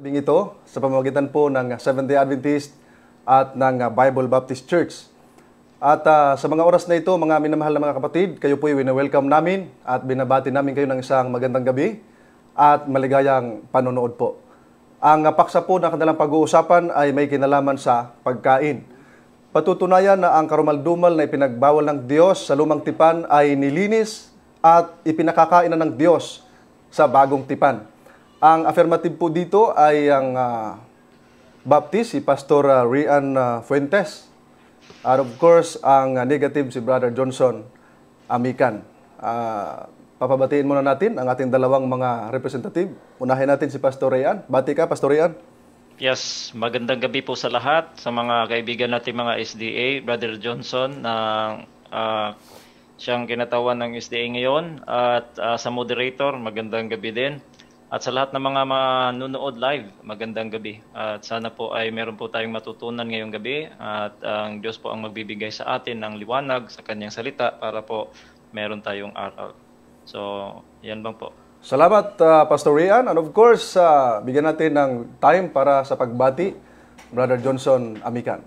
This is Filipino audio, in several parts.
Gabing ito sa pamamagitan po ng Seventh-day Adventist at ng Bible Baptist Church. At uh, sa mga oras na ito, mga minamahal na mga kapatid, kayo po ay welcome namin at binabati namin kayo ng isang magandang gabi at maligayang panonood po. Ang paksa po na kanilang pag-uusapan ay may kinalaman sa pagkain. Patutunayan na ang karumaldumal na ipinagbawal ng Diyos sa lumang tipan ay nilinis at ipinakakainan ng Diyos sa bagong tipan. Ang affirmative po dito ay ang uh, Baptist, si Pastor uh, Rian uh, Fuentes. And of course, ang uh, negative si Brother Johnson Amikan. Uh, papabatiin muna natin ang ating dalawang mga representative. Unahin natin si Pastor Rian. Bati ka, Pastor Rian. Yes, magandang gabi po sa lahat, sa mga kaibigan natin mga SDA, Brother Johnson, na uh, uh, siyang kinatawan ng SDA ngayon, at uh, sa moderator, magandang gabi din. At sa lahat ng mga manunood live, magandang gabi. At sana po ay meron po tayong matutunan ngayong gabi at ang Diyos po ang magbibigay sa atin ng liwanag sa kanyang salita para po meron tayong aral. So, yan bang po. Salamat uh, Pastor Rian and of course, uh, bigyan natin ng time para sa pagbati Brother Johnson Amikan.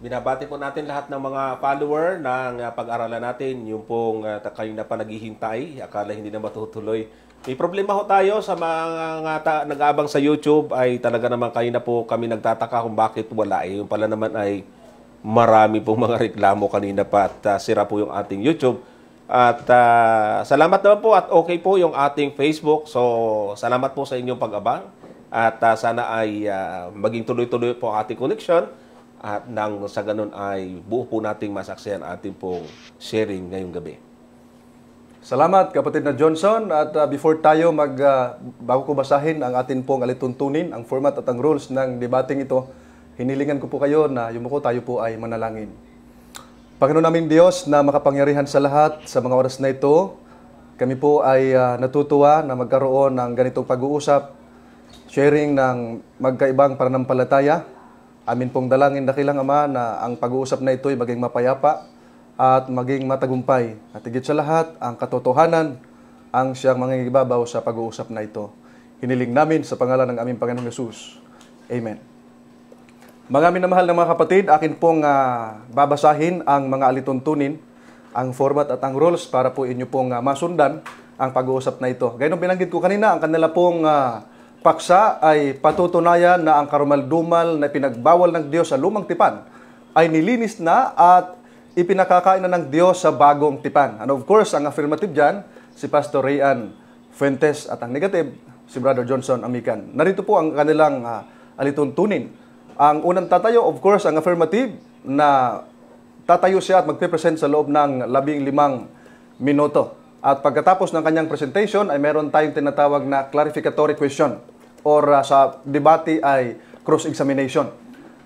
Binabati po natin lahat ng mga follower ng uh, pag-aralan natin, yung pong uh, kayong na panaghihintay, akala hindi na matutuloy may problema ho tayo sa mga ta- nag-aabang sa YouTube ay talaga naman kayo na po kami nagtataka kung bakit wala. Eh, yung pala naman ay marami pong mga reklamo kanina pa at uh, sira po yung ating YouTube. At uh, salamat naman po at okay po yung ating Facebook. So salamat po sa inyong pag-abang at uh, sana ay uh, maging tuloy-tuloy po ang ating connection at nang sa ganun ay buo po nating masaksihan ating pong sharing ngayong gabi. Salamat kapatid na Johnson at uh, before tayo mag uh, bago ko basahin ang atin pong alituntunin, ang format at ang rules ng debating ito, hinilingan ko po kayo na yumuko tayo po ay manalangin. Panginoon namin Diyos na makapangyarihan sa lahat sa mga oras na ito, kami po ay uh, natutuwa na magkaroon ng ganitong pag-uusap, sharing ng magkaibang pananampalataya. Amin pong dalangin dakilang Ama na ang pag-uusap na ito ay maging mapayapa, at maging matagumpay at higit sa lahat ang katotohanan ang siyang mangingibabaw sa pag-uusap na ito. Hiniling namin sa pangalan ng aming Panginoong Yesus. Amen. Mga minamahal na mga kapatid, akin pong uh, babasahin ang mga alituntunin, ang format at ang rules para po inyo pong uh, masundan ang pag-uusap na ito. Gayong binanggit ko kanina, ang kanila pong uh, paksa ay patutunayan na ang karumaldumal na pinagbawal ng Diyos sa lumang tipan ay nilinis na at ipinakakain na ng Diyos sa bagong tipan. And of course, ang affirmative dyan, si Pastor Rayan Fuentes at ang negative, si Brother Johnson Amican. Narito po ang kanilang uh, alituntunin. Ang unang tatayo, of course, ang affirmative na tatayo siya at magpe sa loob ng labing limang minuto. At pagkatapos ng kanyang presentation ay meron tayong tinatawag na clarificatory question or uh, sa debate ay cross-examination.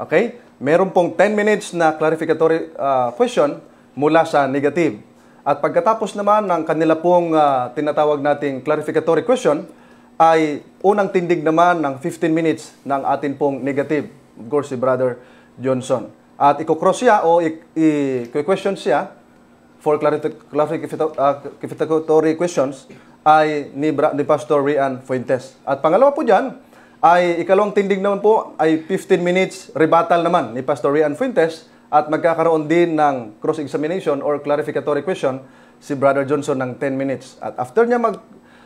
Okay? meron pong 10 minutes na clarificatory uh, question mula sa negative. At pagkatapos naman ng kanila pong uh, tinatawag nating clarificatory question, ay unang tindig naman ng 15 minutes ng atin pong negative. Of course, si Brother Johnson. At i-cross siya o i-question siya for ah, clarificatory questions ay ni, Bra- ni Pastor Rian Fuentes. At pangalawa po dyan, ay ikalawang tinding naman po ay 15 minutes rebuttal naman ni Pastor Rian Fuentes at magkakaroon din ng cross-examination or clarificatory question si Brother Johnson ng 10 minutes. At after niya mag,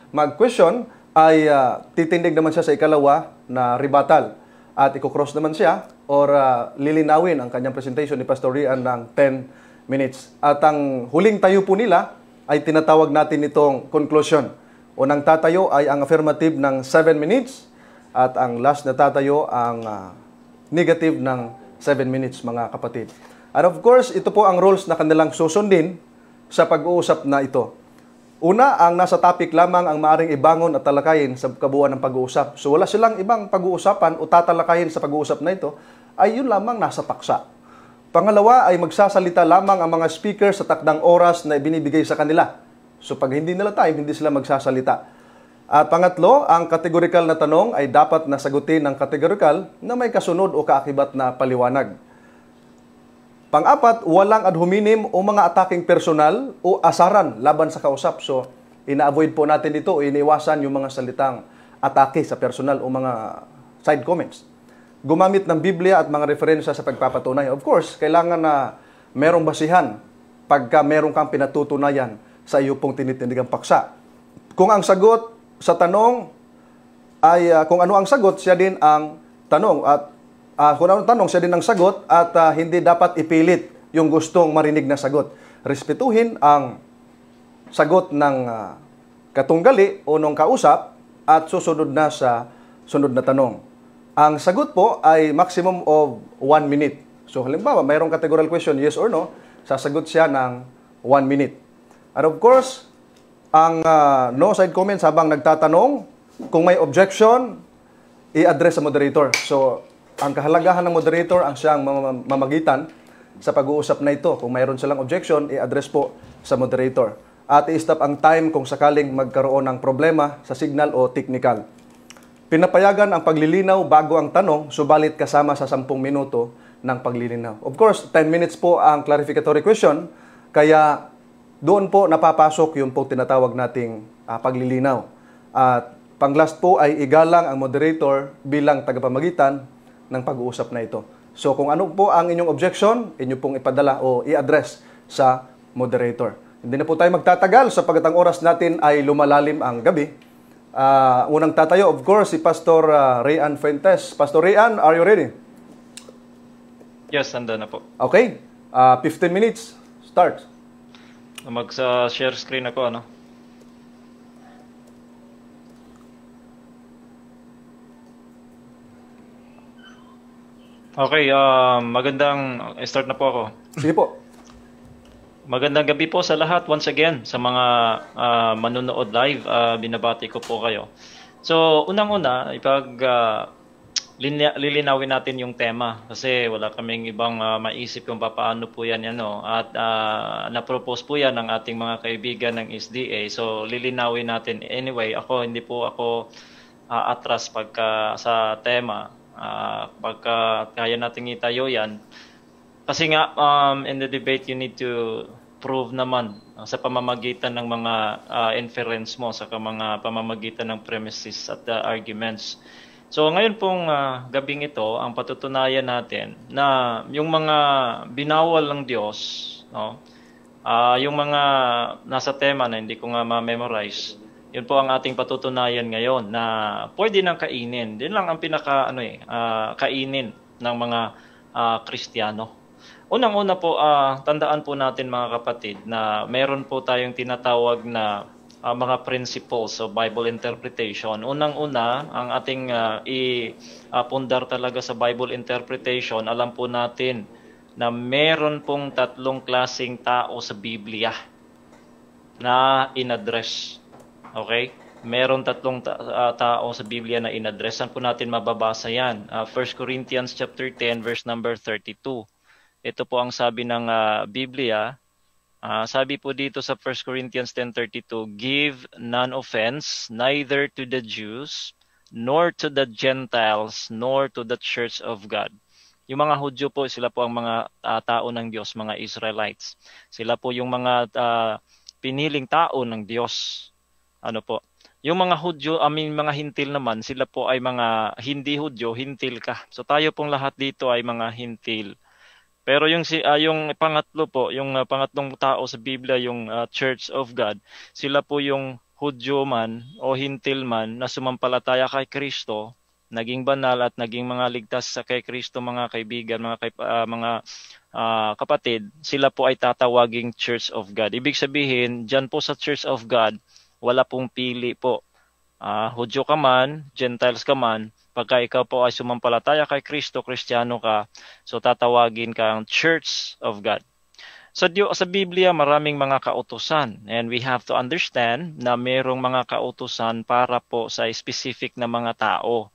mag-question, ay uh, titindig naman siya sa ikalawa na rebuttal. At ikocross naman siya or uh, lilinawin ang kanyang presentation ni Pastor Rian ng 10 minutes. At ang huling tayo po nila ay tinatawag natin itong conclusion. Unang tatayo ay ang affirmative ng 7 minutes, at ang last natatayo ang ah, negative ng 7 minutes mga kapatid. And of course, ito po ang rules na kanilang susundin sa pag-uusap na ito. Una, ang nasa topic lamang ang maaring ibangon at talakayin sa kabuuan ng pag-uusap. So wala silang ibang pag-uusapan o tatalakayin sa pag-uusap na ito ay yun lamang nasa paksa. Pangalawa ay magsasalita lamang ang mga speaker sa takdang oras na ibinibigay sa kanila. So pag hindi nila time, hindi sila magsasalita. At pangatlo, ang kategorikal na tanong ay dapat nasagutin ng kategorikal na may kasunod o kaakibat na paliwanag. Pang-apat, walang ad hominem o mga ataking personal o asaran laban sa kausap. So, ina-avoid po natin ito o iniwasan yung mga salitang atake sa personal o mga side comments. Gumamit ng Biblia at mga referensya sa pagpapatunay. Of course, kailangan na merong basihan pagka meron kang pinatutunayan sa iyo pong tinitindigang paksa. Kung ang sagot sa tanong ay uh, kung ano ang sagot, siya din ang tanong at uh, kung ano ang tanong, siya din ang sagot at uh, hindi dapat ipilit yung gustong marinig na sagot. Respetuhin ang sagot ng uh, katunggali o nung kausap at susunod na sa sunod na tanong. Ang sagot po ay maximum of 1 minute. So halimbawa, mayroong categorical question, yes or no, sasagot siya ng 1 minute. And of course, ang uh, no side comments habang nagtatanong. Kung may objection, i-address sa moderator. So, ang kahalagahan ng moderator ang siyang mamagitan sa pag-uusap na ito. Kung mayroon silang objection, i-address po sa moderator. At i-stop ang time kung sakaling magkaroon ng problema sa signal o technical. Pinapayagan ang paglilinaw bago ang tanong, subalit kasama sa 10 minuto ng paglilinaw. Of course, 10 minutes po ang clarificatory question, kaya doon po napapasok yung po tinatawag nating uh, paglilinaw. At panglast po ay igalang ang moderator bilang tagapamagitan ng pag-uusap na ito. So kung ano po ang inyong objection, inyo pong ipadala o i-address sa moderator. Hindi na po tayo magtatagal sapagat ang oras natin ay lumalalim ang gabi. Uh, unang tatayo, of course, si Pastor uh, ah, Rayan Fuentes. Pastor Rayan, are you ready? Yes, nandun na po. Okay. Uh, 15 minutes. Start. Mag share screen ako ano. Okay, um, magandang start na po ako. Sige po. Magandang gabi po sa lahat once again sa mga uh, manonood live. Uh, binabati ko po kayo. So, unang-una, ipag uh, lilinawin natin yung tema kasi wala kaming ibang uh, maisip kung paano po yan ano at uh, na-propose po yan ng ating mga kaibigan ng SDA so lilinawin natin anyway ako hindi po ako uh, atras pagka sa tema uh, pagka kaya natin itayo yan kasi nga um, in the debate you need to prove naman uh, sa pamamagitan ng mga uh, inference mo sa mga pamamagitan ng premises at the arguments So ngayon pong uh, gabing ito, ang patutunayan natin na yung mga binawal ng Diyos, no? Uh, yung mga nasa tema na hindi ko nga ma-memorize, yun po ang ating patutunayan ngayon na pwede nang kainin. Din lang ang pinaka ano eh, uh, kainin ng mga uh, Kristiyano. Unang-una po, uh, tandaan po natin mga kapatid na meron po tayong tinatawag na uh, mga principles of Bible interpretation. Unang-una, ang ating uh, i-pundar talaga sa Bible interpretation, alam po natin na meron pong tatlong klasing tao sa Biblia na inaddress. Okay? Meron tatlong ta- ah, tao sa Biblia na inaddress. Saan po natin mababasa yan? Uh, ah, 1 Corinthians chapter 10 verse number 32. Ito po ang sabi ng uh, Biblia, Uh, sabi po dito sa 1 Corinthians 10.32, Give none offense neither to the Jews, nor to the Gentiles, nor to the Church of God. Yung mga Hudyo po, sila po ang mga uh, tao ng Diyos, mga Israelites. Sila po yung mga uh, piniling tao ng Diyos. Ano po? Yung mga Hudyo, I mean, mga hintil naman, sila po ay mga hindi Hudyo, hintil ka. So tayo pong lahat dito ay mga hintil pero yung si uh, yung pangatlo po, yung uh, pangatlong tao sa Biblia, yung uh, Church of God, sila po yung Hudyo man o Hintil man na sumampalataya kay Kristo, naging banal at naging mga ligtas sa kay Kristo mga kaibigan, mga kay, uh, mga uh, kapatid, sila po ay tatawaging Church of God. Ibig sabihin, diyan po sa Church of God, wala pong pili po. Uh, Hudyo ka man, Gentiles ka man, Pagka ikaw po ay sumampalataya kay Kristo, Kristiyano ka, so tatawagin kang Church of God. So Diyo, sa Biblia, maraming mga kautosan. And we have to understand na merong mga kautosan para po sa specific na mga tao.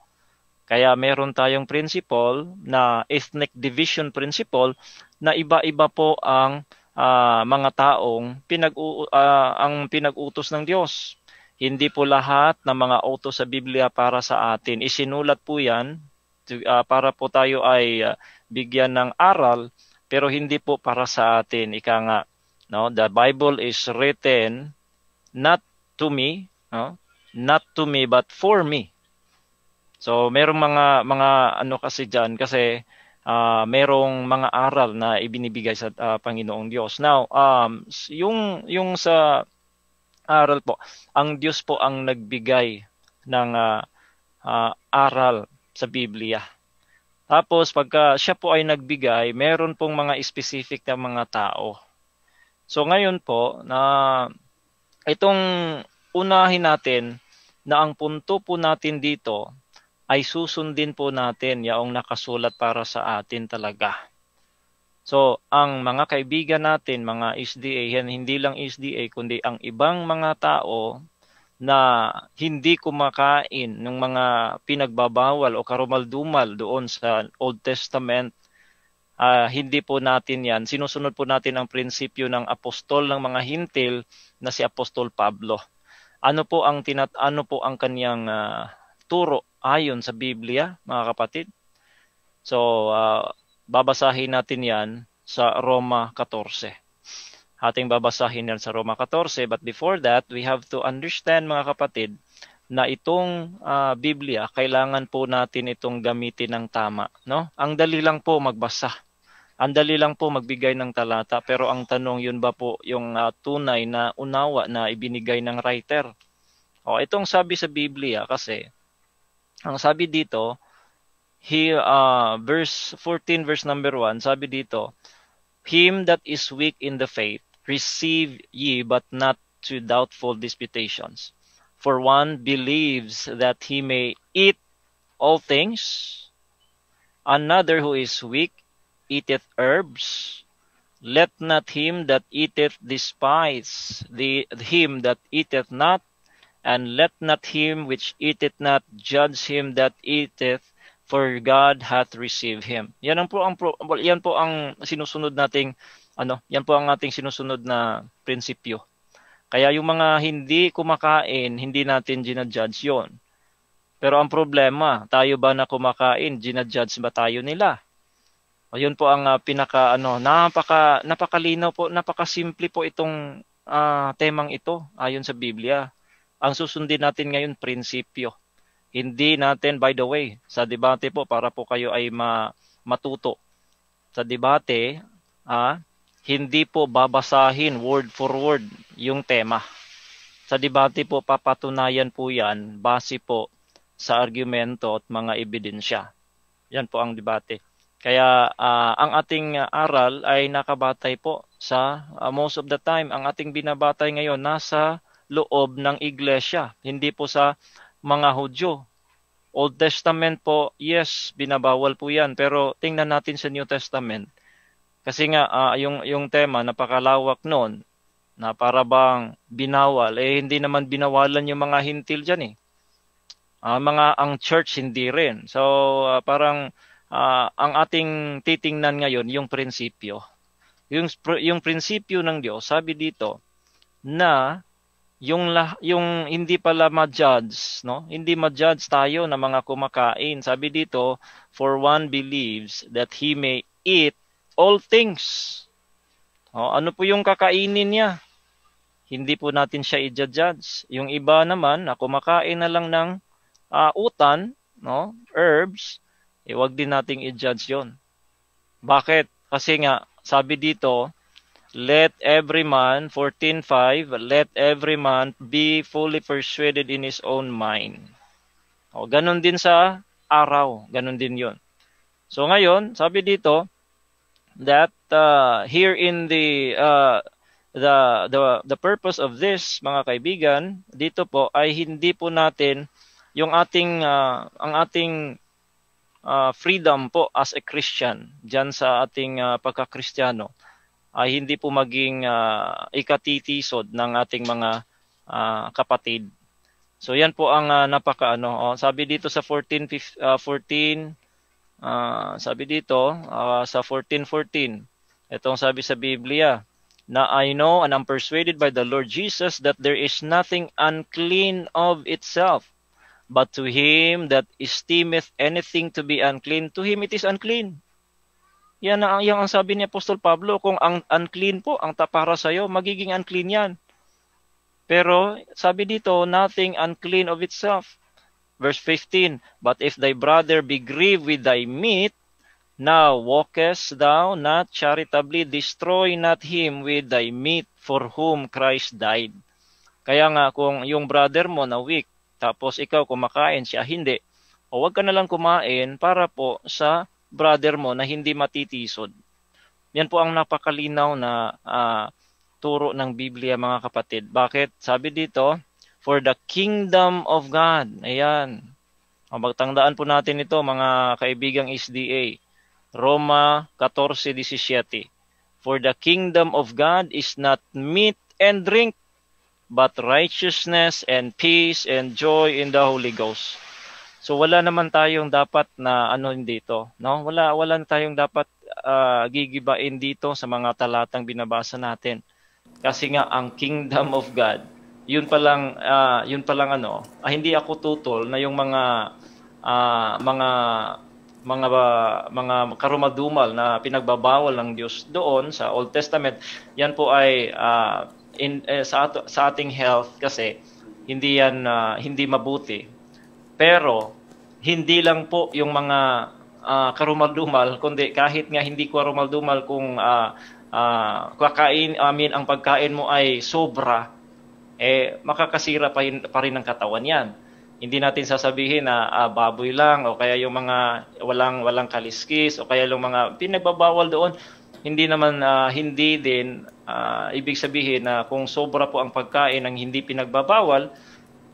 Kaya meron tayong principle na ethnic division principle na iba-iba po ang uh, mga taong pinag uh, ah, ang pinag-utos ng Diyos. Hindi po lahat ng mga auto sa Biblia para sa atin. Isinulat po yan uh, para po tayo ay uh, bigyan ng aral pero hindi po para sa atin. Ika nga, no? the Bible is written not to me, no? not to me but for me. So merong mga mga ano kasi diyan kasi uh, merong mga aral na ibinibigay sa uh, Panginoong Diyos. Now, um yung yung sa aral po. Ang Diyos po ang nagbigay ng uh, uh, aral sa Biblia. Tapos pagka siya po ay nagbigay, meron pong mga specific na mga tao. So ngayon po na itong unahin natin na ang punto po natin dito ay susundin po natin yaong nakasulat para sa atin talaga. So, ang mga kaibigan natin, mga SDA, yan hindi lang SDA, kundi ang ibang mga tao na hindi kumakain ng mga pinagbabawal o karumaldumal doon sa Old Testament, uh, hindi po natin yan. Sinusunod po natin ang prinsipyo ng apostol ng mga hintil na si Apostol Pablo. Ano po ang tinat ano po ang kaniyang uh, ah, turo ayon sa Biblia, mga kapatid? So, uh, babasahin natin yan sa Roma 14. Ating babasahin yan sa Roma 14. But before that, we have to understand mga kapatid na itong uh, Biblia, kailangan po natin itong gamitin ng tama. No? Ang dali lang po magbasa. Ang dali lang po magbigay ng talata, pero ang tanong yun ba po yung uh, tunay na unawa na ibinigay ng writer? O, itong sabi sa Biblia kasi, ang sabi dito, he uh, verse 14 verse number 1 sabi dito him that is weak in the faith receive ye but not to doubtful disputations for one believes that he may eat all things another who is weak eateth herbs let not him that eateth despise the him that eateth not and let not him which eateth not judge him that eateth for God hath received him. Yan ang po ang well, yan po ang sinusunod nating ano, yan po ang ating sinusunod na prinsipyo. Kaya yung mga hindi kumakain, hindi natin ginajudge yon. Pero ang problema, tayo ba na kumakain, ginajudge ba tayo nila? O yun po ang uh, pinaka ano, napaka napakalinaw po, napakasimple po itong uh, temang ito ayon sa Biblia. Ang susundin natin ngayon prinsipyo hindi natin, by the way, sa debate po, para po kayo ay ma matuto. Sa debate, ah, hindi po babasahin word for word yung tema. Sa debate po, papatunayan po yan base po sa argumento at mga ebidensya. Yan po ang debate. Kaya uh, ang ating aral ay nakabatay po sa uh, most of the time ang ating binabatay ngayon nasa loob ng iglesia, hindi po sa mga Hudyo. Old Testament po, yes, binabawal po 'yan, pero tingnan natin sa New Testament. Kasi nga uh, yung yung tema napakalawak noon na para bang binawal eh hindi naman binawalan yung mga hintil diyan eh. Uh, mga ang church hindi rin. So uh, parang uh, ang ating titingnan ngayon yung prinsipyo. Yung yung prinsipyo ng Diyos sabi dito na yung la, yung hindi pala ma-judge, no? Hindi ma-judge tayo ng mga kumakain. Sabi dito, for one believes that he may eat all things. O, ano po yung kakainin niya? Hindi po natin siya i-judge. Yung iba naman na kumakain na lang ng uh, utan, no? Herbs, eh, wag din nating i-judge 'yon. Bakit? Kasi nga sabi dito, Let every man, 14.5, let every man be fully persuaded in his own mind. O, ganun din sa araw. Ganun din yon. So ngayon, sabi dito, that uh, here in the uh, the the the purpose of this mga kaibigan dito po ay hindi po natin yung ating uh, ang ating uh, freedom po as a Christian diyan sa ating uh, pagka-Kristiyano ay hindi po maging uh, ikatitisod ng ating mga uh, kapatid. So yan po ang uh, ah, napaka ano. Oh, sabi dito sa 14 15, uh, 14 uh, sabi dito uh, sa 14:14. 14, itong sabi sa Biblia na I know and I'm persuaded by the Lord Jesus that there is nothing unclean of itself. But to him that esteemeth anything to be unclean, to him it is unclean. Yan ang, yan ang sabi ni Apostol Pablo, kung ang unclean po ang para sa iyo, magiging unclean yan. Pero sabi dito, nothing unclean of itself. Verse 15, But if thy brother be grieved with thy meat, now walkest thou not charitably, destroy not him with thy meat for whom Christ died. Kaya nga kung yung brother mo na weak, tapos ikaw kumakain, siya hindi, o wag ka na lang kumain para po sa brother mo na hindi matitisod. Yan po ang napakalinaw na uh, turo ng Biblia mga kapatid. Bakit? Sabi dito, for the kingdom of God. Ayan. Magtandaan po natin ito mga kaibigang SDA. Roma 14:17. For the kingdom of God is not meat and drink, but righteousness and peace and joy in the Holy Ghost. So wala naman tayong dapat na ano dito, no? Wala wala tayong dapat uh, gigibain dito sa mga talatang binabasa natin. Kasi nga ang kingdom of God, yun pa lang uh, ah, yun pa lang ano, ah, hindi ako tutol na yung mga uh, mga mga mga karumadumal na pinagbabawal ng Diyos doon sa Old Testament. Yan po ay uh, in, eh, sa, ato, sa ating health kasi hindi yan uh, hindi mabuti pero hindi lang po yung mga uh, karumaldumal kundi kahit nga hindi ko karumaldumal kung uh, uh, kakain amin ang pagkain mo ay sobra eh makakasira pa rin, pa rin ng katawan 'yan. Hindi natin sasabihin na uh, baboy lang o kaya yung mga walang walang kaliskis o kaya yung mga pinagbabawal doon hindi naman uh, hindi din uh, ibig sabihin na kung sobra po ang pagkain ang hindi pinagbabawal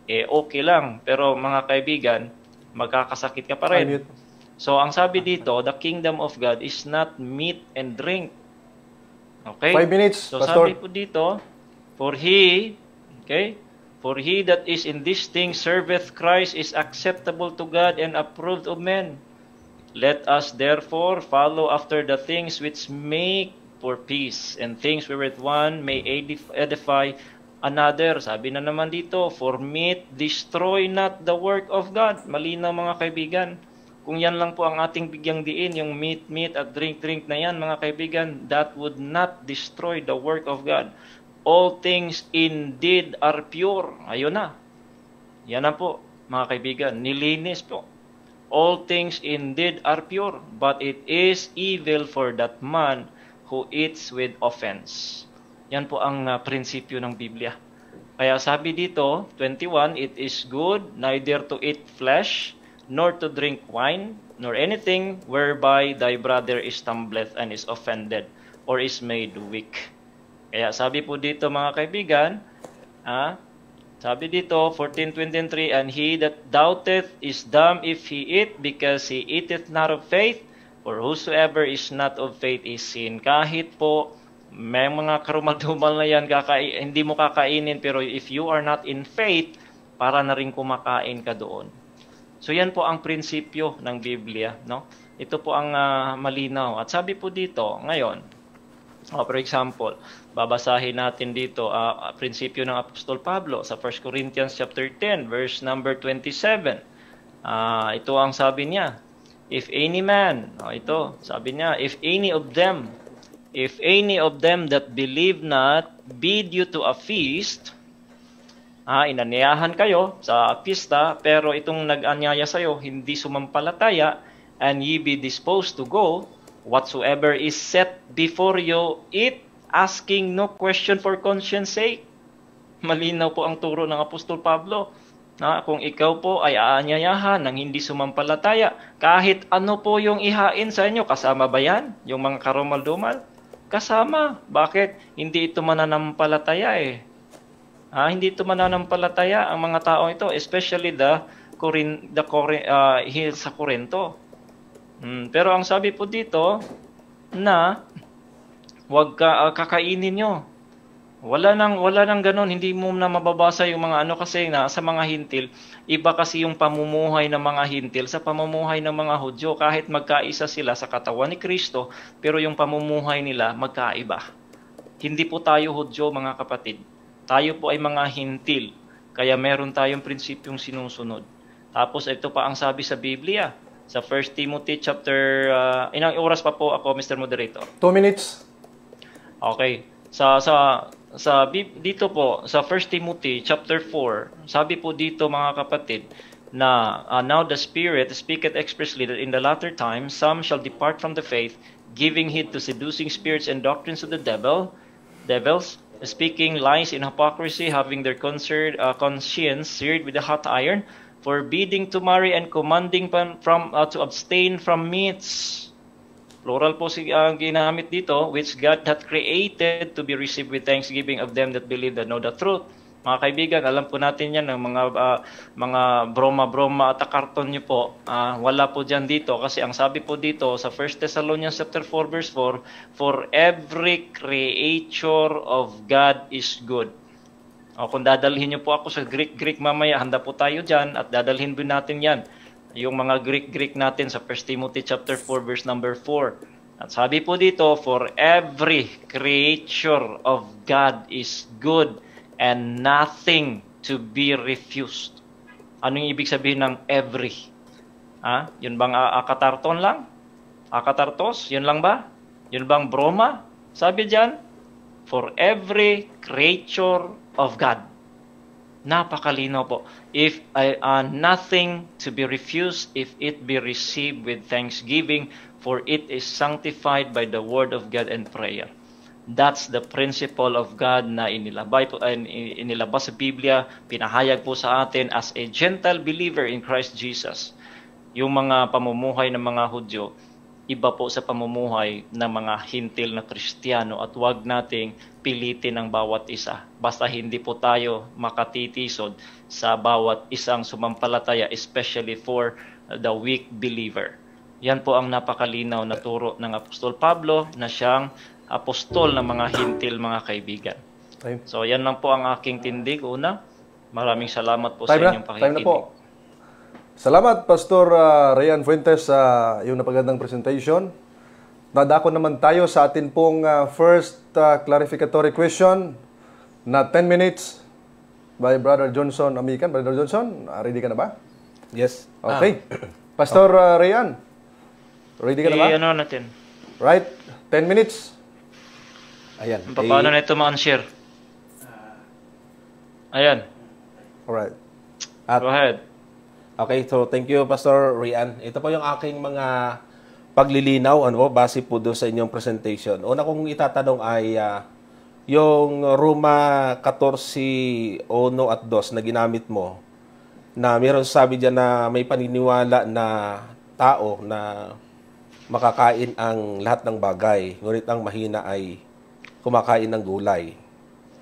eh okay lang. Pero mga kaibigan, magkakasakit ka pa rin. So, ang sabi dito, the kingdom of God is not meat and drink. Okay? Five minutes, So, Pastor. sabi po dito, for he, okay, for he that is in this thing serveth Christ is acceptable to God and approved of men. Let us therefore follow after the things which make for peace, and things wherewith one may edify another. Sabi na naman dito, for meat, destroy not the work of God. Malinaw mga kaibigan. Kung yan lang po ang ating bigyang diin, yung meat, meat at drink, drink na yan mga kaibigan, that would not destroy the work of God. All things indeed are pure. Ayun na. Yan na po mga kaibigan. Nilinis po. All things indeed are pure, but it is evil for that man who eats with offense. Yan po ang uh, prinsipyo ng Biblia. Kaya sabi dito, 21, It is good neither to eat flesh, nor to drink wine, nor anything whereby thy brother is stumbled and is offended, or is made weak. Kaya sabi po dito mga kaibigan, ah, sabi dito, 14.23, And he that doubteth is dumb if he eat, because he eateth not of faith, for whosoever is not of faith is sin. Kahit po, may mga karumal-dumal na yan, kakai- hindi mo kakainin, pero if you are not in faith, para na rin kumakain ka doon. So yan po ang prinsipyo ng Biblia, no? Ito po ang uh, malinaw. At sabi po dito, ngayon, oh, for example, babasahin natin dito uh, prinsipyo ng Apostol Pablo sa 1 Corinthians chapter 10 verse number 27. Uh, ah, ito ang sabi niya, if any man, oh, ito, sabi niya, if any of them If any of them that believe not bid you to a feast, ah, inanyahan kayo sa pista, pero itong nag-anyaya sa'yo, hindi sumampalataya, and ye be disposed to go, whatsoever is set before you, it asking no question for conscience sake. Malinaw po ang turo ng Apostol Pablo. Na kung ikaw po ay aanyayahan ng hindi sumampalataya, kahit ano po yung ihain sa inyo, kasama ba yan? Yung mga karomal-dumal? kasama. Bakit? Hindi ito mananampalataya eh. Ah, hindi ito mananampalataya ang mga tao ito, especially the Corin the Corin uh, sa Corinto. Hmm, pero ang sabi po dito na wag ka uh, kakainin nyo wala nang wala nang ganoon, hindi mo na mababasa yung mga ano kasi na sa mga hintil, iba kasi yung pamumuhay ng mga hintil sa pamumuhay ng mga Hudyo kahit magkaisa sila sa katawan ni Kristo, pero yung pamumuhay nila magkaiba. Hindi po tayo Hudyo mga kapatid. Tayo po ay mga hintil. Kaya meron tayong prinsipyong sinusunod. Tapos ito pa ang sabi sa Biblia sa 1 Timothy chapter uh, inang oras pa po ako Mr. Moderator. 2 minutes. Okay. Sa sa sa dito po sa 1 Timothy chapter 4, sabi po dito mga kapatid na uh, now the spirit speaketh expressly that in the latter times some shall depart from the faith, giving heed to seducing spirits and doctrines of the devil, devils, speaking lies in hypocrisy, having their concern, uh, conscience seared with a hot iron, forbidding to marry and commanding from uh, to abstain from meats Plural po si ang ah, ginamit dito, which God hath created to be received with thanksgiving of them that believe that know the truth. Mga kaibigan, alam po natin yan, ng mga, uh, mga broma-broma at karton nyo po, uh, wala po dyan dito. Kasi ang sabi po dito sa 1 Thessalonians chapter 4 verse 4, For every creature of God is good. O kung dadalhin nyo po ako sa Greek-Greek mamaya, handa po tayo dyan at dadalhin po natin yan yung mga Greek-Greek natin sa 1 Timothy chapter 4 verse number 4. At sabi po dito, for every creature of God is good and nothing to be refused. Anong ibig sabihin ng every? Ha? Yun bang akatarton lang? Akatartos? Yun lang ba? Yun bang broma? Sabi diyan, for every creature of God. Napakalino po. If I, uh, nothing to be refused, if it be received with thanksgiving, for it is sanctified by the word of God and prayer. That's the principle of God na inilabay po, uh, inilabas sa Biblia, pinahayag po sa atin as a gentle believer in Christ Jesus. Yung mga pamumuhay ng mga Hudyo, iba po sa pamumuhay ng mga hintil na Kristiyano at huwag nating pilitin ang bawat isa. Basta hindi po tayo makatitisod sa bawat isang sumampalataya, especially for the weak believer. Yan po ang napakalinaw na turo ng Apostol Pablo na siyang apostol ng mga hintil mga kaibigan. So yan lang po ang aking tindig. Una, maraming salamat po time sa inyong pakikinig. Time na po. Salamat Pastor uh, ah, Rayan Fuentes sa uh, iyong napagandang presentation. Nadako naman tayo sa atin pong uh, first uh, clarificatory question na 10 minutes by Brother Johnson Amican. Brother Johnson, ready ka na ba? Yes. Okay. Ah. Pastor uh, Rayan, ready ka na ba? Ano natin. Right? 10 minutes. Ayan. Paano eh, na ito ma-unshare? Ayan. Alright. At, Go ahead. Okay, so thank you Pastor Rian. Ito po yung aking mga paglilinaw ano base po do sa inyong presentation. Una kong itatanong ay uh, yung Roma 14:1 at 2 na ginamit mo na meron sabi diyan na may paniniwala na tao na makakain ang lahat ng bagay, ngunit ang mahina ay kumakain ng gulay.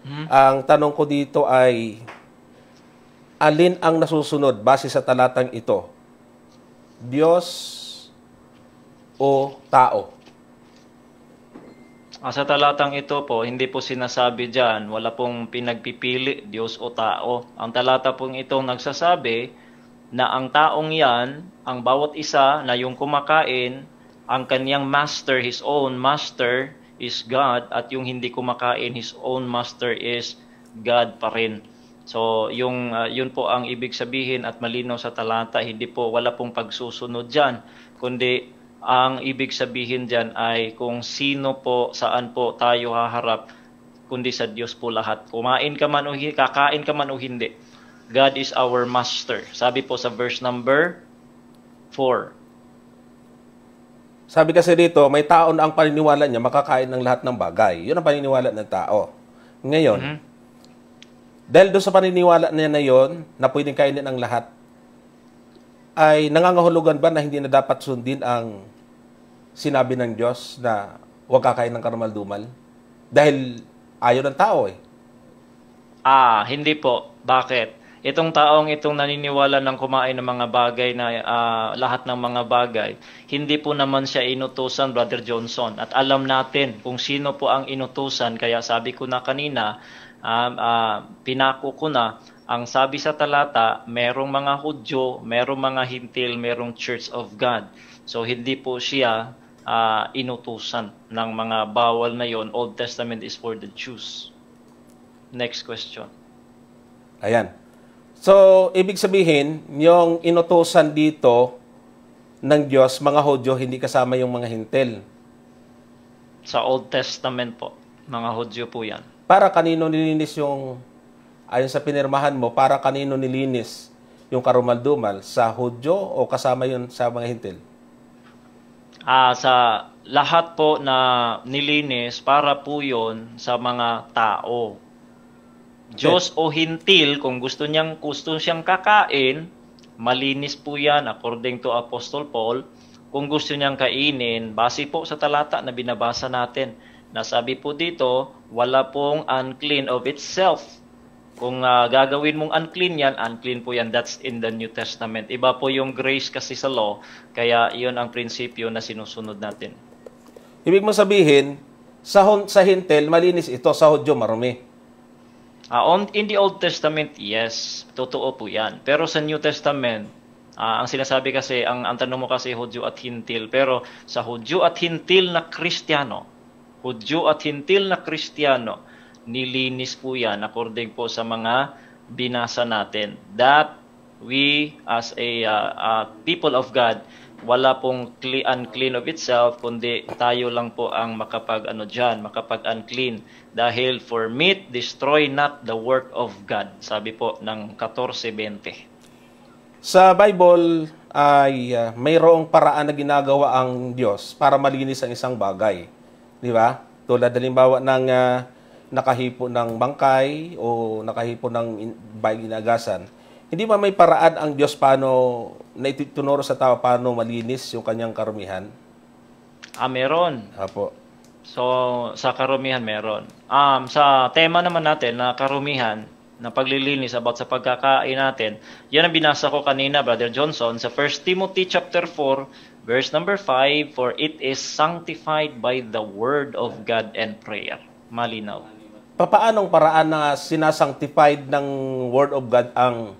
Hmm? Ang tanong ko dito ay alin ang nasusunod base sa talatang ito? Diyos o tao? Ah, sa talatang ito po, hindi po sinasabi dyan, wala pong pinagpipili, Diyos o tao. Ang talata pong ito nagsasabi na ang taong yan, ang bawat isa na yung kumakain, ang kaniyang master, his own master is God, at yung hindi kumakain, his own master is God pa rin. So yung uh, yun po ang ibig sabihin at malinaw sa talata hindi po wala pong pagsusunod diyan kundi ang ibig sabihin diyan ay kung sino po saan po tayo haharap kundi sa Diyos po lahat. Kumain ka man o kakain ka man o hindi. God is our master. Sabi po sa verse number 4. Sabi kasi dito, may tao na ang paniniwala niya makakain ng lahat ng bagay. Yun ang paniniwala ng tao. Ngayon, mm-hmm dahil doon sa paniniwala niya na yon na pwedeng kainin ang lahat, ay nangangahulugan ba na hindi na dapat sundin ang sinabi ng Diyos na huwag kakain ng karumal-dumal? Dahil ayaw ng tao eh. Ah, hindi po. Bakit? Itong taong itong naniniwala ng kumain ng mga bagay na uh, lahat ng mga bagay, hindi po naman siya inutusan, Brother Johnson. At alam natin kung sino po ang inutusan. Kaya sabi ko na kanina, um, uh, pinako ko na ang sabi sa talata, merong mga Hudyo, merong mga Hintil, merong Church of God. So hindi po siya uh, inutusan ng mga bawal na yon. Old Testament is for the Jews. Next question. Ayan. So, ibig sabihin, yung inutusan dito ng Diyos, mga Hudyo, hindi kasama yung mga Hintil. Sa Old Testament po, mga Hudyo po yan para kanino nilinis yung, ayon sa pinirmahan mo, para kanino nilinis yung karumaldumal? Sa Hudyo o kasama yun sa mga Hintil? Ah, uh, sa lahat po na nilinis para po yon sa mga tao. Diyos o hintil, kung gusto niyang gusto siyang kakain, malinis po yan according to Apostle Paul. Kung gusto niyang kainin, base po sa talata na binabasa natin, Nasabi po dito, wala pong unclean of itself. Kung uh, gagawin mong unclean yan, unclean po yan. That's in the New Testament. Iba po yung grace kasi sa law. Kaya yun ang prinsipyo na sinusunod natin. Ibig mong sabihin, sa, sa hintel, malinis ito. Sa Hodyo, marumi. Uh, on, in the Old Testament, yes. Totoo po yan. Pero sa New Testament, Uh, ang sinasabi kasi, ang, ang tanong mo kasi Hudyo at Hintil. Pero sa Hudyo at Hintil na Kristiyano, Hudyo at Hintil na Kristiyano, nilinis po yan according po sa mga binasa natin. That we as a uh, uh, people of God, wala pong clean, unclean of itself, kundi tayo lang po ang makapag ano diyan makapag unclean. Dahil for meat, destroy not the work of God. Sabi po ng 14.20. Sa Bible ay uh, mayroong paraan na ginagawa ang Diyos para malinis ang isang bagay. Di ba? Tulad halimbawa ng uh, nakahipo ng bangkay o nakahipo ng bag inagasan. Hindi ba may paraan ang Diyos paano na itutunuro sa tao paano malinis yung kanyang karumihan? Ah, meron. Apo. So, sa karumihan meron. Um, sa tema naman natin na karumihan, na paglilinis about sa pagkakain natin. Yan ang binasa ko kanina, Brother Johnson, sa 1 Timothy chapter 4 Verse number 5, For it is sanctified by the word of God and prayer. Malinaw. Papaanong paraan na sinasanctified ng word of God ang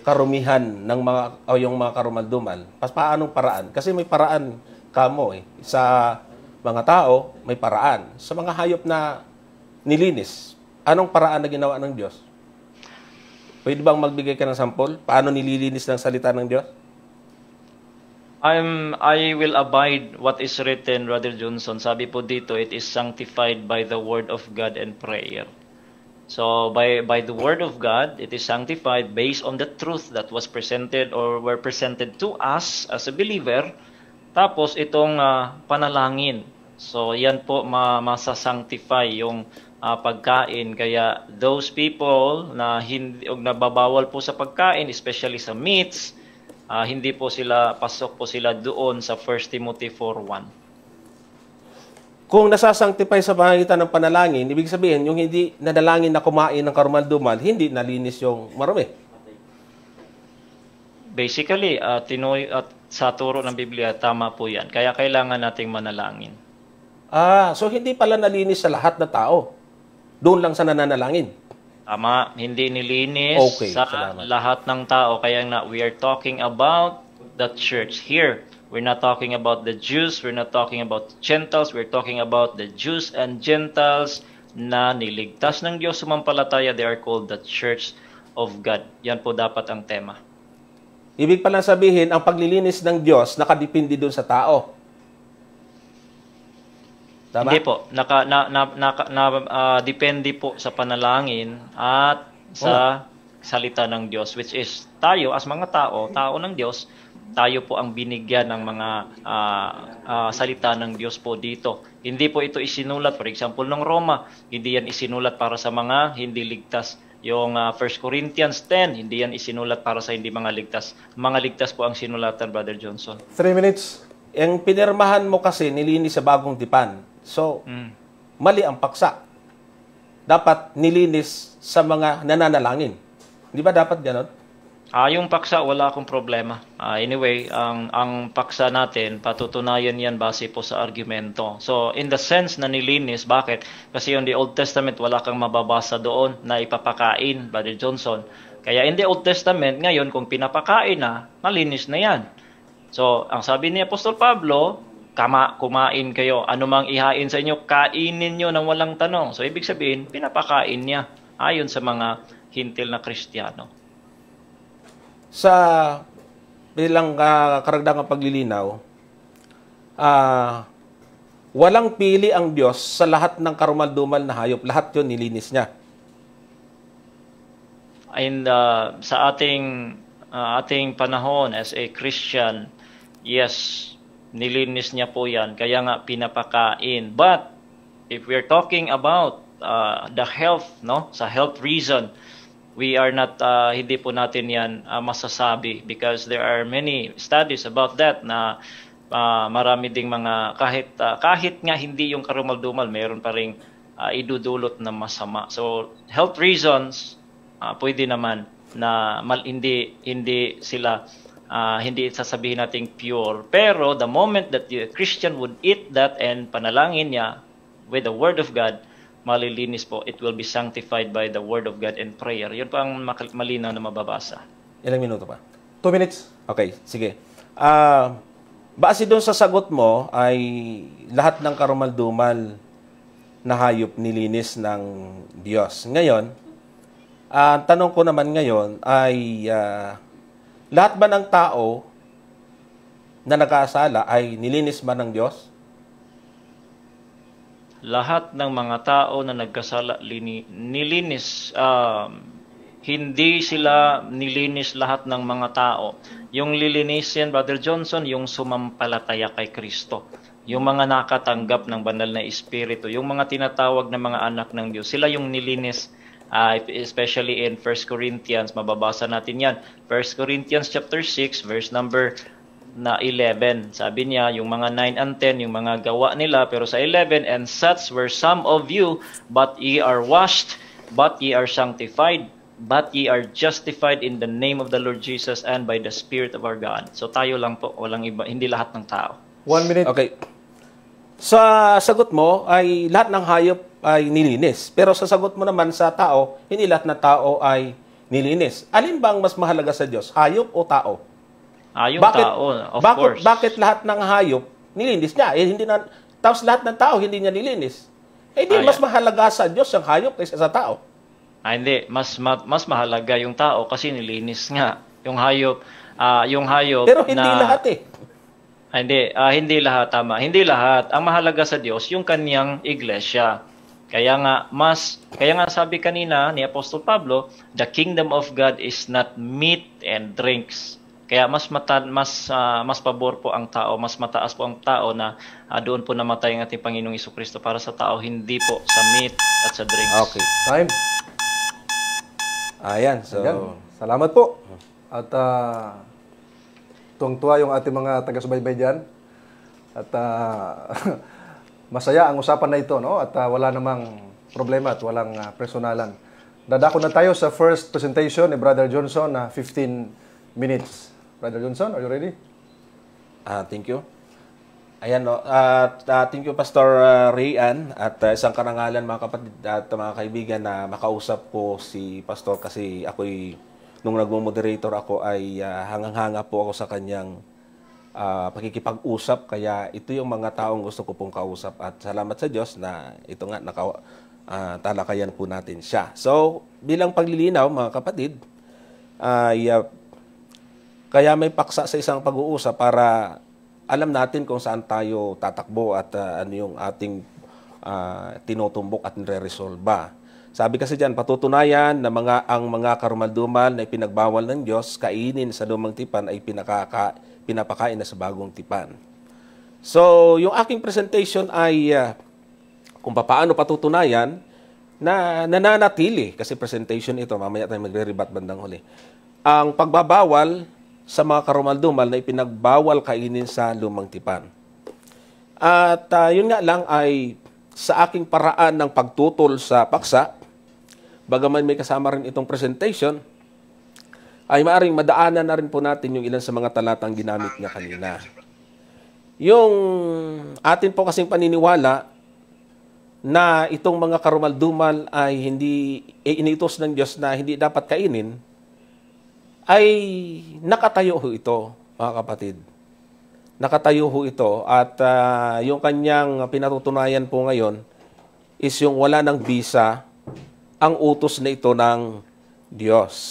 karumihan ng mga o yung mga karumaldumal? Paanong paraan? Kasi may paraan kamo eh. Sa mga tao, may paraan. Sa mga hayop na nilinis, anong paraan na ginawa ng Diyos? Pwede bang magbigay ka ng sampol? Paano nililinis ng salita ng Diyos? I'm, I will abide what is written, Brother Johnson. Sabi po dito, it is sanctified by the word of God and prayer. So by, by the word of God, it is sanctified based on the truth that was presented or were presented to us as a believer. Tapos itong uh, panalangin. So yan po ma masasanctify yung uh, pagkain kaya those people na hindi og nababawal po sa pagkain especially sa meats uh, hindi po sila pasok po sila doon sa 1 Timothy 4:1. Kung nasasanctify sa pangitan ng panalangin, ibig sabihin yung hindi nadalangin na kumain ng karumal-dumal, hindi nalinis yung marumi. Basically, uh, tinoy at sa turo ng Biblia tama po 'yan. Kaya kailangan nating manalangin. Ah, so hindi pala nalinis sa lahat na tao. Doon lang sa nananalangin. Tama, hindi nilinis okay, sa salamat. lahat ng tao. Kaya na, we are talking about the church here. We're not talking about the Jews, we're not talking about the Gentiles, we're talking about the Jews and Gentiles na niligtas ng Diyos sumampalataya. They are called the church of God. Yan po dapat ang tema. Ibig pa lang sabihin, ang paglilinis ng Diyos nakadepende doon sa tao. Tama? Hindi po. Naka, na, na, na, na uh, depende po sa panalangin at sa oh. salita ng Diyos which is tayo as mga tao, tao ng Diyos, tayo po ang binigyan ng mga uh, uh, salita ng Diyos po dito. Hindi po ito isinulat. For example, ng Roma, hindi yan isinulat para sa mga hindi ligtas. Yung uh, ah, 1 Corinthians 10, hindi yan isinulat para sa hindi mga ligtas. Mga ligtas po ang sinulatan, Brother Johnson. 3 minutes. Ang pinirmahan mo kasi nilinis sa bagong dipan, So, mm. mali ang paksa. Dapat nilinis sa mga nananalangin. Di ba dapat ganon? Ah, yung paksa wala akong problema. Ah, anyway, ang ang paksa natin patutunayan 'yan base po sa argumento. So, in the sense na nilinis, bakit? Kasi yung the Old Testament wala kang mababasa doon na ipapakain, Brother Johnson. Kaya in the Old Testament ngayon kung pinapakain na, malinis na 'yan. So, ang sabi ni Apostol Pablo, kama, kumain kayo. anumang ihain sa inyo, kainin niyo nang walang tanong. So, ibig sabihin, pinapakain niya ayon sa mga hintil na Kristiyano Sa bilang uh, karagdagang paglilinaw, uh, walang pili ang Diyos sa lahat ng karumaldumal na hayop. Lahat yon nilinis niya. And uh, sa ating uh, ating panahon as a Christian, yes, nilinis niya po yan, kaya nga pinapakain. But if we're talking about uh, the health, no, sa health reason, we are not uh, hindi po natin yan uh, masasabi because there are many studies about that na uh, marami ding mga kahit uh, kahit nga hindi yung karumaldumal, meron pa ring uh, idudulot na masama. So health reasons uh, pwede naman na mal, hindi hindi sila uh, hindi sasabihin nating pure. Pero the moment that the Christian would eat that and panalangin niya with the Word of God, malilinis po. It will be sanctified by the Word of God and prayer. Yun po ang malinaw na mababasa. Ilang minuto pa? Two minutes? Okay, sige. Uh, base doon sa sagot mo ay lahat ng karumaldumal na hayop nilinis ng Diyos. Ngayon, ah, ang uh, tanong ko naman ngayon ay uh, lahat ba ng tao na nagkaasala ay nilinis ba ng Diyos? Lahat ng mga tao na nagkasala lini, nilinis Um, hindi sila nilinis lahat ng mga tao. Yung lilinis yan, Brother Johnson, yung sumampalataya kay Kristo. Yung mga nakatanggap ng banal na Espiritu, yung mga tinatawag na mga anak ng Diyos, sila yung nilinis Uh, especially in 1 Corinthians, mababasa natin yan. 1 Corinthians chapter 6, verse number na 11. Sabi niya, yung mga 9 and 10, yung mga gawa nila, pero sa 11, And such were some of you, but ye are washed, but ye are sanctified, but ye are justified in the name of the Lord Jesus and by the Spirit of our God. So tayo lang po, walang iba, hindi lahat ng tao. One minute. Okay. Sa sagot mo ay lahat ng hayop ay nilinis. Pero sa sagot mo naman sa tao, hindi lahat na tao ay nilinis. Alin bang mas mahalaga sa Diyos, hayop o tao? Hayop, bakit, tao, of bakit, course. Bakit lahat ng hayop nilinis niya? Eh, hindi na, tapos lahat ng tao hindi niya nilinis. Eh di, mas ah. mahalaga sa Diyos ang hayop kaysa sa tao. Ah, hindi. Mas, ma, mas mahalaga yung tao kasi nilinis nga. Yung hayop, uh, yung hayop Pero hindi na, lahat eh. Ah, hindi, ah, hindi lahat tama. Hindi lahat. Ang mahalaga sa Diyos, yung kaniyang iglesia kaya nga mas kaya nga sabi kanina ni Apostol Pablo, the kingdom of God is not meat and drinks. Kaya mas mata, mas uh, mas pabor po ang tao, mas mataas po ang tao na uh, doon po namatay ang ating Panginoong Kristo para sa tao, hindi po sa meat at sa drinks. Okay, time. Ayan, so Ayan. salamat po. At uh, tuwang-tuwa yung ating mga taga-subaybay diyan. At uh, masaya ang usapan na ito no? at uh, wala namang problema at walang uh, personalan. Dadako na tayo sa first presentation ni Brother Johnson na uh, 15 minutes. Brother Johnson, are you ready? Uh, thank you. Ayan, no? at uh, thank you Pastor uh, Rayan at uh, isang karangalan mga kapatid at mga kaibigan na makausap ko si Pastor kasi ako'y nung nagmo-moderator ako ay uh, hangang-hanga po ako sa kanyang uh, pakikipag-usap. Kaya ito yung mga taong gusto ko pong kausap. At salamat sa Diyos na ito nga, naka, uh, ah, talakayan po natin siya. So, bilang paglilinaw, mga kapatid, ay uh, kaya may paksa sa isang pag-uusap para alam natin kung saan tayo tatakbo at uh, ano yung ating uh, tinutumbok at nire-resolve Sabi kasi diyan, patutunayan na mga ang mga karumaldumal na ipinagbawal ng Diyos, kainin sa lumang tipan ay pinakaka pinapakain na sa bagong tipan. So, yung aking presentation ay uh, kung paano patutunayan na nananatili, kasi presentation ito, mamaya tayo magre-rebat bandang huli, ang pagbabawal sa mga karumaldumal na ipinagbawal kainin sa lumang tipan. At uh, yun nga lang ay sa aking paraan ng pagtutol sa paksa, bagaman may kasama rin itong presentation, ay maaring madaanan na rin po natin yung ilan sa mga talatang ginamit niya kanina. Yung atin po kasing paniniwala na itong mga karumaldumal ay hindi eh, initos ng Diyos na hindi dapat kainin, ay nakatayo ho ito, mga kapatid. Nakatayo ho ito at uh, yung kanyang pinatutunayan po ngayon is yung wala ng bisa ang utos na ito ng Diyos.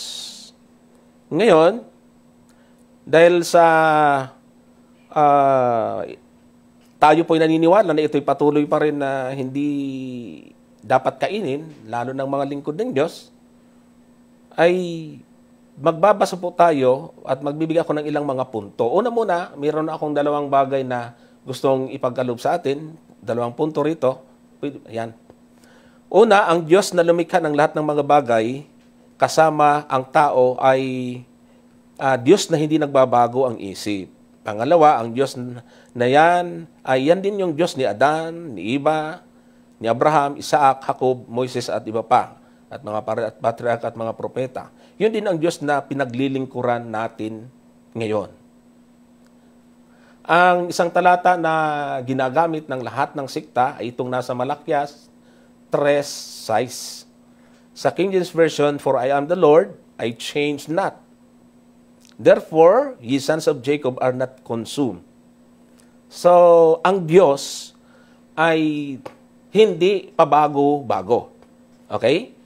Ngayon, dahil sa uh, tayo po'y naniniwala na ito'y patuloy pa rin na hindi dapat kainin, lalo ng mga lingkod ng Diyos, ay magbabasa po tayo at magbibigay ako ng ilang mga punto. Una muna, mayroon akong dalawang bagay na gustong ipagkalub sa atin. Dalawang punto rito. Ayan. Una, ang Diyos na lumikha ng lahat ng mga bagay kasama ang tao ay uh, Diyos na hindi nagbabago ang isip. Pangalawa, ang Diyos na yan ay yan din yung Diyos ni Adan, ni Iba, ni Abraham, Isaac, Jacob, Moises at iba pa at mga at patriarch at mga propeta. Yun din ang Diyos na pinaglilingkuran natin ngayon. Ang isang talata na ginagamit ng lahat ng sikta ay itong nasa Malakyas 3, 6, sa King James Version, For I am the Lord, I change not. Therefore, ye sons of Jacob are not consumed. So, ang Diyos ay hindi pabago-bago. Okay?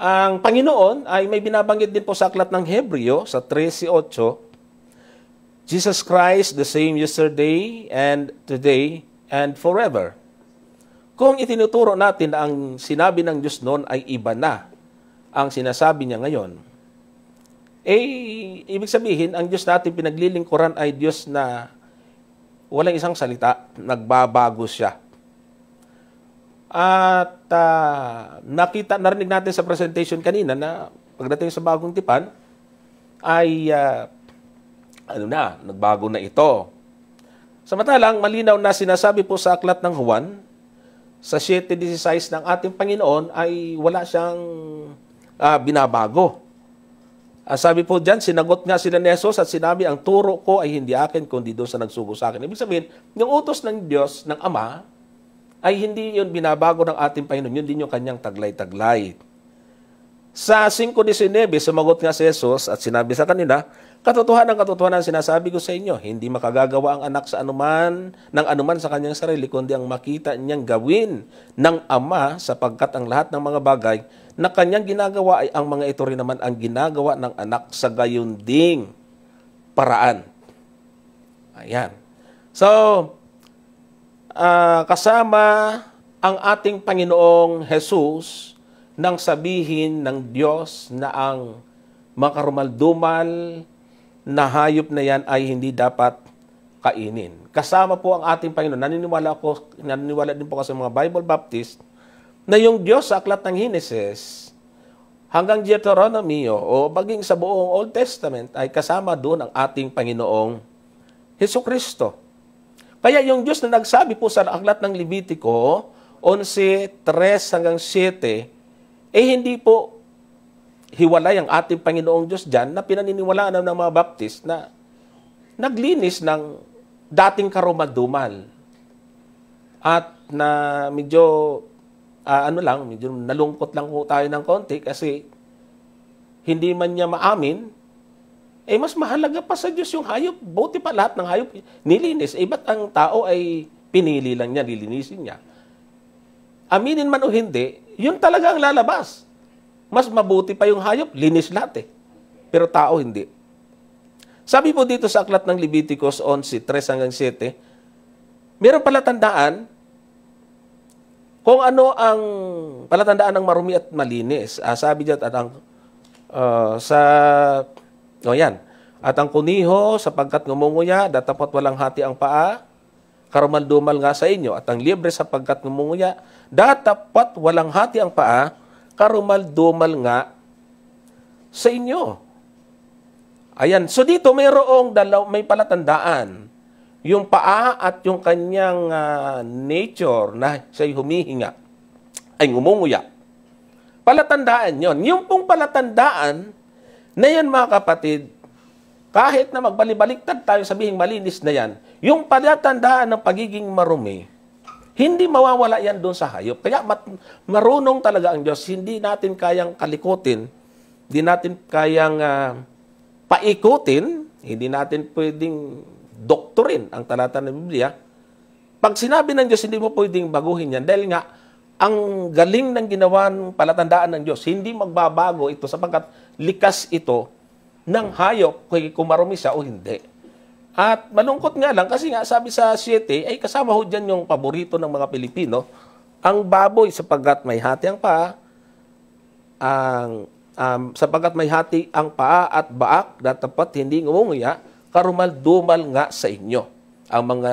Ang Panginoon ay may binabanggit din po sa aklat ng Hebreo sa 13.8, Jesus Christ, the same yesterday and today and forever. Kung itinuturo natin na ang sinabi ng Diyos noon ay iba na ang sinasabi niya ngayon, eh, ibig sabihin, ang Diyos natin pinaglilingkuran ay Diyos na walang isang salita, nagbabago siya. At uh, nakita, narinig natin sa presentation kanina na pagdating sa bagong tipan, ay uh, ano na, nagbago na ito. Samantalang malinaw na sinasabi po sa aklat ng Juan sa 7.16 ng ating Panginoon ay wala siyang uh, binabago. Uh, sabi po dyan, sinagot nga sila ni at sinabi, ang turo ko ay hindi akin kundi doon sa nagsugo sa akin. Ibig sabihin, yung utos ng Diyos, ng Ama, ay hindi yon binabago ng ating Panginoon. Yun din yung kanyang taglay-taglay. Sa 5.19, sumagot nga si Jesus at sinabi sa kanila, Katotohanan, katotohanan, sinasabi ko sa inyo, hindi makagagawa ang anak sa anuman, ng anuman sa kanyang sarili, kundi ang makita niyang gawin ng ama sapagkat ang lahat ng mga bagay na kanyang ginagawa ay ang mga ito rin naman ang ginagawa ng anak sa ding paraan. Ayan. So, uh, kasama ang ating Panginoong Jesus nang sabihin ng Diyos na ang makarumaldumal na hayop na yan ay hindi dapat kainin. Kasama po ang ating Panginoon. Naniniwala, ako, naniniwala din po kasi mga Bible Baptist na yung Diyos sa aklat ng Hineses hanggang Deuteronomy o baging sa buong Old Testament ay kasama doon ang ating Panginoong Heso Kristo. Kaya yung Diyos na nagsabi po sa aklat ng Levitiko 11:3 hanggang 7 eh hindi po hiwalay ang ating Panginoong Diyos dyan na pinaniniwalaan ng mga Baptist na naglinis ng dating karumadumal at na medyo uh, ano lang, medyo nalungkot lang ko tayo ng konti kasi hindi man niya maamin, eh mas mahalaga pa sa Diyos yung hayop. Buti pa lahat ng hayop nilinis. Eh ba't ang tao ay pinili lang niya, lilinisin niya? Aminin man o hindi, yun talaga ang lalabas mas mabuti pa yung hayop, linis lahat eh. Pero tao hindi. Sabi po dito sa aklat ng Leviticus 11:3 hanggang 7, meron tandaan kung ano ang palatandaan ng marumi at malinis. Ah, sabi diyan at ang uh, sa oh yan. At ang kuniho sapagkat ngumunguya, datapat walang hati ang paa, karumaldumal nga sa inyo. At ang libre sapagkat ngumunguya, datapat walang hati ang paa, karumal-dumal nga sa inyo. Ayan. So dito mayroong dalaw, may palatandaan. Yung paa at yung kanyang uh, nature na siya'y humihinga, ay ngumunguya. Palatandaan yon. Yung pong palatandaan na yan mga kapatid, kahit na magbalibaliktad tayo sabihing malinis na yan, yung palatandaan ng pagiging marumi, hindi mawawala yan doon sa hayop. Kaya mat, marunong talaga ang Diyos. Hindi natin kayang kalikutin. Hindi natin kayang uh, paikutin. Hindi natin pwedeng doktorin ang talata ng Biblia. Pag sinabi ng Diyos, hindi mo pwedeng baguhin yan. Dahil nga, ang galing ng ginawa ng palatandaan ng Diyos, hindi magbabago ito sapagkat likas ito ng hayop kung marumi siya o hindi. At malungkot nga lang kasi nga sabi sa 7 ay kasama ho dyan yung paborito ng mga Pilipino, ang baboy sapagkat may hati ang paa, ang um, sapagkat may hati ang paa at baak na tapat hindi ngumunguya, karumal-dumal nga sa inyo. Ang mga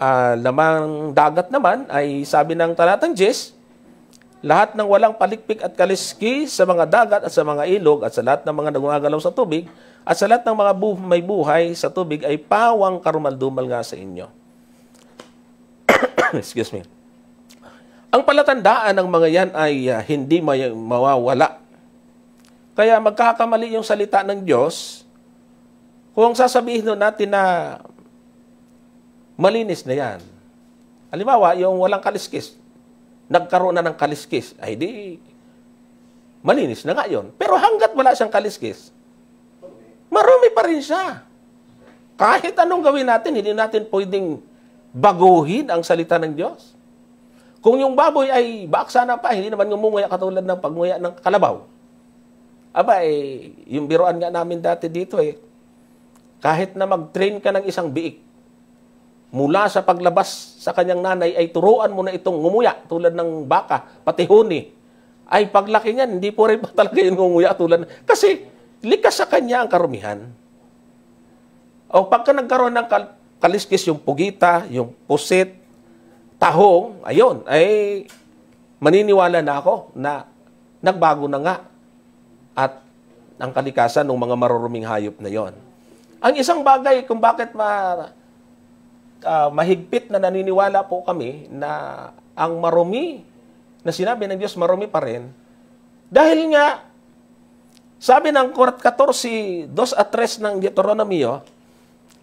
uh, lamang dagat naman ay sabi ng talatang Jes, lahat ng walang palikpik at kaliski sa mga dagat at sa mga ilog at sa lahat ng mga nagungagalaw sa tubig, at sa lahat ng mga bu- may buhay sa tubig ay pawang karumaldumal nga sa inyo. Excuse me. Ang palatandaan ng mga yan ay uh, hindi may, mawawala. Kaya magkakamali yung salita ng Diyos kung sasabihin natin na malinis na yan. Halimbawa, yung walang kaliskis, nagkaroon na ng kaliskis, ay di, malinis na nga yun. Pero hanggat wala siyang kaliskis, marumi pa rin siya. Kahit anong gawin natin, hindi natin pwedeng baguhin ang salita ng Diyos. Kung yung baboy ay baksa na pa, hindi naman ngumunguya katulad ng pagnguya ng kalabaw. Aba, eh, yung biroan nga namin dati dito eh, kahit na mag-train ka ng isang biik, mula sa paglabas sa kanyang nanay ay turuan mo na itong ngumuya tulad ng baka, pati huni. Ay paglaki niyan, hindi po rin pa talaga yung ngumuya tulad. Kasi likas sa kanya ang karumihan. O pagka nagkaroon ng kal- kaliskis yung pugita, yung pusit, tahong, ayun, ay maniniwala na ako na nagbago na nga at ang kalikasan ng mga maruruming hayop na yon. Ang isang bagay kung bakit ma, uh, mahigpit na naniniwala po kami na ang marumi na sinabi ng Diyos marumi pa rin dahil nga sabi ng 14, 2 at 3 ng Deuteronomy, oh,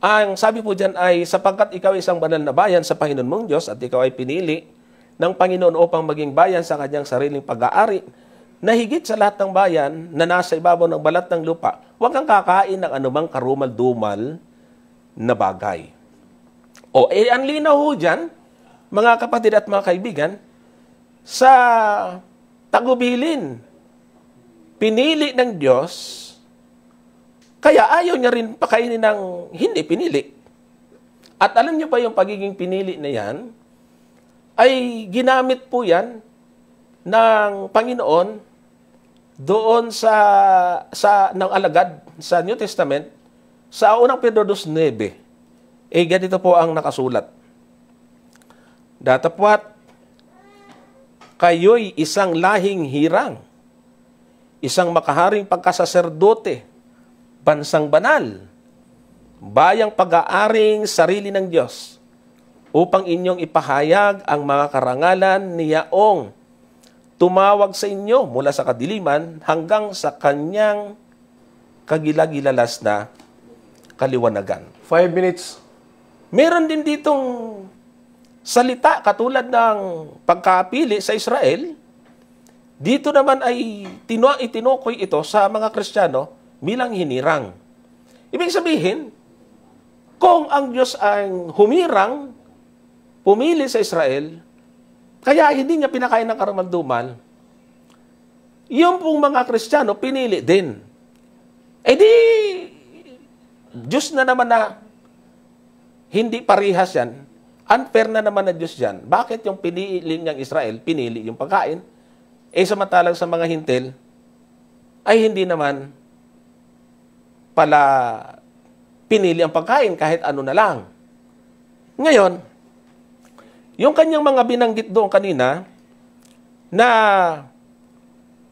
ang sabi po dyan ay, sapagkat ikaw ay isang banal na bayan sa Panginoon mong Diyos at ikaw ay pinili ng Panginoon upang maging bayan sa kanyang sariling pag-aari, na higit sa lahat ng bayan na nasa ibabaw ng balat ng lupa, huwag kang kakain ng anumang karumal-dumal na bagay. O, eh, ang linaw ho dyan, mga kapatid at mga kaibigan, sa tagubilin pinili ng Diyos, kaya ayaw niya rin pakainin ng hindi pinili. At alam niyo ba yung pagiging pinili na yan, ay ginamit po yan ng Panginoon doon sa, sa ng alagad sa New Testament sa unang Pedro 2.9. Eh, ganito po ang nakasulat. Datapwat, kayo'y isang lahing hirang isang makaharing pagkasaserdote, bansang banal, bayang pag-aaring sarili ng Diyos, upang inyong ipahayag ang mga karangalan niyaong tumawag sa inyo mula sa kadiliman hanggang sa kanyang kagilagilalas na kaliwanagan. Five minutes. Meron din ditong salita katulad ng pagkapili sa Israel, dito naman ay tinu- itinukoy ito sa mga Kristiyano bilang hinirang. Ibig sabihin, kung ang Diyos ang humirang, pumili sa Israel, kaya hindi niya pinakain ng karamanduman, yung pong mga Kristiyano, pinili din. E di, Diyos na naman na hindi parihas yan, unfair na naman na Diyos yan. Bakit yung pinili niyang Israel, pinili yung pagkain, eh samantalang sa mga hintil, ay hindi naman pala pinili ang pagkain kahit ano na lang. Ngayon, yung kanyang mga binanggit doon kanina na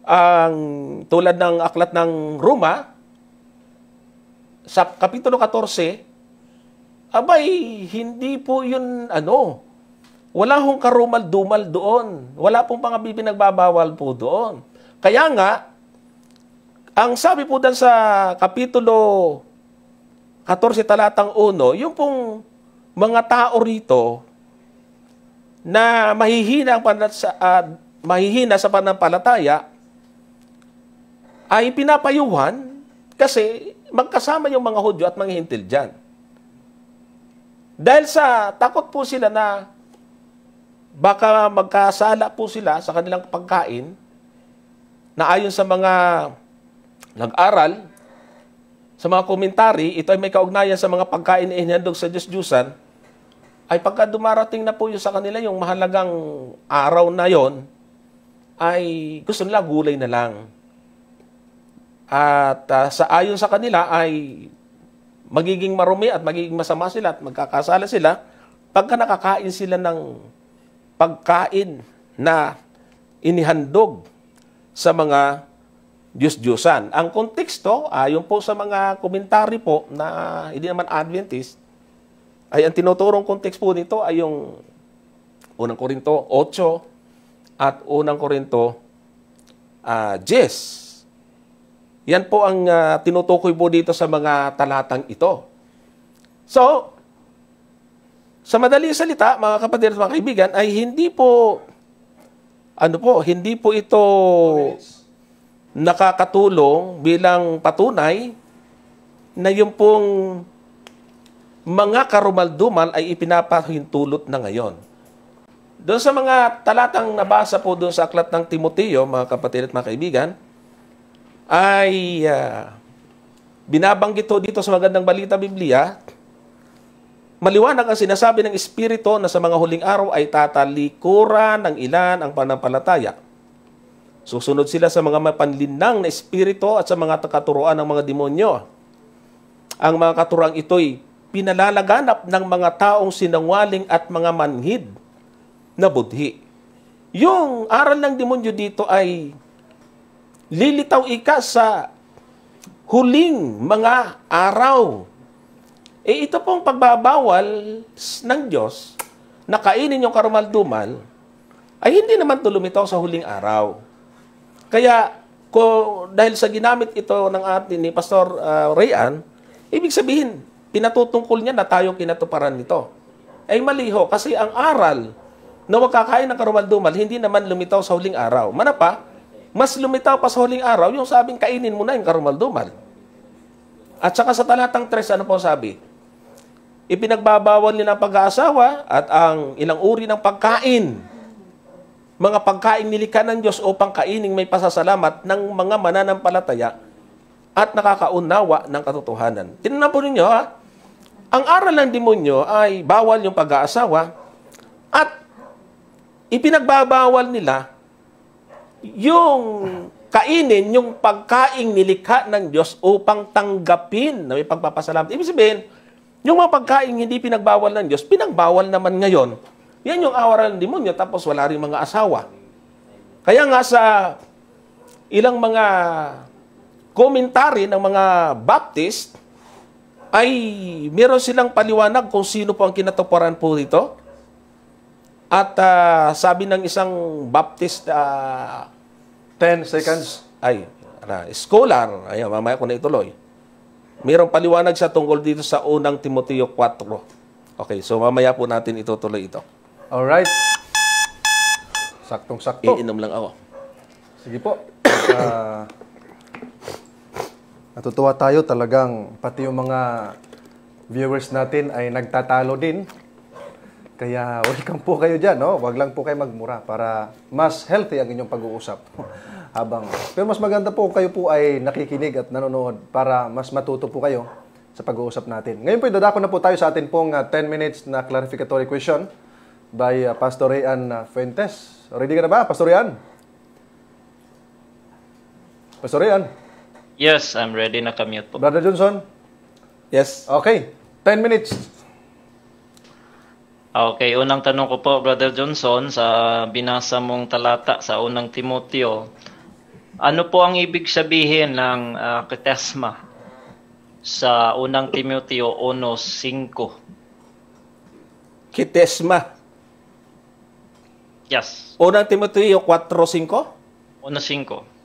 ang tulad ng aklat ng Roma sa kapitulo 14 abay hindi po yun ano wala hong karumal-dumal doon. Wala pong mga bibinagbabawal po doon. Kaya nga, ang sabi po dyan sa Kapitulo 14 talatang 1, yung pong mga tao rito na mahihina, ang sa, uh, mahihina sa panampalataya ay pinapayuhan kasi magkasama yung mga Hudyo at mga Hintil dyan. Dahil sa takot po sila na baka magkasala po sila sa kanilang pagkain na ayon sa mga nag-aral, sa mga komentary, ito ay may kaugnayan sa mga pagkain na inihandog sa Diyos-Diyusan, ay pagka dumarating na po yun sa kanila yung mahalagang araw na yon, ay gusto nila gulay na lang. At uh, sa ayon sa kanila ay magiging marumi at magiging masama sila at magkakasala sila pagka nakakain sila ng pagkain na inihandog sa mga Diyos-Diyosan. Ang konteksto, ayon po sa mga komentary po na hindi naman Adventist, ay ang tinuturong kontekst po nito ay yung unang Korinto 8 at unang Korinto uh, ah, 10. Yan po ang uh, tinutukoy po dito sa mga talatang ito. So, sa madaling salita, mga kapatid at mga kaibigan, ay hindi po, ano po, hindi po ito nakakatulong bilang patunay na yung pong mga karumaldumal ay ipinapahintulot na ngayon. Doon sa mga talatang nabasa po doon sa aklat ng Timoteo, mga kapatid at mga kaibigan, ay uh, binabanggit ho dito sa magandang balita Biblia Maliwanag ang sinasabi ng Espiritu na sa mga huling araw ay tatalikuran ng ilan ang panampalataya. Susunod sila sa mga mapanlinang na Espiritu at sa mga katuruan ng mga demonyo. Ang mga katuruang ito'y pinalalaganap ng mga taong sinangwaling at mga manhid na budhi. Yung aral ng demonyo dito ay lilitaw ika sa huling mga araw eh ito pong pagbabawal ng Diyos na kainin yung karumaldumal ay hindi naman tulumitaw sa huling araw. Kaya ko dahil sa ginamit ito ng atin ni Pastor uh, ah, Rayan, ibig sabihin pinatutungkol niya na tayo kinatuparan nito. Ay maliho kasi ang aral na huwag kakain ng karumaldumal hindi naman lumitaw sa huling araw. Mana pa, mas lumitaw pa sa huling araw yung sabing kainin mo na yung karumaldumal. At saka sa talatang 3, ano po sabi? ipinagbabawal nila ang pag-aasawa at ang ilang uri ng pagkain. Mga pagkain nilikha ng Diyos upang kaining may pasasalamat ng mga mananampalataya at nakakaunawa ng katotohanan. Tinanong po ninyo, ha? ang aral ng demonyo ay bawal yung pag-aasawa at ipinagbabawal nila yung kainin yung pagkain nilikha ng Diyos upang tanggapin na may pagpapasalamat. Ibig sabihin, yung mga pagkain hindi pinagbawal ng Diyos, pinagbawal naman ngayon. Yan yung awaran ng demonyo, tapos wala rin mga asawa. Kaya nga sa ilang mga komentary ng mga Baptist, ay meron silang paliwanag kung sino po ang kinatuparan po dito. At uh, sabi ng isang Baptist uh, ah, 10 seconds ay, uh, scholar, ay mamaya ko na ituloy. Mayroong paliwanag siya tungkol dito sa unang Timoteo 4. Okay, so mamaya po natin itutuloy ito. All right. Saktong-sakto. Iinom lang ako. Sige po. At, uh, natutuwa tayo talagang pati yung mga viewers natin ay nagtatalo din. Kaya welcome po kayo dyan. No? Huwag lang po kayo magmura para mas healthy ang inyong pag-uusap habang pero mas maganda po kayo po ay nakikinig at nanonood para mas matuto po kayo sa pag-uusap natin. Ngayon po dadako na po tayo sa atin pong uh, ah, 10 minutes na clarificatory question by uh, Pastor Rian ah, Fuentes. Ready ka na ba, Pastor Rian? Pastor Rian? Yes, I'm ready na kamute po. Brother Johnson? Yes. Okay, 10 minutes. Okay, unang tanong ko po, Brother Johnson, sa binasa mong talata sa unang Timoteo, ano po ang ibig sabihin ng uh, ketesma sa unang Timoteo 1.5? Ketesma? Yes. Unang Timoteo 4.5? 1.5.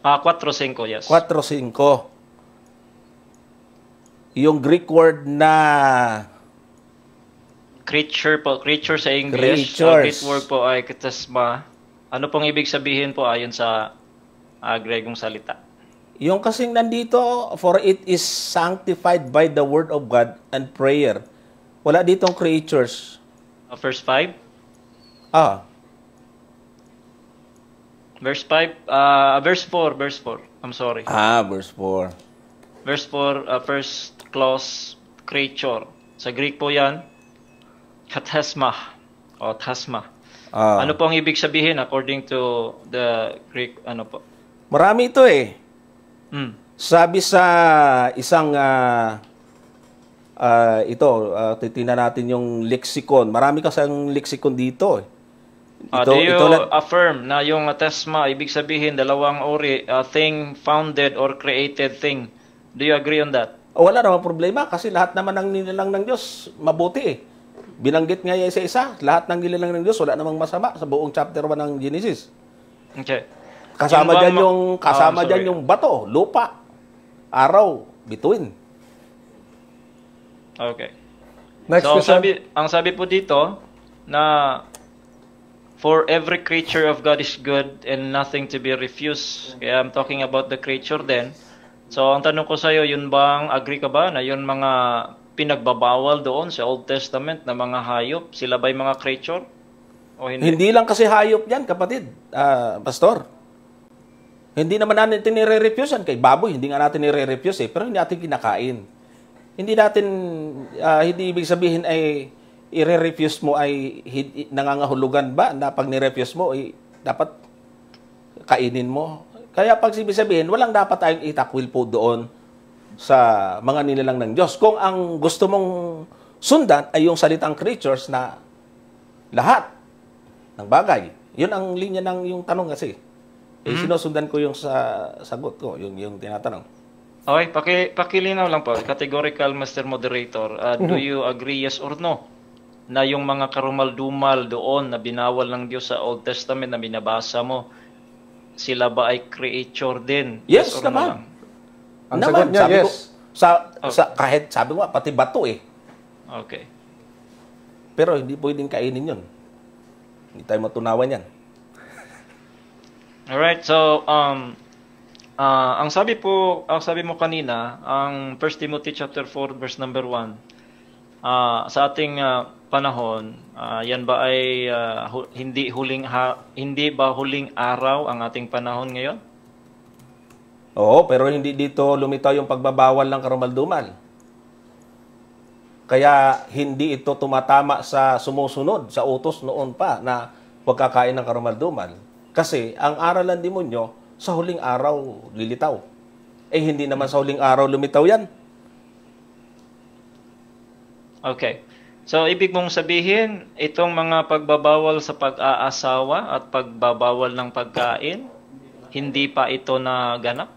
Ah, uh, 4.5, yes. 4.5. Yung Greek word na... Creature po. Creature sa English. Ah, Creatures. Ang Greek word po ay ketesma. Ano pong ibig sabihin po ayon sa uh, Gregong salita. Yung kasing nandito, for it is sanctified by the word of God and prayer. Wala ditong creatures. Uh, verse 5? Ah. Verse 5, uh, ah, verse 4, verse 4. I'm sorry. Ah, verse 4. Verse 4, uh, first clause, creature. Sa Greek po yan, katasma o tasma. Ah. Ano po ang ibig sabihin according to the Greek ano po? Marami ito eh. Mm. Sabi sa isang uh, uh, ito, uh, titingnan natin yung lexicon. Marami kasi ang lexicon dito eh. Ito, uh, do you ito na, affirm na yung atesma, ibig sabihin dalawang ori, uh, thing founded or created thing? Do you agree on that? Oh, wala naman problema kasi lahat naman ang nilalang ng Diyos mabuti eh. Binanggit nga isa-isa, lahat ng nilalang ng Diyos wala namang masama sa buong chapter 1 ng Genesis. Okay. Kasama diyan yung kasama oh, diyan yung bato, lupa, araw, bituin. Okay. Next so, question. Ang sabi, ang sabi po dito na for every creature of God is good and nothing to be refused. Kaya I'm talking about the creature then. So, ang tanong ko sa iyo, yun bang agree ka ba na yun mga pinagbabawal doon sa Old Testament na mga hayop, sila ba yung mga creature? O hindi? hindi lang kasi hayop yan, kapatid, uh, pastor. Hindi naman natin nire-refuse yan. Kay baboy, hindi nga natin nire-refuse eh. Pero hindi natin kinakain. Hindi natin, uh, hindi ibig sabihin ay i-refuse mo ay nangangahulugan ba na pag ni-refuse mo ay dapat kainin mo. Kaya pag ibig sabihin, walang dapat tayong itakwil po doon sa mga nilalang ng Diyos. Kung ang gusto mong sundan ay yung salitang creatures na lahat ng bagay. Yun ang linya ng yung tanong kasi. Eh, mm-hmm. sinusundan ko yung sa sagot ko, yung, yung tinatanong. Okay, paki, pakilinaw lang po. Categorical Mr. Moderator, uh, do mhm. you agree yes or no? Na yung mga karumal-dumal doon na binawal ng Diyos sa Old Testament na binabasa mo, sila ba ay creature din? Yes, yes naman. No Ang naman, sagot niya, sabi yes. Ko, sa, okay. Oh. sa, kahit sabi mo, pati bato eh. Okay. Pero hindi pwedeng kainin yun. Hindi tayo matunawan yan. Alright, so um uh, ang sabi po, ang sabi mo kanina, ang 1 Timothy chapter 4 verse number 1. Uh, sa ating uh, panahon, uh, yan ba ay uh, hu- hindi huling ha- hindi ba huling araw ang ating panahon ngayon? Oo, pero hindi dito lumitaw yung pagbabawal ng karamalduman. Kaya hindi ito tumatama sa sumusunod sa utos noon pa na kakain ng karamalduman. Kasi ang aralan demonyo, sa huling araw lilitaw. Eh hindi naman sa huling araw lumitaw yan. Okay. So, ibig mong sabihin, itong mga pagbabawal sa pag-aasawa at pagbabawal ng pagkain, hindi pa ito na ganap?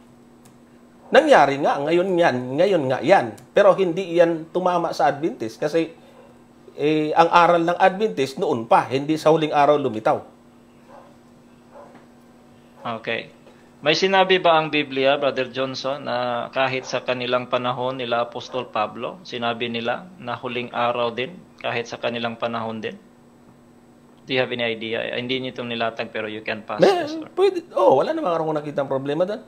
Nangyari nga, ngayon yan, ngayon nga yan. Pero hindi yan tumama sa Adventist kasi eh, ang aral ng Adventist noon pa, hindi sa huling araw lumitaw. Okay. May sinabi ba ang Biblia, Brother Johnson, na kahit sa kanilang panahon nila Apostol Pablo, sinabi nila na huling araw din, kahit sa kanilang panahon din? Do you have any idea? Ah, hindi nito nilatag pero you can pass May, this. Pwede. Oh, wala naman akong nakita ang problema doon.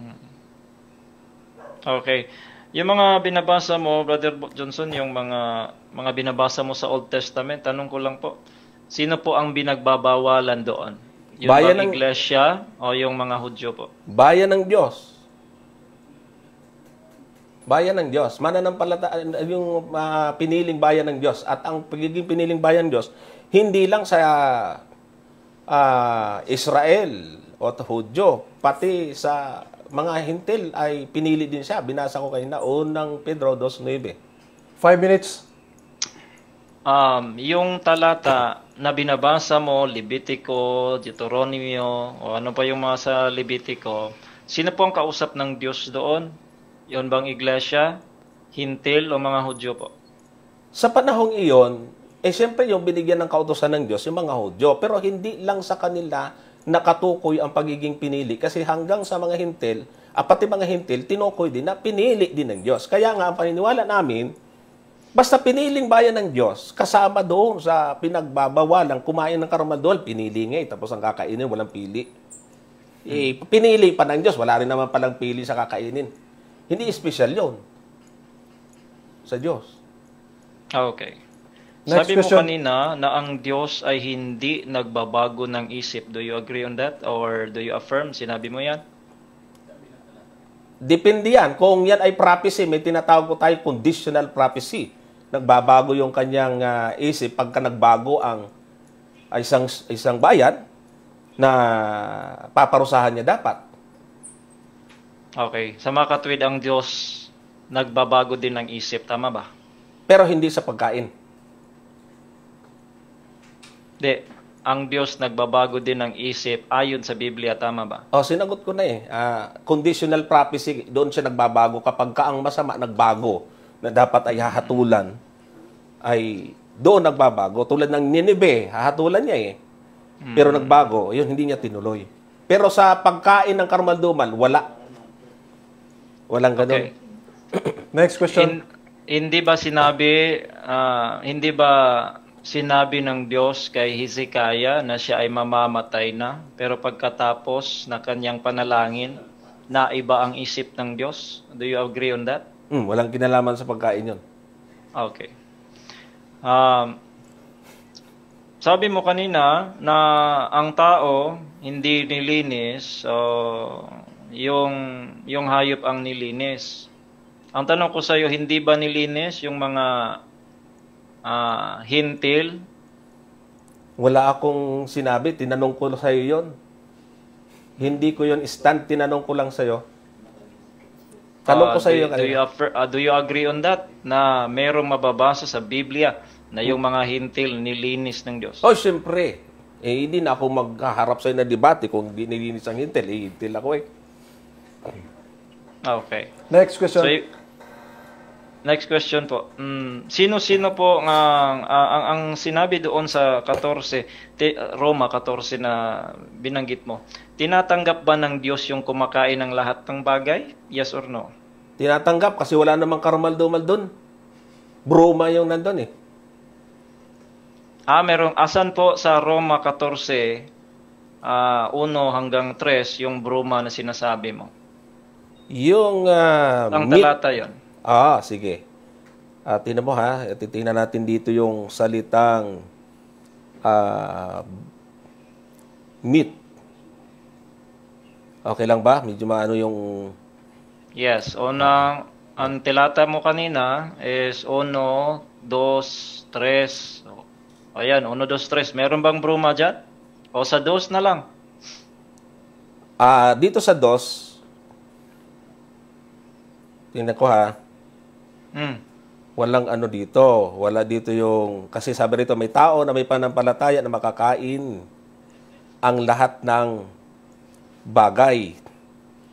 Hmm. Okay. Yung mga binabasa mo, Brother Johnson, yung mga mga binabasa mo sa Old Testament, tanong ko lang po, sino po ang binagbabawalan doon? Yung bayan ng iglesia o yung mga Hudyo po? Bayan ng Diyos. Bayan ng Diyos. Mananampalataya yung uh, piniling bayan ng Diyos at ang pagiging piniling bayan ng Diyos hindi lang sa uh, Israel o Hudyo, pati sa mga hintil ay pinili din siya. Binasa ko kanina unang Pedro 2:9. 5 minutes. Um, yung talata na binabasa mo, Levitico, Deuteronomio, o ano pa yung mga sa Levitico, sino po ang kausap ng Diyos doon? Yon bang iglesia, hintil o mga Hudyo po? Sa panahong iyon, eh siyempre yung binigyan ng kautosan ng Diyos, yung mga Hudyo, pero hindi lang sa kanila nakatukoy ang pagiging pinili kasi hanggang sa mga hintil, at ah, pati mga hintil, tinukoy din na pinili din ng Diyos. Kaya nga ang paniniwala namin, Basta piniling bayan ng Diyos, kasama doon sa pinagbabawalang kumain ng karmadol, pinili nga eh, tapos ang kakainin, walang pili. Eh, pinili pa ng Diyos, wala rin naman palang pili sa kakainin. Hindi special yon sa Diyos. Okay. Next Sabi question. mo kanina na ang Diyos ay hindi nagbabago ng isip. Do you agree on that? Or do you affirm? Sinabi mo yan? Depende yan. Kung yan ay prophecy, may tinatawag ko tayo conditional prophecy nagbabago yung kanyang uh, isip pagka nagbago ang isang isang bayan na paparusahan niya dapat. Okay. Sa mga katwid, ang Diyos nagbabago din ng isip. Tama ba? Pero hindi sa pagkain. Hindi. Ang Diyos nagbabago din ng isip ayon sa Biblia. Tama ba? Oh, sinagot ko na eh. Uh, conditional prophecy, doon siya nagbabago kapag ka ang masama nagbago na dapat ay hahatulan ay doon nagbabago. Tulad ng Nineveh, hahatulan niya eh. Pero mm. nagbago, yun hindi niya tinuloy. Pero sa pagkain ng karmalduman, wala. Walang ganun. Okay. Next question. hindi ba sinabi uh, hindi ba sinabi ng Diyos kay Hezekiah na siya ay mamamatay na pero pagkatapos na kanyang panalangin naiba ang isip ng Diyos? Do you agree on that? Mm, walang kinalaman sa pagkain yon. Okay. Um, sabi mo kanina na ang tao hindi nilinis, so yung yung hayop ang nilinis. Ang tanong ko sa iyo, hindi ba nilinis yung mga uh, hintil? Wala akong sinabi, tinanong ko sa iyo 'yon. Hindi ko 'yon stand, tinanong ko lang sa iyo Tanong uh, ko sa iyo do, do, you, uh, do you agree on that na mayroong mababasa sa Biblia na yung mga hintil nilinis ng Diyos? Oh, siyempre. Eh, hindi na ako magkaharap sa'yo na debate kung hindi nilinis ang hintil. Eh, hintil ako eh. Okay. Next question. So, next question po. Mm, sino-sino po ang, ang, ang, ang sinabi doon sa 14, te, Roma 14 na binanggit mo, tinatanggap ba ng Diyos yung kumakain ng lahat ng bagay? Yes or no? Tinatanggap kasi wala namang karmaldumal doon. Broma yung nandun eh. Ah, merong asan po sa Roma 14 uh, 1 hanggang 3 yung broma na sinasabi mo? Yung uh, Ang talata 'yon. Ah, sige. Uh, tingnan mo ha, titingnan natin dito yung salitang uh, ah, meet. Okay lang ba? Medyo maano yung Yes, on uh, ang telata mo kanina is 1, 2, 3. Ayan, 1, 2, 3. Meron bang bruma diyan? O sa dos na lang? Ah, uh, dito sa dos, tingnan ko ha. Mm. Walang ano dito. Wala dito yung, kasi sabi rito, may tao na may panampalataya na makakain ang lahat ng bagay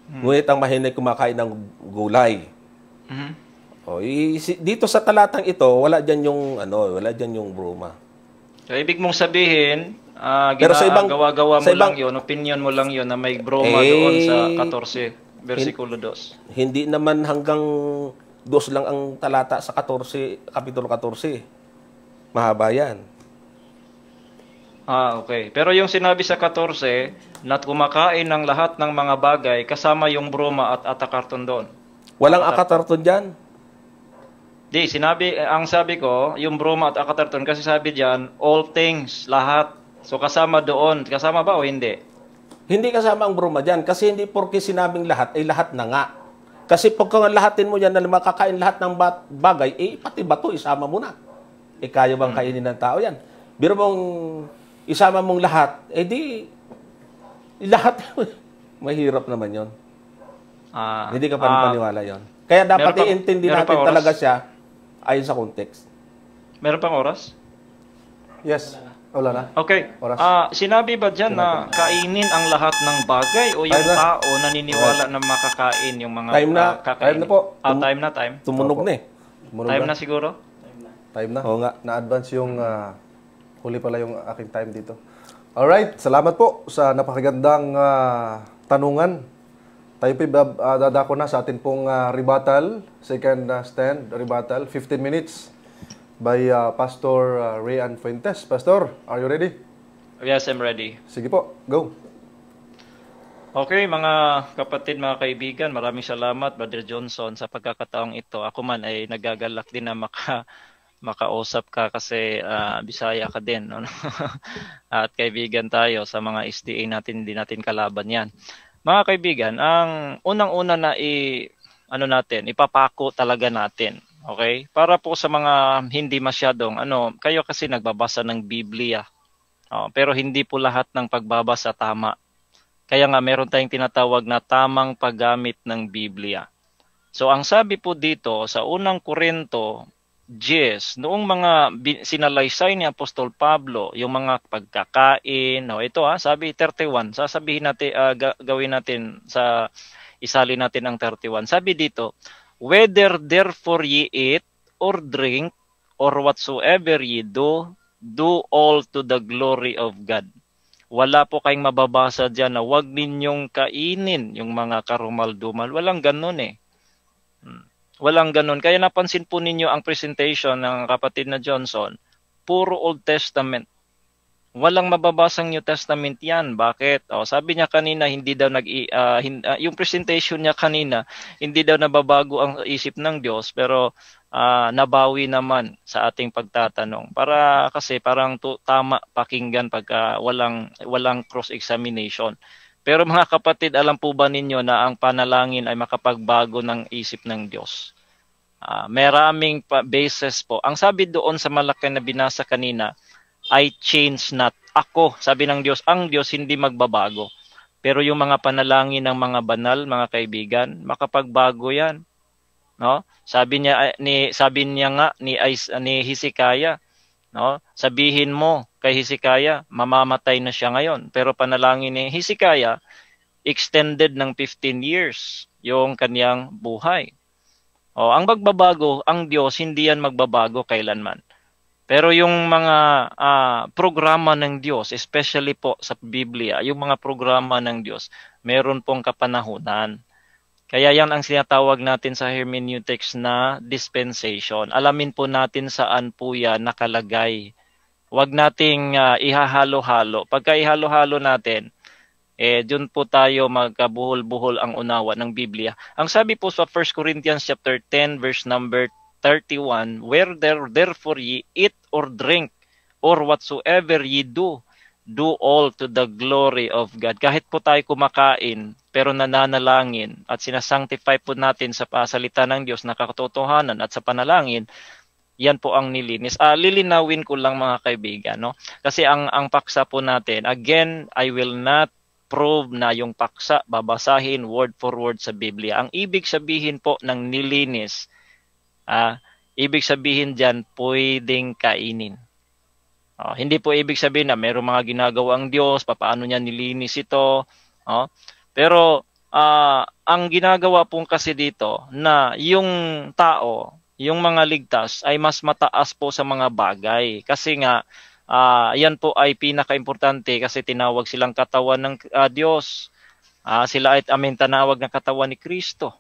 Mm. Ngunit ang mahinay kumakain ng gulay. Mm-hmm. O, oh, i- dito sa talatang ito, wala diyan yung ano, wala diyan yung bruma. So, ibig mong sabihin, uh, Pero sa ibang, gawa-gawa mo sa ibang, lang yun, opinion mo lang yun na may broma eh, doon sa 14, eh, versikulo 2. Hindi naman hanggang 2 lang ang talata sa 14, kapitulo 14. Mahaba yan. Ah, okay. Pero yung sinabi sa 14, na kumakain ng lahat ng mga bagay kasama yung broma at atakarton doon. Walang akatarton dyan? Di, sinabi, eh, ang sabi ko, yung broma at akatarton, kasi sabi dyan, all things, lahat. So kasama doon, kasama ba o hindi? Hindi kasama ang broma dyan kasi hindi porke sinabing lahat ay lahat na nga. Kasi pag pagka lahatin mo yan na makakain lahat ng bagay, eh pati bato isama mo na. Eh kaya bang hmm. kainin ng tao yan? Biro mong isama mong lahat, edi eh, lahat mahirap naman 'yon. Ah, Hindi ka pa panipaniwala ah, uh, 'yon. Kaya dapat iintindi natin talaga siya ayon sa context. Meron pang oras? Yes. Wala na. Okay. Oras. Uh, sinabi ba dyan na kainin ang lahat ng bagay o yung time tao na. naniniwala na makakain yung mga time na, uh, ah, kakain? Time na po. Ah, time na, time. Tumunog na eh. Tumunog time na. na siguro? Time na. Time na. Oo nga. Na-advance yung uh, Huli pala yung aking time dito. Alright, salamat po sa napakagandang uh, tanungan. Tayo po ah, dadako na sa atin pong uh, rebuttal, second uh, stand, rebuttal, 15 minutes by uh, Pastor uh, Ray Fuentes. Pastor, are you ready? Yes, I'm ready. Sige po, go. Okay, mga kapatid, mga kaibigan, maraming salamat, Brother Johnson, sa pagkakataong ito. Ako man ay nagagalak din na maka makausap ka kasi uh, Bisaya ka din. No? At kaibigan tayo sa mga SDA natin, hindi natin kalaban yan. Mga kaibigan, ang unang-una na i, ano natin, ipapako talaga natin. Okay? Para po sa mga hindi masyadong, ano, kayo kasi nagbabasa ng Biblia. Oh, pero hindi po lahat ng pagbabasa tama. Kaya nga meron tayong tinatawag na tamang paggamit ng Biblia. So ang sabi po dito sa unang Korinto Yes, noong mga sinalaysay ni Apostol Pablo, yung mga pagkakain, oh, ito ha, ah, sabi 31, sasabihin natin, uh, ah, gawin natin sa, isali natin ang 31. Sabi dito, whether therefore ye eat or drink or whatsoever ye do, do all to the glory of God. Wala po kayong mababasa diyan na wag ninyong kainin yung mga karumaldumal. Walang ganun eh. Hmm. Walang ganun. Kaya napansin po ninyo ang presentation ng kapatid na Johnson, puro Old Testament. Walang mababasang New Testament 'yan. Bakit? O, sabi niya kanina hindi daw nag uh, hin, uh, yung presentation niya kanina hindi daw nababago ang isip ng Diyos pero uh, nabawi naman sa ating pagtatanong. Para kasi parang to, tama pakinggan pagka walang walang cross examination. Pero mga kapatid, alam po ba ninyo na ang panalangin ay makapagbago ng isip ng Diyos? Uh, maraming pa- bases po. Ang sabi doon sa malaki na binasa kanina, I change not. Ako, sabi ng Diyos, ang Diyos hindi magbabago. Pero yung mga panalangin ng mga banal, mga kaibigan, makapagbago yan. No? Sabi niya eh, ni sabi niya nga ni ni Hezekiah, No? Sabihin mo kay Hisikaya, mamamatay na siya ngayon. Pero panalangin ni Hisikaya, extended ng 15 years yung kaniyang buhay. O, ang magbabago, ang Diyos, hindi yan magbabago kailanman. Pero yung mga uh, programa ng Diyos, especially po sa Biblia, yung mga programa ng Diyos, meron pong kapanahunan. Kaya yan ang sinatawag natin sa hermeneutics na dispensation. Alamin po natin saan po yan nakalagay. Huwag nating uh, ihahalo-halo. Pagka ihalo-halo natin, eh dun po tayo magkabuhol-buhol ang unawa ng Biblia. Ang sabi po sa 1 Corinthians chapter 10 verse number 31, where there therefore ye eat or drink or whatsoever ye do, do all to the glory of God. Kahit po tayo kumakain, pero nananalangin at sinasanctify po natin sa pasalita ng Diyos na katotohanan at sa panalangin, yan po ang nilinis. Ah, lilinawin ko lang mga kaibigan, no? Kasi ang ang paksa po natin, again, I will not prove na yung paksa babasahin word for word sa Biblia. Ang ibig sabihin po ng nilinis, ah, ibig sabihin diyan pwedeng kainin. Oh, hindi po ibig sabihin na mayroong mga ginagawa ang Diyos, paano niya nilinis ito, oh, pero uh, ang ginagawa po kasi dito na yung tao, yung mga ligtas ay mas mataas po sa mga bagay kasi nga uh, yan po ay pinakaimportante kasi tinawag silang katawan ng uh, Diyos. Uh, sila ay amin tanawag ng katawan ni Kristo.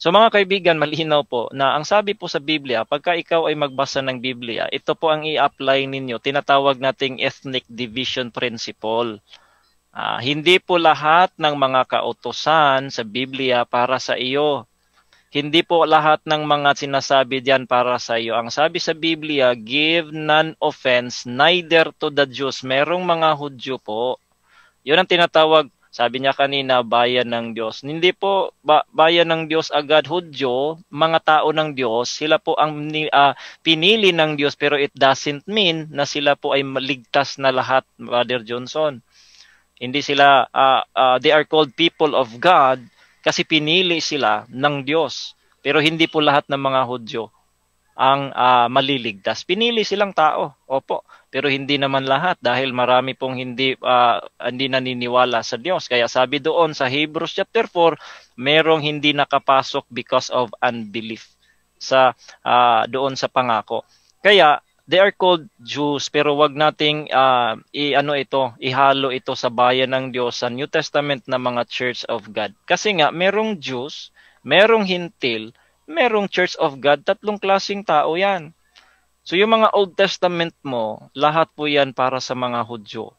So mga kaibigan, malinaw po na ang sabi po sa Biblia, pagka ikaw ay magbasa ng Biblia, ito po ang i-apply ninyo, tinatawag nating ethnic division principle. Uh, hindi po lahat ng mga kautosan sa Biblia para sa iyo. Hindi po lahat ng mga sinasabi diyan para sa iyo. Ang sabi sa Biblia, give none offense neither to the Jews. Merong mga Hudyo po. Yun ang tinatawag, sabi niya kanina, bayan ng Diyos. Hindi po ba, bayan ng Diyos agad Hudyo, mga tao ng Diyos. Sila po ang uh, pinili ng Diyos pero it doesn't mean na sila po ay maligtas na lahat, Brother Johnson hindi sila, uh, uh, they are called people of God kasi pinili sila ng Diyos. Pero hindi po lahat ng mga Hudyo ang uh, maliligtas. Pinili silang tao, opo, pero hindi naman lahat dahil marami pong hindi uh, hindi naniniwala sa Diyos. Kaya sabi doon sa Hebrews chapter 4, merong hindi nakapasok because of unbelief sa uh, doon sa pangako. Kaya they are called Jews pero wag nating uh, i-ano ito, ihalo ito sa bayan ng Diyos sa New Testament na mga Church of God. Kasi nga merong Jews, merong Hintil, merong Church of God, tatlong klasing tao 'yan. So yung mga Old Testament mo, lahat po 'yan para sa mga Hudyo.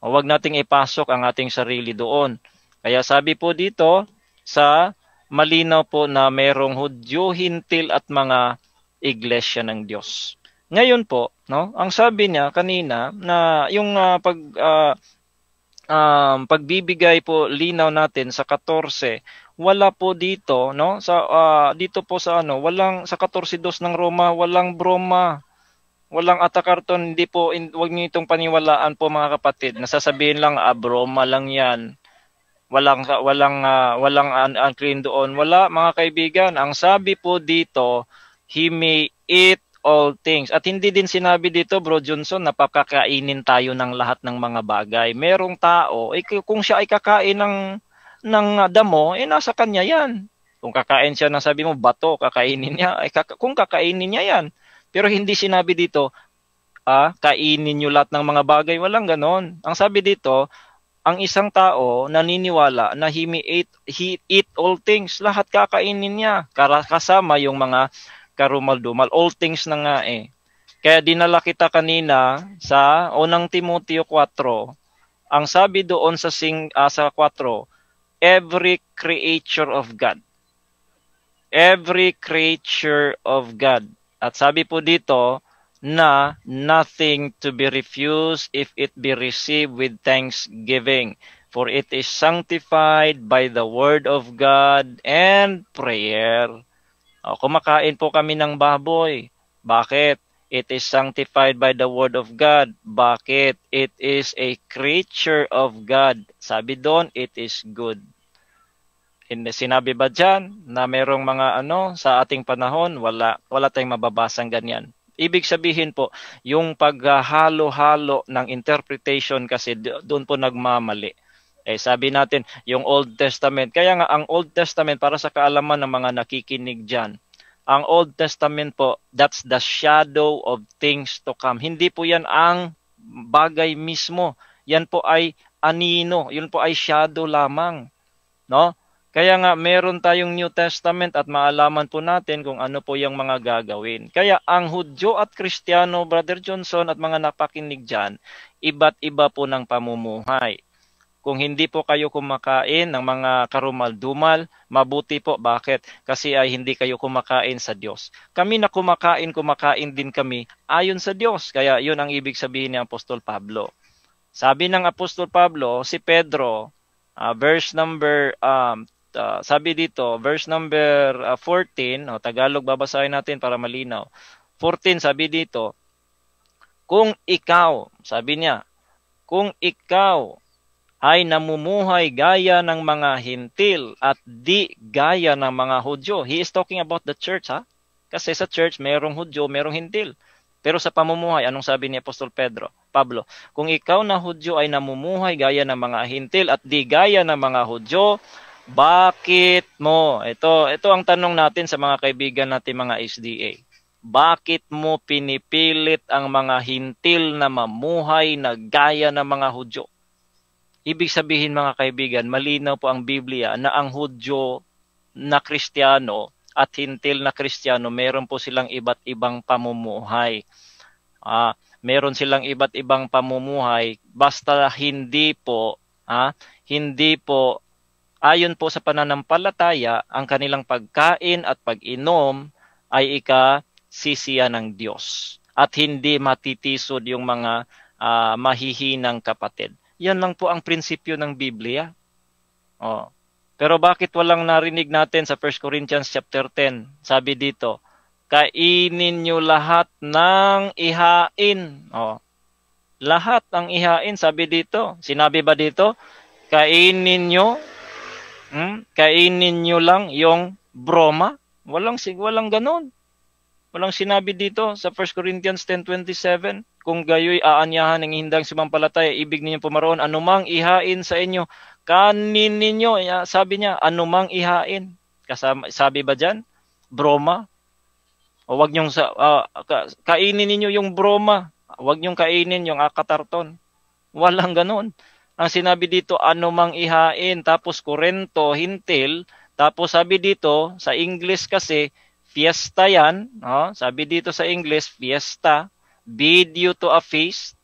Huwag nating ipasok ang ating sarili doon. Kaya sabi po dito sa malinaw po na merong Hudyo, Hintil at mga iglesia ng Diyos. Ngayon po, no? Ang sabi niya kanina na yung uh, pag uh, um, pagbibigay po linaw natin sa 14, wala po dito, no? Sa uh, dito po sa ano, walang sa 14 dos ng Roma, walang broma. Walang atakarton, hindi po in, wag niyo itong paniwalaan po mga kapatid. Nasasabihin lang ah, broma lang 'yan. Walang walang uh, walang unclean doon. Wala mga kaibigan, ang sabi po dito, he may eat all things. At hindi din sinabi dito, Bro Johnson, napapakainin tayo ng lahat ng mga bagay. Merong tao, eh, kung siya ay kakain ng, ng ah, damo, eh nasa kanya yan. Kung kakain siya ng sabi mo, bato, kakainin niya. Eh, kaka- kung kakainin niya yan. Pero hindi sinabi dito, ah, kainin niyo lahat ng mga bagay. Walang ganon. Ang sabi dito, ang isang tao naniniwala na he may eat, he eat all things, lahat kakainin niya, kasama yung mga karumaldumal. All things na nga eh. Kaya dinala kita kanina sa unang Timoteo 4. Ang sabi doon sa sing uh, sa 4, every creature of God. Every creature of God. At sabi po dito na nothing to be refused if it be received with thanksgiving for it is sanctified by the word of God and prayer. O, kumakain po kami ng baboy. Bakit? It is sanctified by the word of God. Bakit? It is a creature of God. Sabi doon, it is good. In, sinabi ba dyan na merong mga ano sa ating panahon? Wala, wala tayong mababasang ganyan. Ibig sabihin po, yung paghahalo-halo ng interpretation kasi doon po nagmamali. Eh sabi natin, yung Old Testament, kaya nga ang Old Testament para sa kaalaman ng mga nakikinig diyan. Ang Old Testament po, that's the shadow of things to come. Hindi po 'yan ang bagay mismo. Yan po ay anino, yun po ay shadow lamang, no? Kaya nga meron tayong New Testament at maalaman po natin kung ano po yung mga gagawin. Kaya ang Hudyo at Kristiyano, Brother Johnson at mga napakinig dyan, iba't iba po ng pamumuhay. Kung hindi po kayo kumakain ng mga karumal-dumal, mabuti po. Bakit? Kasi ay hindi kayo kumakain sa Diyos. Kami na kumakain, kumakain din kami ayon sa Diyos. Kaya yun ang ibig sabihin ni Apostol Pablo. Sabi ng Apostol Pablo, si Pedro, uh, verse number um, uh, sabi dito, verse number uh, ah, 14, o oh, Tagalog babasahin natin para malinaw. 14 sabi dito, kung ikaw, sabi niya, kung ikaw ay namumuhay gaya ng mga hintil at di gaya ng mga Hudyo. He is talking about the church, ha? Kasi sa church, merong Hudyo, merong hintil. Pero sa pamumuhay, anong sabi ni Apostol Pedro? Pablo, kung ikaw na Hudyo ay namumuhay gaya ng mga hintil at di gaya ng mga Hudyo, bakit mo? Ito, ito ang tanong natin sa mga kaibigan natin mga HDA. Bakit mo pinipilit ang mga hintil na mamuhay na gaya ng mga Hudyo? Ibig sabihin mga kaibigan, malinaw po ang Biblia na ang Hudyo na Kristiyano at hintil na Kristiyano, meron po silang iba't ibang pamumuhay. Ah, meron silang iba't ibang pamumuhay basta hindi po ah, hindi po ayon po sa pananampalataya ang kanilang pagkain at pag-inom ay ika sisiya ng Diyos at hindi matitisod yung mga uh, mahihinang kapatid. Yan lang po ang prinsipyo ng Biblia. Oh. Pero bakit walang narinig natin sa 1 Corinthians chapter 10? Sabi dito, kainin niyo lahat ng ihain. Oh. Lahat ang ihain, sabi dito. Sinabi ba dito? Kainin niyo hmm? kainin niyo lang yung broma. Walang sig walang ganoon. Walang sinabi dito sa 1 Corinthians 10:27 kung gayoy aanyahan ng hindang simampalataya, ibig ninyo pumaroon, anumang ihain sa inyo, kanin ninyo, sabi niya, anumang ihain. Kasama, sabi ba dyan? Broma. O wag niyong sa, uh, kainin ninyo yung broma. Wag niyong kainin yung akatarton. Walang ganun. Ang sinabi dito, anumang ihain, tapos kurento, hintil, tapos sabi dito, sa English kasi, fiesta yan. No? Sabi dito sa English, fiesta video to a face,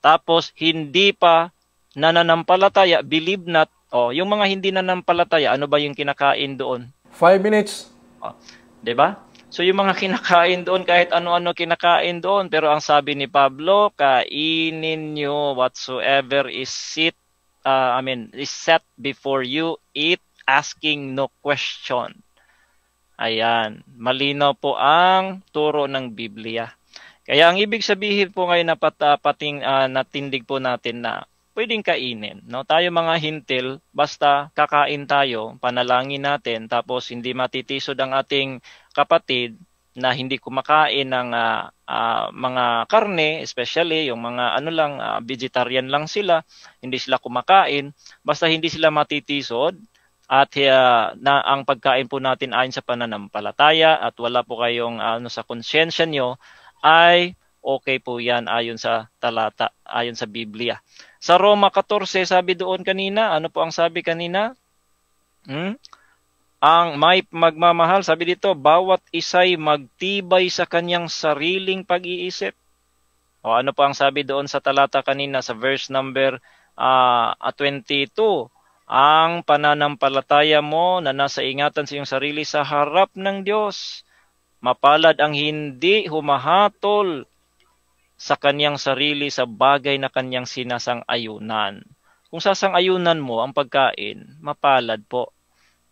tapos hindi pa nananampalataya, believe not. Oh, yung mga hindi nananampalataya, ano ba yung kinakain doon? Five minutes. Oh, 'Di ba? So yung mga kinakain doon, kahit ano-ano kinakain doon, pero ang sabi ni Pablo, kainin nyo whatsoever is sit, uh, I mean, is set before you, eat, asking no question. Ayan, malinaw po ang turo ng Biblia. Kaya ang ibig sabihin po ngayon na pat, uh, pating uh, natindig po natin na pwedeng kainin. No? Tayo mga hintil, basta kakain tayo, panalangin natin, tapos hindi matitisod ang ating kapatid na hindi kumakain ng uh, uh, mga karne, especially yung mga ano lang uh, vegetarian lang sila, hindi sila kumakain, basta hindi sila matitisod at uh, na ang pagkain po natin ayon sa pananampalataya at wala po kayong uh, ano sa konsyensya nyo, ay okay po yan ayon sa talata, ayon sa Biblia. Sa Roma 14, sabi doon kanina, ano po ang sabi kanina? Hmm? Ang may magmamahal, sabi dito, bawat isa'y magtibay sa kanyang sariling pag-iisip. O ano po ang sabi doon sa talata kanina sa verse number uh, ah, 22? Ang pananampalataya mo na nasa ingatan sa iyong sarili sa harap ng Diyos Mapalad ang hindi humahatol sa kanyang sarili sa bagay na kanyang sinasang-ayunan. Kung sasang-ayunan mo ang pagkain, mapalad po.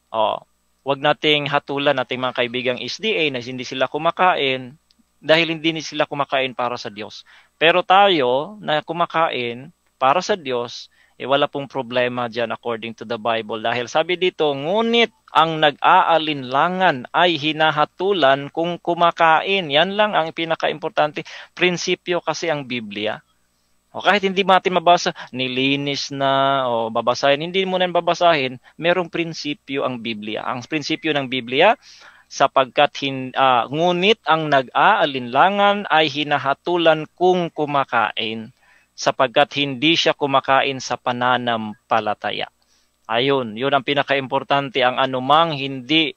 O, wag nating hatulan nating mga kaibigang SDA na hindi sila kumakain dahil hindi sila kumakain para sa Diyos. Pero tayo na kumakain para sa Diyos, eh, wala pong problema dyan according to the Bible. Dahil sabi dito, ngunit ang nag-aalinlangan ay hinahatulan kung kumakain. Yan lang ang pinaka-importante. Prinsipyo kasi ang Biblia. O kahit hindi natin mabasa, nilinis na, o babasahin, hindi mo na babasahin, merong prinsipyo ang Biblia. Ang prinsipyo ng Biblia, sapagkat hin, uh, ngunit ang nag-aalinlangan ay hinahatulan kung kumakain sapagkat hindi siya kumakain sa pananampalataya. Ayun, yun ang pinakaimportante. Ang anumang hindi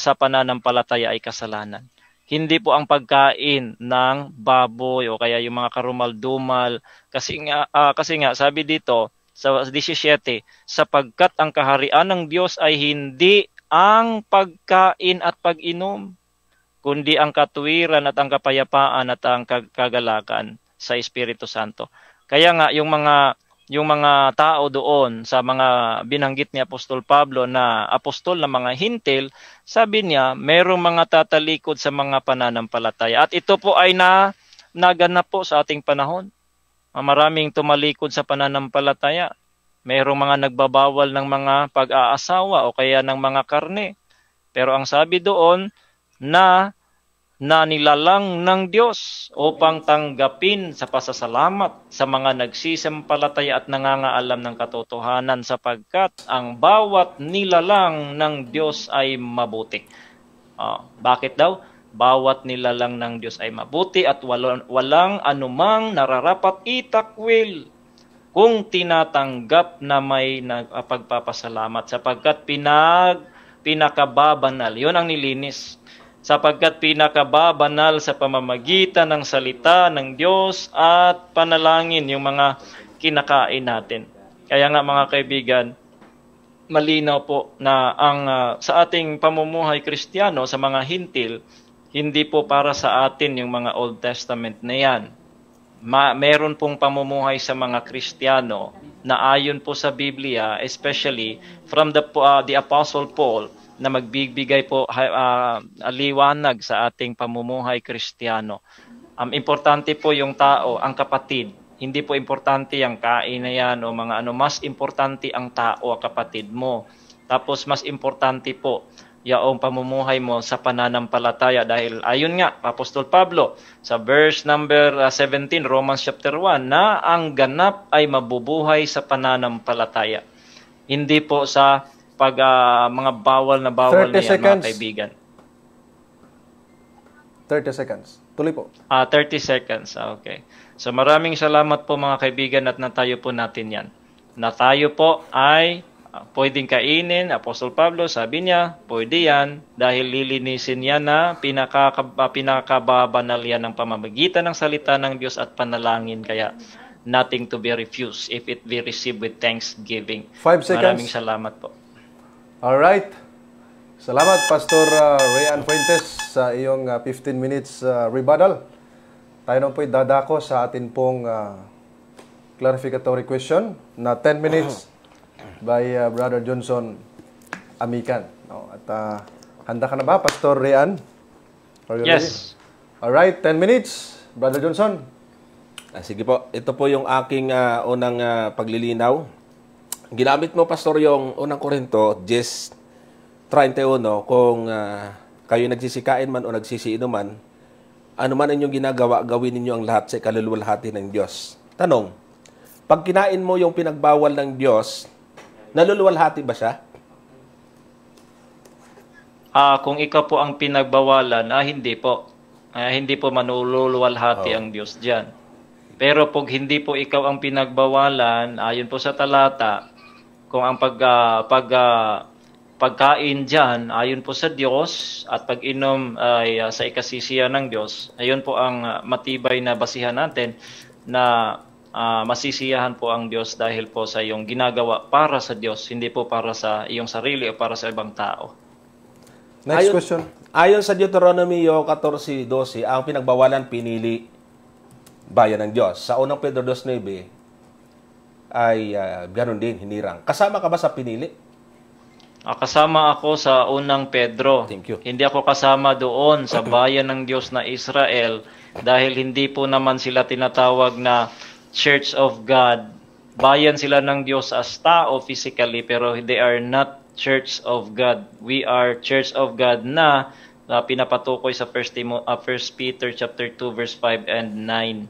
sa pananampalataya ay kasalanan. Hindi po ang pagkain ng baboy o kaya yung mga karumal-dumal. Kasi nga, uh, kasi nga sabi dito sa 17, sapagkat ang kaharian ng Diyos ay hindi ang pagkain at pag-inom, kundi ang katuwiran at ang kapayapaan at ang kagalakan sa Espiritu Santo. Kaya nga yung mga yung mga tao doon sa mga binanggit ni Apostol Pablo na apostol ng mga hintil, sabi niya, merong mga tatalikod sa mga pananampalataya. At ito po ay na naganap po sa ating panahon. Maraming tumalikod sa pananampalataya. Merong mga nagbabawal ng mga pag-aasawa o kaya ng mga karne. Pero ang sabi doon na na nilalang ng Diyos upang tanggapin sa pasasalamat sa mga nagsisampalataya at nangangaalam ng katotohanan sapagkat ang bawat nilalang ng Diyos ay mabuti. Oh, bakit daw? Bawat nilalang ng Diyos ay mabuti at walang, walang anumang nararapat itakwil kung tinatanggap na may pagpapasalamat sapagkat pinag pinakababanal. Yun ang nilinis sapagkat pinakababanal sa pamamagitan ng salita ng Diyos at panalangin yung mga kinakain natin. Kaya nga mga kaibigan, malinaw po na ang uh, sa ating pamumuhay Kristiyano sa mga hintil, hindi po para sa atin yung mga Old Testament na yan. Ma- meron pong pamumuhay sa mga Kristiyano na ayon po sa Biblia, especially from the, uh, the Apostle Paul, na magbigbigay po uh, liwanag sa ating pamumuhay Kristiyano. Um, importante po yung tao, ang kapatid. Hindi po importante ang kain na yan o mga ano. Mas importante ang tao, kapatid mo. Tapos mas importante po yaong pamumuhay mo sa pananampalataya dahil ayun nga Apostol Pablo sa verse number 17 ah, Romans chapter 1 na ang ganap ay mabubuhay sa pananampalataya hindi po sa pag uh, mga bawal na bawal 30 na yan, seconds. mga kaibigan. 30 seconds. Tuloy po. Ah, uh, 30 seconds. Ah, okay. So maraming salamat po mga kaibigan at natayo po natin yan. Natayo po ay uh, pwedeng kainin. Apostol Pablo sabi niya, pwede yan dahil lilinisin yan na pinaka, pinakababanal yan ng pamamagitan ng salita ng Diyos at panalangin. Kaya nothing to be refused if it be received with thanksgiving. Five seconds. Maraming salamat po. Alright. Salamat, Pastor uh, Rayan Fuentes, sa iyong uh, 15 minutes uh, rebuttal. Tayo na po'y dadako sa atin pong uh, clarificatory question na 10 minutes by uh, Brother Johnson Amikan. No? At uh, handa ka na ba, Pastor Rayan? yes. Ready? Alright, 10 minutes. Brother Johnson. Ah, sige po, ito po yung aking uh, unang uh, paglilinaw ginamit mo, Pastor, yung unang Korinto, 10.31, kung uh, ah, kayo nagsisikain man o nagsisiino man, ano man inyong ginagawa, gawin ninyo ang lahat sa ikaluluwalhati ng Diyos. Tanong, pag kinain mo yung pinagbawal ng Diyos, naluluwalhati ba siya? Ah, kung ikaw po ang pinagbawalan, ah, hindi po. Ah, hindi po manululuwalhati oh. ang Diyos diyan. Pero pag hindi po ikaw ang pinagbawalan, ayon po sa talata, kung ang pag, uh, pag uh, pagkain diyan ayon po sa Diyos at pag-inom ay uh, sa ikasisiya ng Diyos ayon po ang matibay na basihan natin na uh, masisiyahan po ang Diyos dahil po sa iyong ginagawa para sa Diyos hindi po para sa iyong sarili o para sa ibang tao Next ayon, question Ayon sa Deuteronomy 14:12 ang pinagbawalan pinili bayan ng Diyos sa unang Pedro 2:9 ay uh, ganun din hinirang. Kasama ka ba sa pinili? Ah, kasama ako sa unang Pedro. Thank you. Hindi ako kasama doon sa bayan ng Diyos na Israel dahil hindi po naman sila tinatawag na Church of God. Bayan sila ng Diyos as tao physically pero they are not Church of God. We are Church of God na na uh, pinapatukoy sa 1 Timo, uh, ah, 1 Peter chapter 2 verse 5 and 9.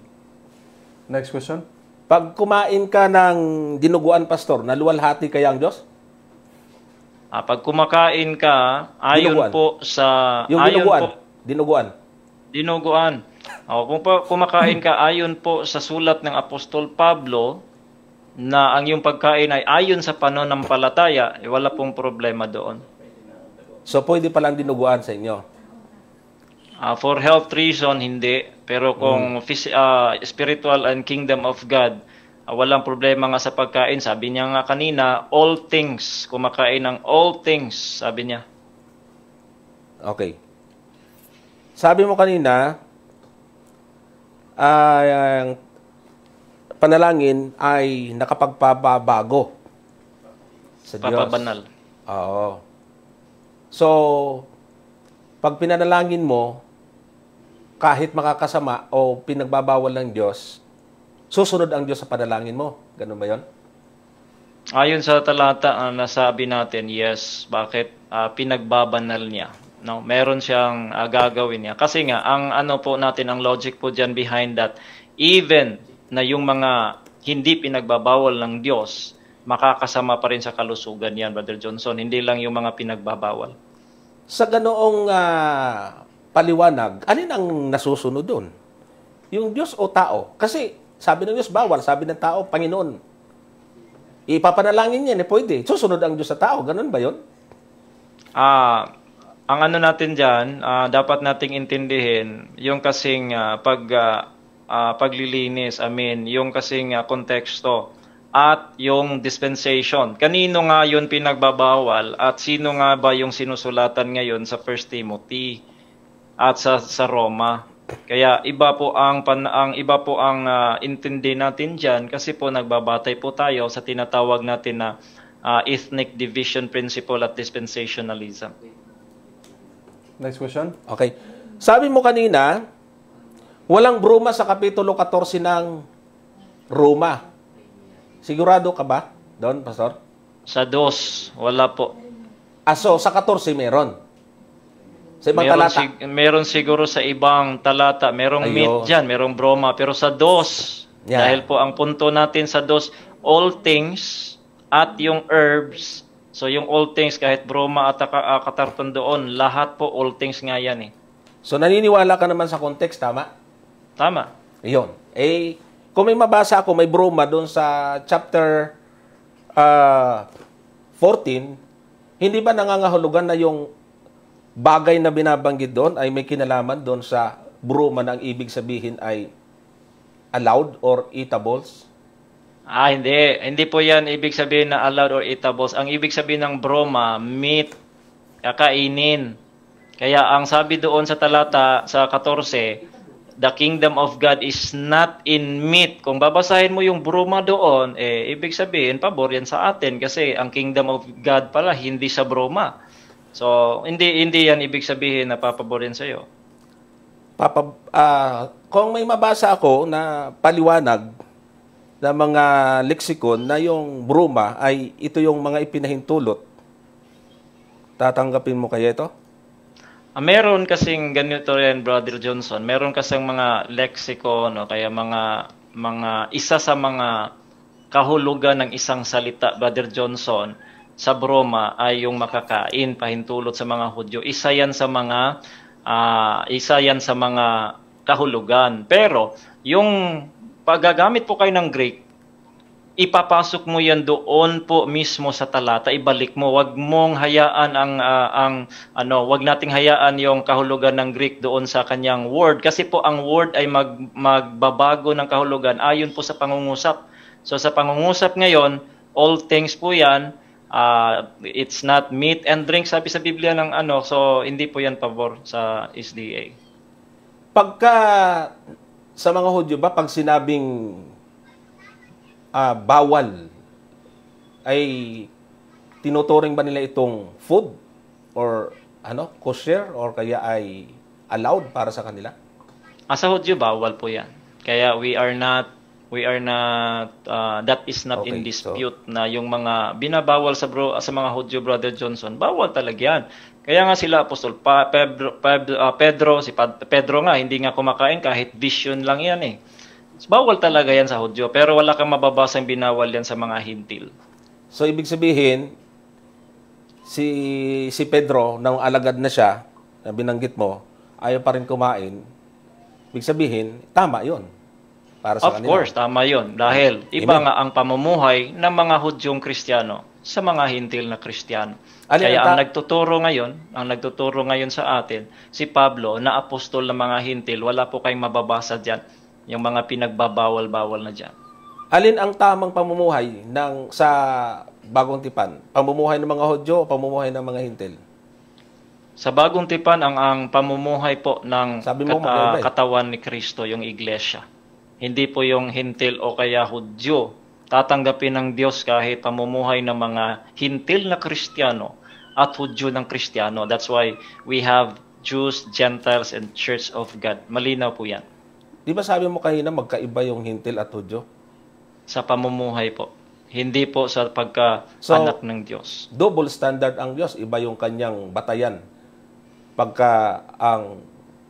Next question. Pag kumain ka ng dinuguan, Pastor, naluwalhati kaya ang Diyos? Ah, pag kumakain ka, ayon dinuguan. po sa... Yung ayon dinuguan. Po, dinuguan. Dinuguan. O, oh, kung pa, kumakain ka, ayon po sa sulat ng Apostol Pablo, na ang iyong pagkain ay ayon sa pananampalataya, eh, wala pong problema doon. So, pwede palang dinuguan sa inyo? Uh, for health reason, hindi. Pero kung mm. uh, spiritual and kingdom of God, uh, walang problema nga sa pagkain. Sabi niya nga kanina, all things. Kumakain ng all things, sabi niya. Okay. Sabi mo kanina, uh, ang panalangin ay nakapagpababago sa Diyos. Papabanal. Oo. So, pag pinanalangin mo, kahit makakasama o pinagbabawal ng Diyos, susunod ang Diyos sa panalangin mo. Ganun ba yon? Ayon sa talata uh, nasabi natin, yes, bakit uh, pinagbabanal niya. No, meron siyang uh, gagawin niya. Kasi nga ang ano po natin ang logic po diyan behind that even na yung mga hindi pinagbabawal ng Diyos, makakasama pa rin sa kalusugan yan, Brother Johnson. Hindi lang yung mga pinagbabawal. Sa ganoong uh, paliwanag, alin ang nasusunod doon? Yung Diyos o tao? Kasi sabi ng Diyos, bawal. Sabi ng tao, Panginoon. Ipapanalangin yan, eh, pwede. Susunod ang Diyos sa tao. Ganun ba yun? Ah, uh, ang ano natin diyan, uh, ah, dapat nating intindihin yung kasing uh, pag uh, uh, paglilinis, I mean, yung kasing uh, konteksto at yung dispensation. Kanino nga yun pinagbabawal at sino nga ba yung sinusulatan ngayon sa 1 Timothy? at sa, sa Roma. Kaya iba po ang pan, ang iba po ang uh, intindi natin diyan kasi po nagbabatay po tayo sa tinatawag natin na uh, ethnic division principle at dispensationalism. Next question. Okay. Sabi mo kanina, walang bruma sa kapitulo 14 ng Roma. Sigurado ka ba doon, Pastor? Sa dos, wala po. Ah, so, sa 14 meron? Sa ibang meron talata. Sig- meron siguro sa ibang talata. Merong Ayo. meat dyan, merong broma. Pero sa dos, yeah. dahil po ang punto natin sa dos, all things at yung herbs. So yung all things, kahit broma at uh, katarton doon, lahat po all things nga yan eh. So naniniwala ka naman sa context, tama? Tama. Yun. Eh, kung may mabasa ako, may broma doon sa chapter uh, ah, 14, hindi ba nangangahulugan na yung bagay na binabanggit doon ay may kinalaman doon sa bruma na ang ibig sabihin ay allowed or eatables? Ah, hindi. Hindi po yan ibig sabihin na allowed or eatables. Ang ibig sabihin ng broma, meat, kakainin. Kaya ang sabi doon sa talata sa 14, the kingdom of God is not in meat. Kung babasahin mo yung broma doon, eh, ibig sabihin, pabor yan sa atin kasi ang kingdom of God pala hindi sa broma So, hindi hindi yan ibig sabihin na papaborin sa iyo. Papa, uh, ah, kung may mabasa ako na paliwanag ng mga leksikon na yung bruma ay ito yung mga ipinahintulot, tatanggapin mo kaya ito? Ah, meron kasing ganito rin, Brother Johnson. Meron kasing mga leksiko, no? kaya mga mga isa sa mga kahulugan ng isang salita, Brother Johnson, sa Broma ay yung makakain pahintulot sa mga Hudyo. Isa yan sa mga uh, isa yan sa mga kahulugan. Pero yung paggagamit po kayo ng Greek, ipapasok mo yan doon po mismo sa talata, ibalik mo. Wag mong hayaan ang uh, ang ano, wag nating hayaan yung kahulugan ng Greek doon sa kanyang word kasi po ang word ay mag, magbabago ng kahulugan ayon po sa pangungusap. So sa pangungusap ngayon, all things po 'yan uh, it's not meat and drink sabi sa Biblia ng ano so hindi po yan pabor sa SDA pagka sa mga Hudyo ba pag sinabing uh, bawal ay tinuturing ba nila itong food or ano kosher or kaya ay allowed para sa kanila? Asa ah, Hudyo bawal po 'yan. Kaya we are not we are not uh, that is not okay, in dispute so, na yung mga binabawal sa bro sa mga Hudyo brother Johnson bawal talaga yan kaya nga sila apostol pa, Pedro, Pedro, uh, Pedro si Pedro nga hindi nga kumakain kahit vision lang yan eh bawal talaga yan sa Hudyo pero wala kang mababasang binawal yan sa mga hintil so ibig sabihin si si Pedro nang alagad na siya na binanggit mo ayaw pa rin kumain ibig sabihin tama yon para sa of kanila. Of course, tama yon Dahil Amen. iba nga ang pamumuhay ng mga Hudyong Kristiyano sa mga hintil na Kristiyano. Alin Kaya ang nagtuturo ngayon, ang nagtuturo ngayon sa atin, si Pablo na apostol ng mga hintil, wala po kayong mababasa diyan yung mga pinagbabawal-bawal na diyan. Alin ang tamang pamumuhay ng sa Bagong Tipan? Pamumuhay ng mga Hudyo o pamumuhay ng mga hintil? Sa Bagong Tipan ang ang pamumuhay po ng kata- katawan ni Kristo, yung iglesia hindi po yung hintil o kaya Hudyo. Tatanggapin ng Diyos kahit pamumuhay ng mga hintil na Kristiyano at Hudyo ng Kristiyano. That's why we have Jews, Gentiles, and Church of God. Malinaw po yan. Di ba sabi mo kanina magkaiba yung hintil at Hudyo? Sa pamumuhay po. Hindi po sa pagka-anak so, ng Diyos. Double standard ang Diyos. Iba yung kanyang batayan. Pagka ang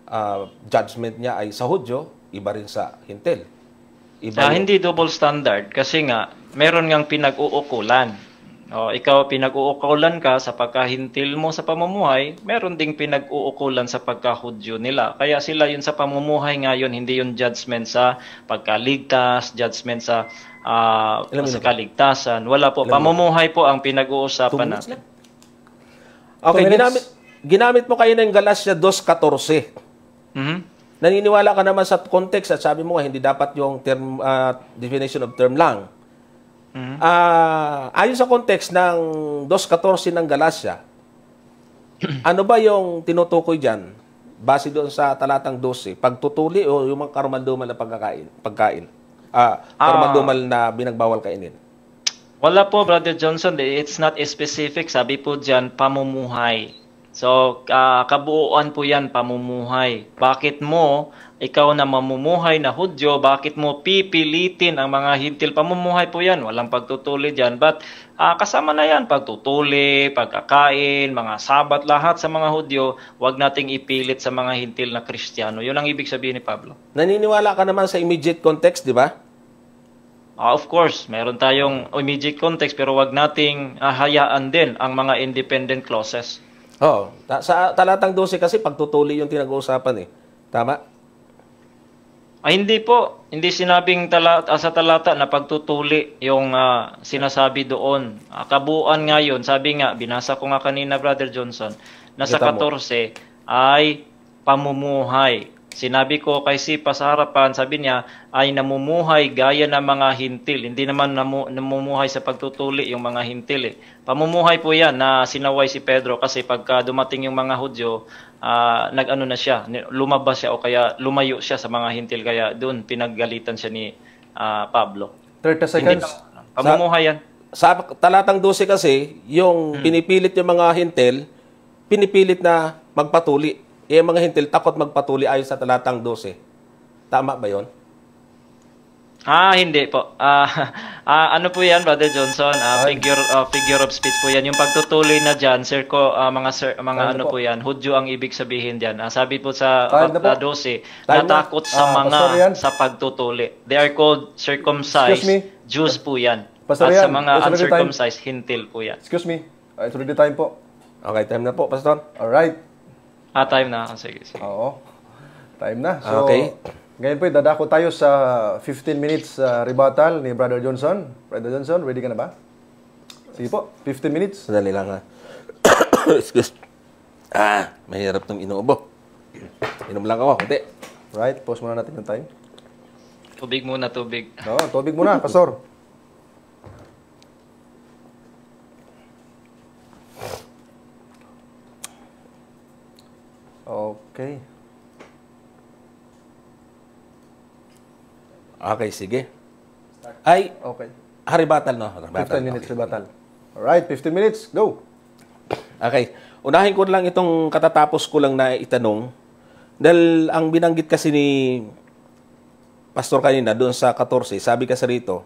uh, judgment niya ay sa Hudyo, iba rin sa Hintel. Iba ah, hindi double standard kasi nga meron ngang pinag-uukulan. O, ikaw pinag-uukulan ka sa pagkahintil mo sa pamumuhay, meron ding pinag-uukulan sa pagkahudyo nila. Kaya sila yun sa pamumuhay ngayon, hindi yung judgment sa pagkaligtas, judgment sa uh, sa kaligtasan. Wala po. Ilang pamumuhay po ang pinag-uusapan natin. Okay, ginamit ginamit mo kayo ng Galatia 2.14. Mm-hmm naniniwala ka naman sa context at sabi mo nga hindi dapat yung term uh, definition of term lang. Mm-hmm. Uh, ayon sa context ng 2.14 ng Galacia, ano ba yung tinutukoy diyan base doon sa talatang 12? Pagtutuli o yung mga karumaldumal na pagkakain, pagkain? Ah, uh, karumaldumal ah. na binagbawal kainin. Wala po, Brother Johnson. It's not specific. Sabi po dyan, pamumuhay. So, uh, kabuuan po yan, pamumuhay. Bakit mo, ikaw na mamumuhay na Hudyo, bakit mo pipilitin ang mga hintil? Pamumuhay po yan, walang pagtutuli dyan. But uh, kasama na yan, pagtutuli, pagkakain, mga sabat, lahat sa mga Hudyo, wag nating ipilit sa mga hintil na Kristiyano. Yun ang ibig sabihin ni Pablo. Naniniwala ka naman sa immediate context, di ba? Uh, of course, meron tayong immediate context pero wag nating uh, hayaan din ang mga independent clauses. Oo. Oh, sa talatang 12 kasi pagtutuli yung tinag-uusapan eh. Tama? Ay, ah, hindi po. Hindi sinabing talata, ah, sa talata na pagtutuli yung uh, sinasabi doon. Uh, kabuuan nga Sabi nga, binasa ko nga kanina, Brother Johnson, na sa 14 ay pamumuhay Sinabi ko kay Sipa sa harapan, sabi niya, ay namumuhay gaya ng mga hintil. Hindi naman namu- namumuhay sa pagtutuli yung mga hintil. Eh. Pamumuhay po yan na sinaway si Pedro kasi pagka dumating yung mga Hudyo, uh, nag-ano na siya, lumabas siya o kaya lumayo siya sa mga hintil. Kaya doon pinaggalitan siya ni uh, Pablo. 30 seconds. Hindi, pamumuhay yan. Sa, sa talatang 12 kasi, yung hmm. pinipilit yung mga hintil, pinipilit na magpatuli. Eh, mga hintil, takot magpatuli ayon sa talatang 12. Tama ba yon? Ah, hindi po. Ah, ah, ano po 'yan, Brother Johnson? Ah, figure ah, figure of speech po 'yan. Yung pagtutuloy na diyan, sir ko, ah, mga sir, mga ano, ano po. po 'yan. Hudyo ang ibig sabihin diyan. Ah, sabi po sa Ay, ano na po. 12, natakot sa Ah, mga sa pagtutuli. They are called circumcised. Jews po 'yan. Pastor At sa mga Pastor uncircumcised, hintil po 'yan. Excuse me. Ah, it's already time po. Okay, time na po, Pastor. All right. Ah, time na. Ah, sige, sige. Oo. Time na. So, okay. Ngayon po, dadako tayo sa 15 minutes uh, rebuttal ni Brother Johnson. Brother Johnson, ready ka na ba? Sige po, 15 minutes. Sandali lang ha. Ah. Excuse. Ah, mahirap ng inuubo. Inom lang ako, kunti. Right, pause muna natin yung time. Tubig muna, tubig. Oo, no, tubig muna, Pastor. Okay. Okay, sige. Ay, okay. Hari Batal, no? Hari Batal. 15 minutes, okay. Batal. right, 15 minutes. Go. Okay. Unahin ko lang itong katatapos ko lang na itanong. Dahil ang binanggit kasi ni Pastor kanina doon sa 14, sabi kasi rito,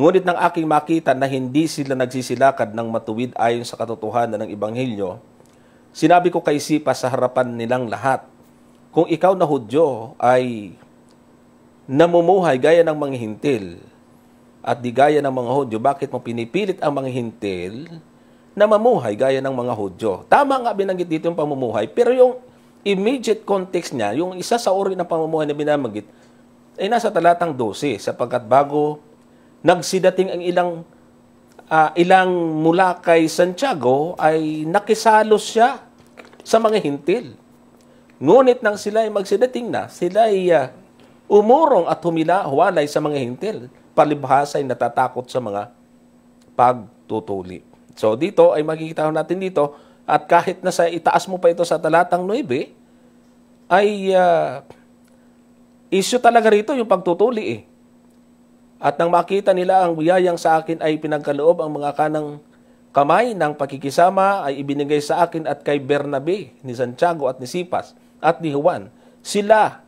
Ngunit nang aking makita na hindi sila nagsisilakad ng matuwid ayon sa katotohanan ng Ibanghilyo, Sinabi ko kay Sipa sa harapan nilang lahat, kung ikaw na Hudyo ay namumuhay gaya ng mga hintil at di gaya ng mga Hudyo, bakit mo pinipilit ang mga hintil na mamuhay gaya ng mga Hudyo? Tama nga binanggit dito yung pamumuhay, pero yung immediate context niya, yung isa sa uri ng pamumuhay na binamanggit, ay nasa talatang 12 sapagkat bago nagsidating ang ilang uh, ilang mula kay Santiago ay nakisalo siya sa mga hintil. Ngunit nang sila ay magsidating na, sila ay uh, umurong at humila huwalay sa mga hintil. Palibhasa ay natatakot sa mga pagtutuli. So dito ay makikita natin dito at kahit na sa itaas mo pa ito sa talatang 9 ay uh, issue talaga rito yung pagtutuli eh. At nang makita nila ang biyayang sa akin ay pinagkaloob ang mga kanang kamay ng pakikisama ay ibinigay sa akin at kay Bernabe, ni Santiago at ni Sipas at ni Juan. Sila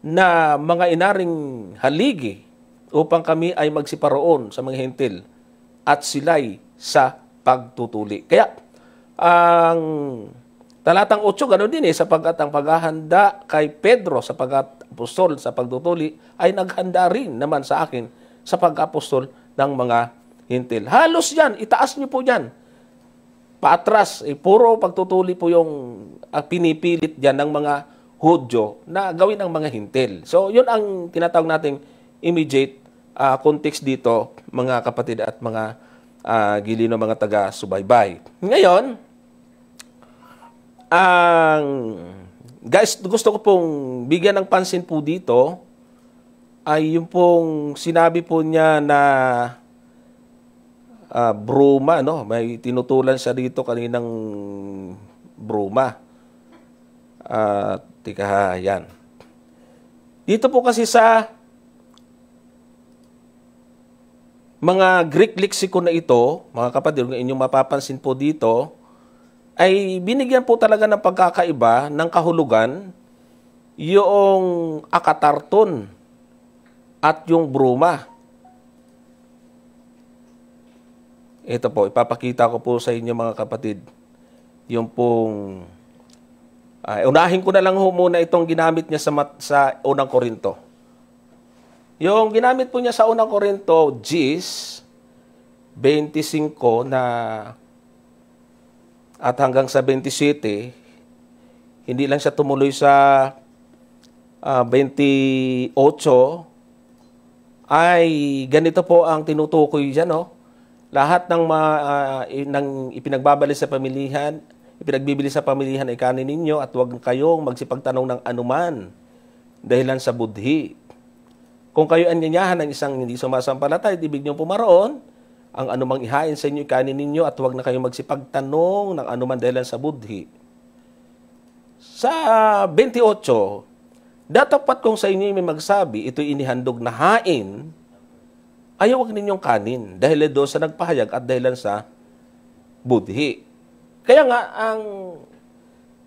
na mga inaring haligi upang kami ay magsiparoon sa mga hintil at sila'y sa pagtutuli. Kaya ang talatang 8 ganoon din eh sapagkat ang paghahanda kay Pedro sapagat apostol sa pagtutuli ay naghanda rin naman sa akin sa pag-apostol ng mga hintil. Halos yan, itaas niyo po yan. Paatras, eh, puro pagtutuli po yung uh, pinipilit dyan ng mga Hudyo na gawin ang mga hintil. So, yun ang tinatawag nating immediate uh, context dito, mga kapatid at mga uh, ah, gili ng mga taga-subaybay. Ngayon, ang uh, Guys, gusto ko pong bigyan ng pansin po dito ay yung pong sinabi po niya na uh, bruma, no? May tinutulan siya dito kaninang bruma. Uh, tika, yan. Dito po kasi sa mga Greek lexicon na ito, mga kapatid, inyong mapapansin po dito, ay binigyan po talaga ng pagkakaiba ng kahulugan yung akatarton at yung bruma. Ito po, ipapakita ko po sa inyo mga kapatid. Yung pong... Uh, unahin ko na lang ho muna itong ginamit niya sa, mat, sa unang korinto. Yung ginamit po niya sa unang korinto, Gs 25 na at hanggang sa 27, hindi lang siya tumuloy sa uh, ah, 28, ay ganito po ang tinutukoy dyan, no? Lahat ng, ma, uh, ng ipinagbabalis sa pamilihan, ipinagbibili sa pamilihan ay kanin ninyo at huwag kayong magsipagtanong ng anuman dahilan sa budhi. Kung kayo anyanyahan ng isang hindi sumasampalatay, ibig niyong pumaroon, ang anumang ihain sa inyo, kanin ninyo at huwag na kayong magsipagtanong ng anuman dahilan sa budhi. Sa 28, datapat kung sa inyo may magsabi, ito'y inihandog na hain, ay huwag ninyong kanin dahil do sa nagpahayag at dahilan sa budhi. Kaya nga, ang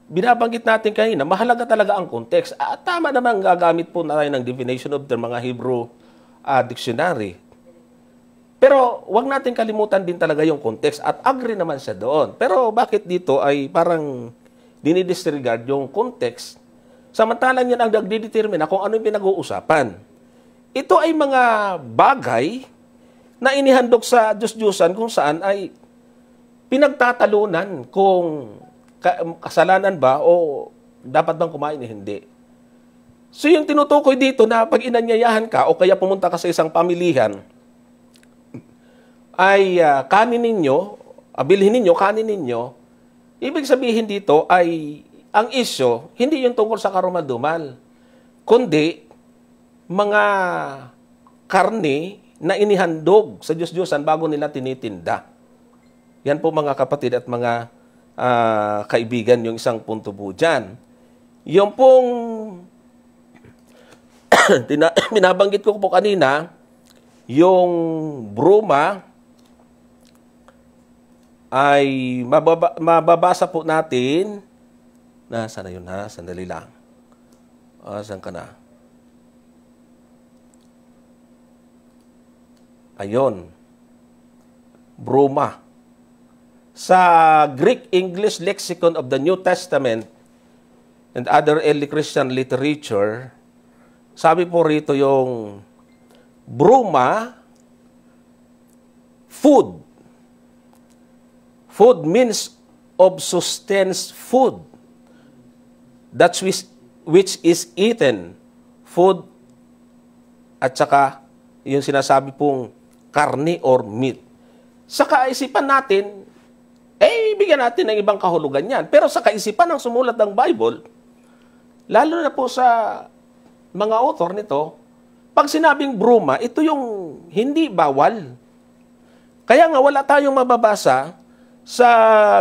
binabanggit natin kanina, mahalaga talaga ang context. At tama naman gagamit po na tayo ng definition of the mga Hebrew uh, dictionary pero wag natin kalimutan din talaga yung context at agree naman siya doon. Pero bakit dito ay parang dinidisregard yung context samantalang yan ang nagdidetermina kung ano yung pinag-uusapan. Ito ay mga bagay na inihandog sa Diyos-Diyosan kung saan ay pinagtatalunan kung kasalanan ba o dapat bang kumain eh, hindi. So yung tinutukoy dito na pag inanyayahan ka o kaya pumunta ka sa isang pamilihan, ay uh, kanin ninyo, abilhin ah, ninyo, kanin ninyo, ibig sabihin dito ay ang isyo, hindi yung tungkol sa karumadumal, kundi mga karne na inihandog sa Diyos-Diyosan bago nila tinitinda. Yan po mga kapatid at mga uh, kaibigan yung isang punto po dyan. Yung pong minabanggit ko po kanina, yung bruma ay mababa, mababasa po natin na sana yun ha, sandali lang. Ah, saan ka na? Ayon. Bruma. Sa Greek English Lexicon of the New Testament and other early Christian literature, sabi po rito yung bruma, food, Food means of sustenance food. That which, which is eaten. Food at saka yung sinasabi pong karne or meat. Sa kaisipan natin, eh, bigyan natin ng ibang kahulugan yan. Pero sa kaisipan ng sumulat ng Bible, lalo na po sa mga author nito, pag sinabing bruma, ito yung hindi bawal. Kaya nga wala tayong mababasa sa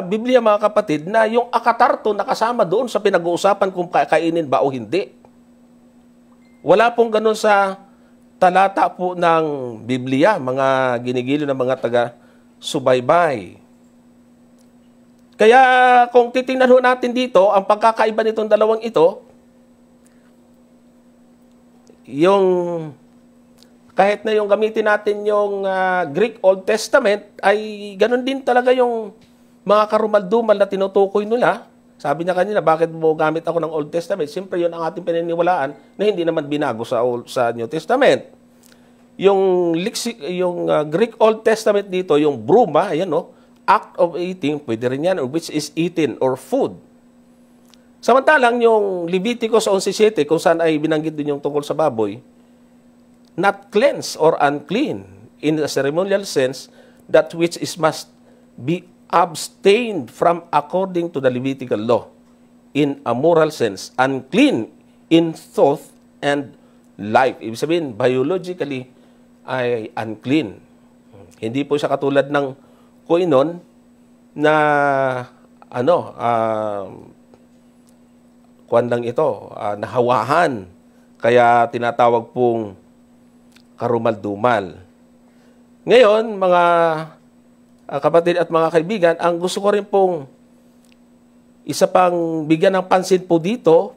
Biblia mga kapatid na yung akatarto nakasama doon sa pinag-uusapan kung kakainin ba o hindi. Wala pong ganun sa talata po ng Biblia, mga ginigilo ng mga taga-subaybay. Kaya kung titingnan natin dito, ang pagkakaiba nitong dalawang ito, yung kahit na yung gamitin natin yung uh, Greek Old Testament, ay ganun din talaga yung mga karumaldumal na tinutukoy nila. Sabi niya kanina, bakit mo gamit ako ng Old Testament? Siyempre, yun ang ating pinaniniwalaan na hindi naman binago sa, Old, sa New Testament. Yung, lexic, yung uh, Greek Old Testament dito, yung bruma, ayan no, oh, act of eating, pwede rin yan, or which is eaten, or food. Samantalang yung Leviticus 11.7, kung saan ay binanggit din yung tungkol sa baboy, not cleansed or unclean in the ceremonial sense, that which is must be abstained from according to the Levitical law in a moral sense, unclean in thought and life. Ibig sabihin, biologically ay unclean. Hindi po siya katulad ng koinon na ano, uh, um, kuwan lang ito, uh, nahawahan. Kaya tinatawag pong karumaldumal. Ngayon, mga ah, kapatid at mga kaibigan, ang gusto ko rin pong isa pang bigyan ng pansin po dito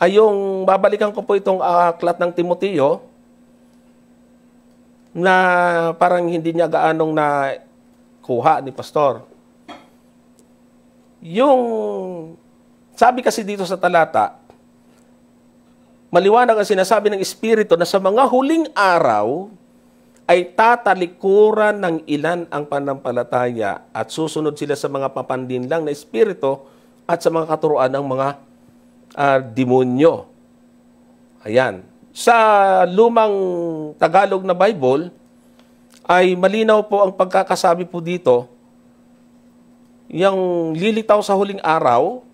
ay yung babalikan ko po itong ah, aklat ng Timoteo na parang hindi niya gaanong na kuha ni pastor. Yung sabi kasi dito sa talata, Maliwanag ang sinasabi ng Espiritu na sa mga huling araw ay tatalikuran ng ilan ang panampalataya at susunod sila sa mga papandinlang na Espiritu at sa mga katuruan ng mga uh, demonyo. Ayan. Sa lumang Tagalog na Bible, ay malinaw po ang pagkakasabi po dito, yung lilitaw sa huling araw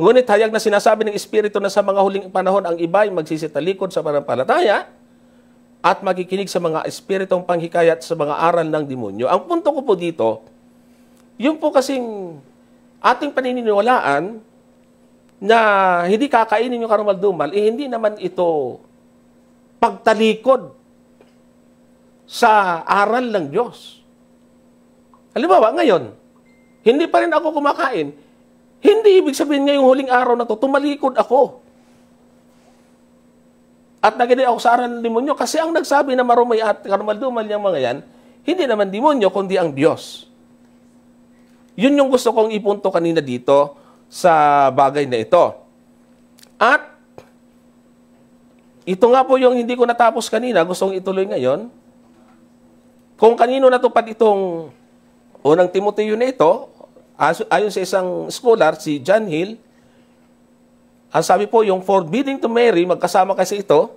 Ngunit hayag na sinasabi ng Espiritu na sa mga huling panahon ang iba ay magsisitalikod sa panampalataya at makikinig sa mga Espiritong panghikayat sa mga aral ng demonyo. Ang punto ko po dito, yung po kasing ating paniniwalaan na hindi kakainin yung karumaldumal, eh hindi naman ito pagtalikod sa aral ng Diyos. Halimbawa, ngayon, hindi pa rin ako kumakain hindi ibig sabihin ngayong huling araw na to, tumalikod ako. At naginay ako sa aral ng demonyo kasi ang nagsabi na marumay at karumaldumal niyang mga yan, hindi naman demonyo kundi ang Diyos. Yun yung gusto kong ipunto kanina dito sa bagay na ito. At ito nga po yung hindi ko natapos kanina, gustong ituloy ngayon. Kung kanino natupad itong unang Timoteo na ito, Ayon sa isang scholar, si John Hill, ang sabi po, yung forbidding to marry, magkasama kasi ito,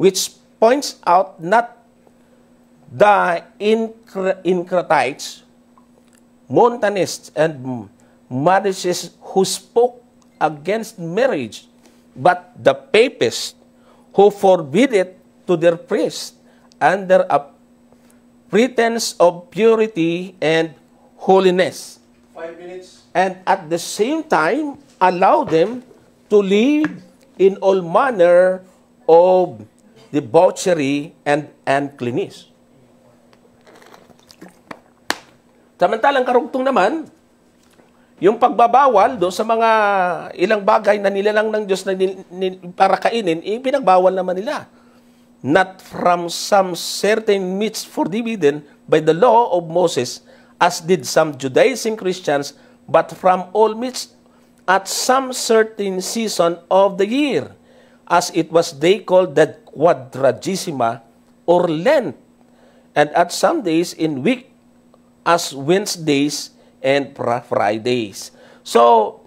which points out not the Incratites, Montanists, and Manichees who spoke against marriage, but the Papists who forbid it to their priests under a pretense of purity and holiness. Five minutes. And at the same time, allow them to live in all manner of debauchery and uncleanness. Samantalang karugtong naman, yung pagbabawal do sa mga ilang bagay na nila lang ng Diyos na nil, nil, para kainin, eh, naman nila. Not from some certain meats forbidden by the law of Moses, as did some Judaizing Christians, but from all midst at some certain season of the year, as it was they called the Quadragesima or Lent, and at some days in week as Wednesdays and Fridays. So,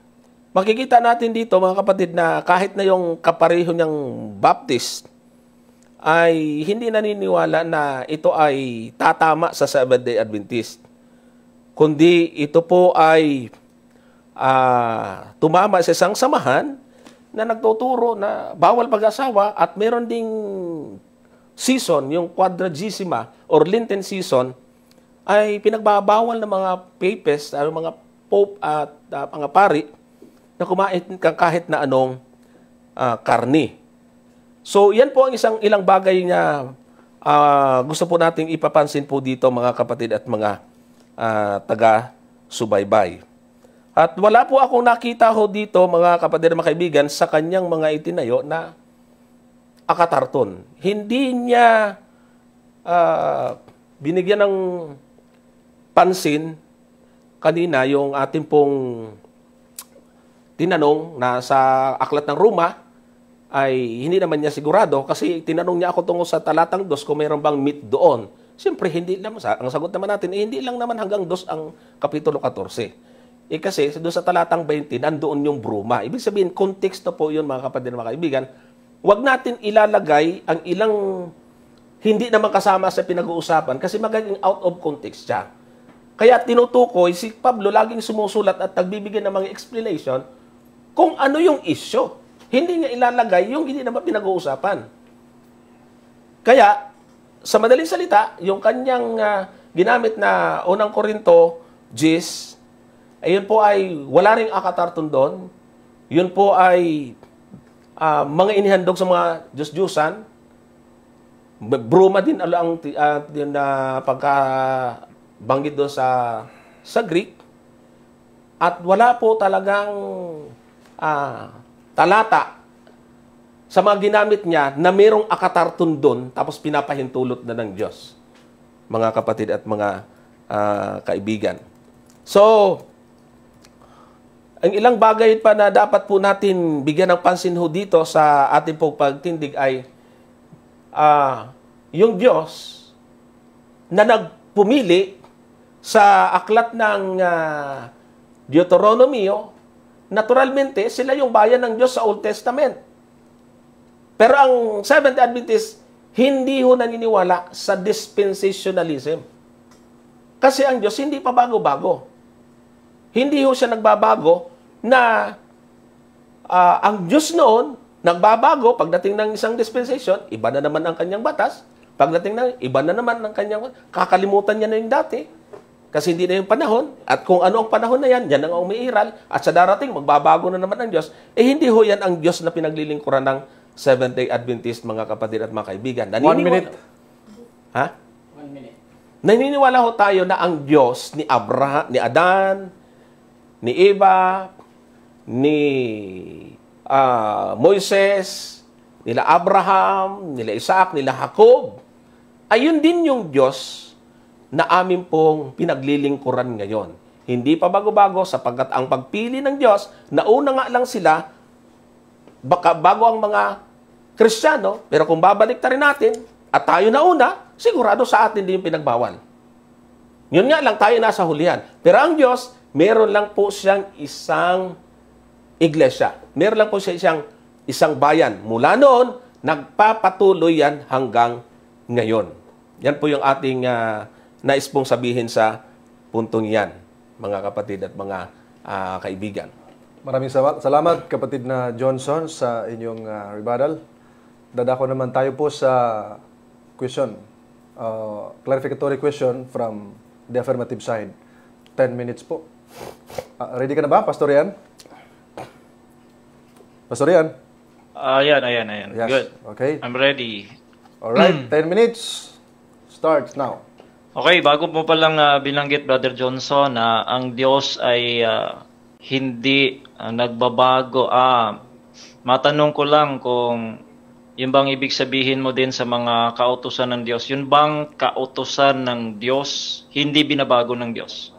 makikita natin dito mga kapatid na kahit na yung kapareho niyang Baptist, ay hindi naniniwala na ito ay tatama sa Seventh-day Adventist kundi ito po ay uh, tumama sa isang samahan na nagtuturo na bawal pag-asawa at meron ding season, yung quadragesima or Lenten season, ay pinagbabawal ng mga papist, ay ah, mga pope at uh, mga pari na kumain ka kahit na anong uh, karni. So yan po ang isang ilang bagay na uh, gusto po nating ipapansin po dito mga kapatid at mga uh, taga-subaybay. At wala po akong nakita ho dito, mga kapatid at mga kaibigan, sa kanyang mga itinayo na akatarton. Hindi niya uh, binigyan ng pansin kanina yung ating pong tinanong na sa aklat ng Roma ay hindi naman niya sigurado kasi tinanong niya ako tungo sa talatang 2 kung mayroon bang meat doon. Siyempre, hindi naman sa, ang sagot naman natin, eh, hindi lang naman hanggang dos ang Kapitulo 14. Eh kasi, doon sa talatang 20, nandoon yung bruma. Ibig sabihin, konteksto po yun, mga kapatid mga kaibigan. Huwag natin ilalagay ang ilang hindi naman kasama sa pinag-uusapan kasi magiging out of context siya. Kaya tinutukoy si Pablo laging sumusulat at nagbibigay ng mga explanation kung ano yung issue. Hindi niya ilalagay yung hindi naman pinag-uusapan. Kaya, sa madaling salita, yung kanyang uh, ginamit na unang korinto, Jis, ayun eh, po ay wala ring akatarton doon. Yun po ay uh, mga inihandog sa mga Diyos-Diyosan. Bruma din ang uh, ah, uh, pagka banggit doon sa, sa Greek. At wala po talagang uh, talata sa mga ginamit niya na merong akatarton doon tapos pinapahintulot na ng Diyos. Mga kapatid at mga uh, kaibigan. So, ang ilang bagay pa na dapat po natin bigyan ng pansin ho dito sa ating po pagtindig ay uh, yung Diyos na nagpumili sa aklat ng uh, Deuteronomio, naturalmente sila yung bayan ng Diyos sa Old Testament. Pero ang Seventh Adventist, hindi ho naniniwala sa dispensationalism. Kasi ang Diyos hindi pa bago-bago. Hindi ho siya nagbabago na uh, ang Diyos noon nagbabago pagdating ng isang dispensation, iba na naman ang kanyang batas. Pagdating ng iba na naman ang kanyang kakalimutan niya na yung dati. Kasi hindi na yung panahon. At kung ano ang panahon na yan, yan ang umiiral. At sa darating, magbabago na naman ang Diyos. Eh hindi ho yan ang Diyos na pinaglilingkuran ng Seventh-day Adventist, mga kapatid at mga kaibigan. Naniniwala, One minute. Ha? One minute. Naniniwala ho tayo na ang Diyos ni Abraham, ni Adan, ni Eva, ni uh, Moises, nila Abraham, nila Isaac, nila Jacob, ayun din yung Diyos na amin pong pinaglilingkuran ngayon. Hindi pa bago-bago sapagkat ang pagpili ng Diyos, nauna nga lang sila baka bago ang mga Kristiyano, pero kung babalik na rin natin, at tayo na una, sigurado sa atin din yung pinagbawal. Yun nga lang, tayo nasa hulihan. Pero ang Diyos, meron lang po siyang isang iglesia. Meron lang po siya isang, isang bayan. Mula noon, nagpapatuloy yan hanggang ngayon. Yan po yung ating uh, nais pong sabihin sa puntong yan, mga kapatid at mga uh, kaibigan. Maraming salamat kapatid na Johnson sa inyong uh, rebuttal. Dadako naman tayo po sa question, uh, clarificatory question from the affirmative side. 10 minutes po. Uh, ready ka na ba, Pastor Ian? Pastor Ian? Uh, ayan, ayan, ayan. Yes. Good. Okay. I'm ready. Alright, 10 hmm. minutes. Starts now. Okay, bago mo palang uh, binanggit Brother Johnson na uh, ang Diyos ay uh, hindi uh, nagbabago. Ah, matanong ko lang kung yun bang ibig sabihin mo din sa mga kautosan ng Diyos? Yun bang kautosan ng Diyos hindi binabago ng Diyos?